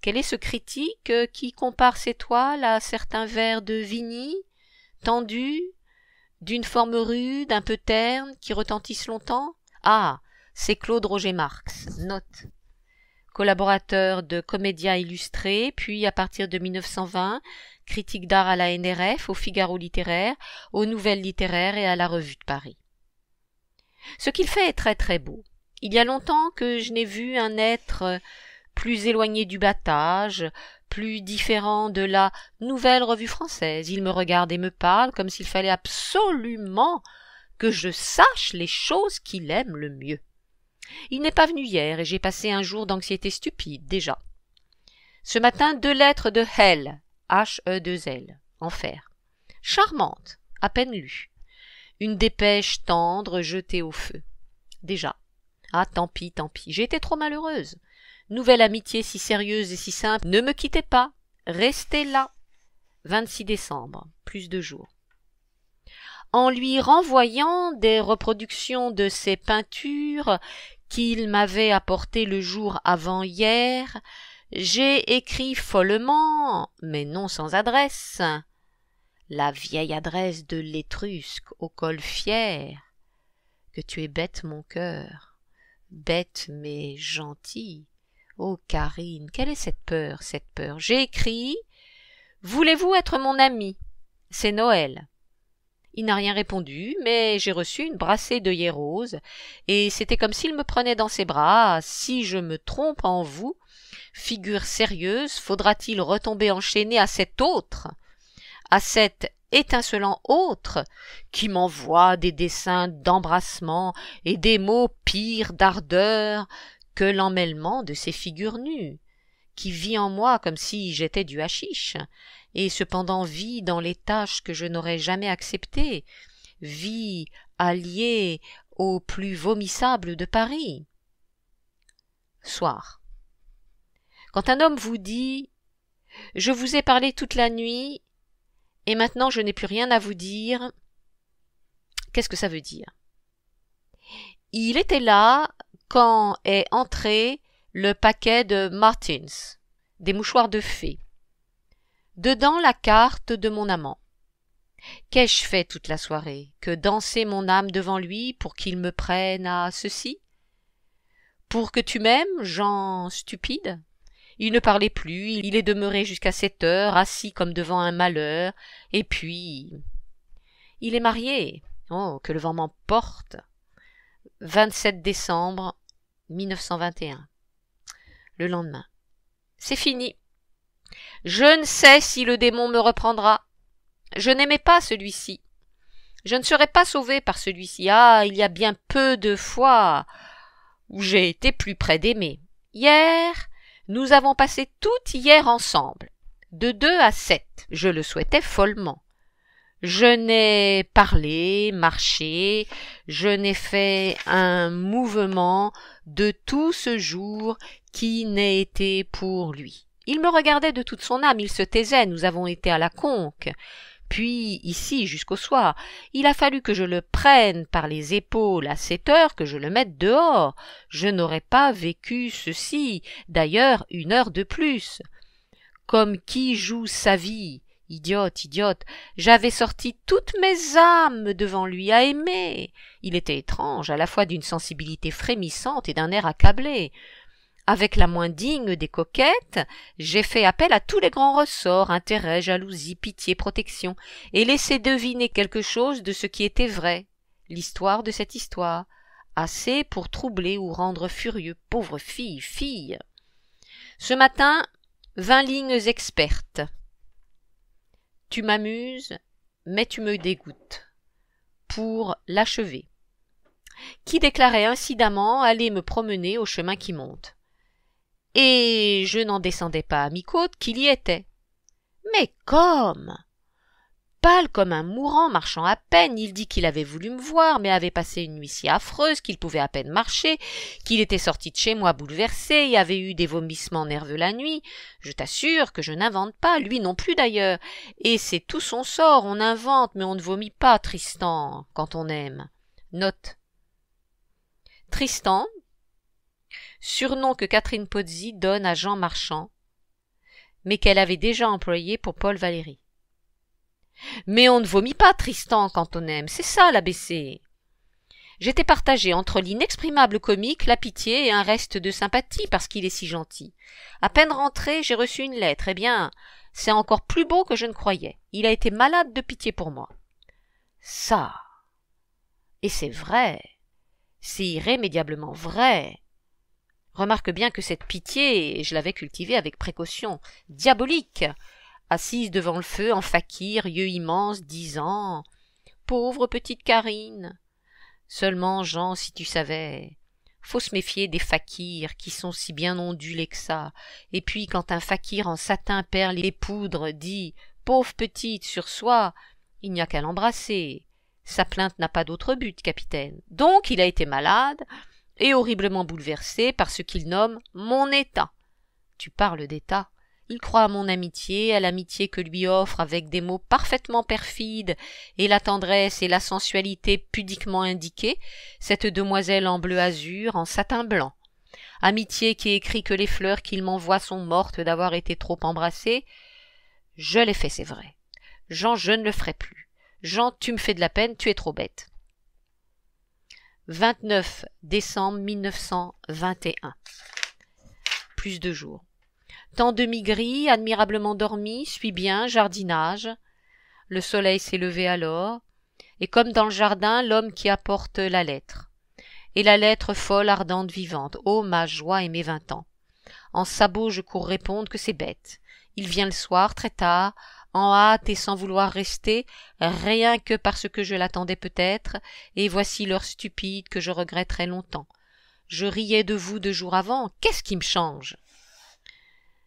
Quel est ce critique qui compare ses toiles à certains vers de Vigny, tendus, d'une forme rude, un peu terne, qui retentissent longtemps Ah, c'est Claude Roger Marx, note. Collaborateur de Comédia Illustré, puis à partir de 1920, critique d'art à la NRF, au Figaro littéraire, aux Nouvelles littéraires et à la Revue de Paris. Ce qu'il fait est très très beau. Il y a longtemps que je n'ai vu un être plus éloigné du battage, plus différent de la nouvelle revue française. Il me regarde et me parle comme s'il fallait absolument que je sache les choses qu'il aime le mieux. Il n'est pas venu hier et j'ai passé un jour d'anxiété stupide déjà. Ce matin, deux lettres de Hell h 2 e l enfer. Charmante, à peine lue. Une dépêche tendre jetée au feu. Déjà. Ah, tant pis, tant pis, j'ai été trop malheureuse. Nouvelle amitié si sérieuse et si simple, ne me quittez pas, restez là. 26 décembre, plus de jours. En lui renvoyant des reproductions de ses peintures qu'il m'avait apportées le jour avant hier, j'ai écrit follement, mais non sans adresse. La vieille adresse de l'étrusque au col fier. Que tu es bête, mon cœur. Bête, mais gentille. Oh, Karine, quelle est cette peur, cette peur. J'ai écrit Voulez-vous être mon ami C'est Noël. Il n'a rien répondu, mais j'ai reçu une brassée d'œillets roses, et c'était comme s'il me prenait dans ses bras. Si je me trompe en vous, Figure sérieuse, faudra-t-il retomber enchaîné à cet autre, à cet étincelant autre, qui m'envoie des dessins d'embrassement et des mots pires d'ardeur que l'emmêlement de ces figures nues, qui vit en moi comme si j'étais du hachiche, et cependant vit dans les tâches que je n'aurais jamais acceptées, vit alliée au plus vomissables de Paris. Soir. Quand un homme vous dit Je vous ai parlé toute la nuit, et maintenant je n'ai plus rien à vous dire, qu'est-ce que ça veut dire Il était là quand est entré le paquet de Martins, des mouchoirs de fée. Dedans la carte de mon amant. Qu'ai-je fait toute la soirée que danser mon âme devant lui pour qu'il me prenne à ceci Pour que tu m'aimes, Jean stupide il ne parlait plus, il est demeuré jusqu'à sept heures, assis comme devant un malheur, et puis... Il est marié. Oh, que le vent m'emporte. 27 décembre 1921. Le lendemain. C'est fini. Je ne sais si le démon me reprendra. Je n'aimais pas celui-ci. Je ne serais pas sauvé par celui-ci. Ah, il y a bien peu de fois où j'ai été plus près d'aimer. Hier, nous avons passé toute hier ensemble, de deux à sept. Je le souhaitais follement. Je n'ai parlé, marché, je n'ai fait un mouvement de tout ce jour qui n'ait été pour lui. Il me regardait de toute son âme, il se taisait, nous avons été à la conque puis ici jusqu'au soir. Il a fallu que je le prenne par les épaules à sept heures, que je le mette dehors. Je n'aurais pas vécu ceci, d'ailleurs une heure de plus. Comme qui joue sa vie Idiote, idiote, j'avais sorti toutes mes âmes devant lui à aimer. Il était étrange, à la fois d'une sensibilité frémissante et d'un air accablé. Avec la moins digne des coquettes, j'ai fait appel à tous les grands ressorts, intérêts, jalousie, pitié, protection, et laissé deviner quelque chose de ce qui était vrai, l'histoire de cette histoire, assez pour troubler ou rendre furieux pauvre fille, fille. Ce matin, vingt lignes expertes. Tu m'amuses, mais tu me dégoûtes. Pour l'achever. Qui déclarait incidemment aller me promener au chemin qui monte et je n'en descendais pas à mi-côte qu'il y était. Mais comme Pâle comme un mourant, marchant à peine, il dit qu'il avait voulu me voir, mais avait passé une nuit si affreuse qu'il pouvait à peine marcher, qu'il était sorti de chez moi bouleversé et avait eu des vomissements nerveux la nuit. Je t'assure que je n'invente pas, lui non plus d'ailleurs. Et c'est tout son sort, on invente, mais on ne vomit pas, Tristan, quand on aime. Note. Tristan, surnom que Catherine Pozzi donne à Jean Marchand, mais qu'elle avait déjà employé pour Paul Valéry. Mais on ne vomit pas Tristan quand on aime, c'est ça l'ABC. J'étais partagée entre l'inexprimable comique, la pitié et un reste de sympathie parce qu'il est si gentil. À peine rentré, j'ai reçu une lettre. Eh bien, c'est encore plus beau que je ne croyais. Il a été malade de pitié pour moi. Ça. Et c'est vrai. C'est irrémédiablement vrai. Remarque bien que cette pitié, je l'avais cultivée avec précaution, diabolique, assise devant le feu en fakir, yeux immenses, disant Pauvre petite Karine !» Seulement, Jean, si tu savais. Faut se méfier des fakirs qui sont si bien ondulés que ça. Et puis, quand un fakir en satin perd les poudres dit Pauvre petite sur soi, il n'y a qu'à l'embrasser. Sa plainte n'a pas d'autre but, capitaine. Donc, il a été malade, et horriblement bouleversé par ce qu'il nomme mon état. Tu parles d'état. Il croit à mon amitié, à l'amitié que lui offre avec des mots parfaitement perfides et la tendresse et la sensualité pudiquement indiquées, cette demoiselle en bleu azur, en satin blanc. Amitié qui écrit que les fleurs qu'il m'envoie sont mortes d'avoir été trop embrassées. Je l'ai fait, c'est vrai. Jean, je ne le ferai plus. Jean, tu me fais de la peine, tu es trop bête. 29 décembre 1921. Plus de jours. Tant de gris admirablement dormi, suis bien, jardinage. Le soleil s'est levé alors, et comme dans le jardin, l'homme qui apporte la lettre. Et la lettre folle, ardente, vivante. Ô oh, ma joie et mes vingt ans. En sabots, je cours répondre que c'est bête. Il vient le soir, très tard, en hâte et sans vouloir rester, rien que parce que je l'attendais peut-être, et voici l'heure stupide que je regretterai longtemps. Je riais de vous deux jours avant, qu'est-ce qui me change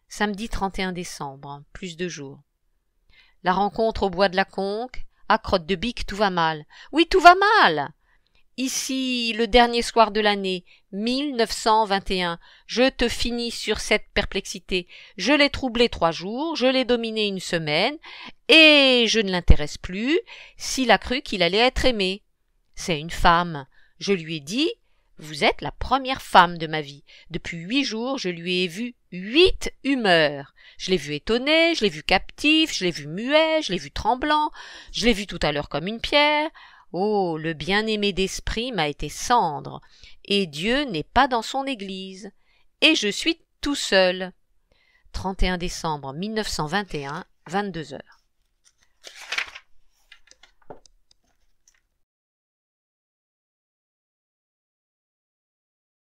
Samedi 31 décembre, plus de jours. La rencontre au bois de la Conque, à crotte de bique, tout va mal. Oui, tout va mal Ici, le dernier soir de l'année, 1921. Je te finis sur cette perplexité. Je l'ai troublé trois jours, je l'ai dominé une semaine, et je ne l'intéresse plus, s'il a cru qu'il allait être aimé. C'est une femme. Je lui ai dit, vous êtes la première femme de ma vie. Depuis huit jours, je lui ai vu huit humeurs. Je l'ai vu étonné, je l'ai vu captif, je l'ai vu muet, je l'ai vu tremblant, je l'ai vu tout à l'heure comme une pierre. Oh. Le bien aimé d'esprit m'a été cendre, et Dieu n'est pas dans son Église, et je suis tout seul. 31 décembre 1921, 22 heures.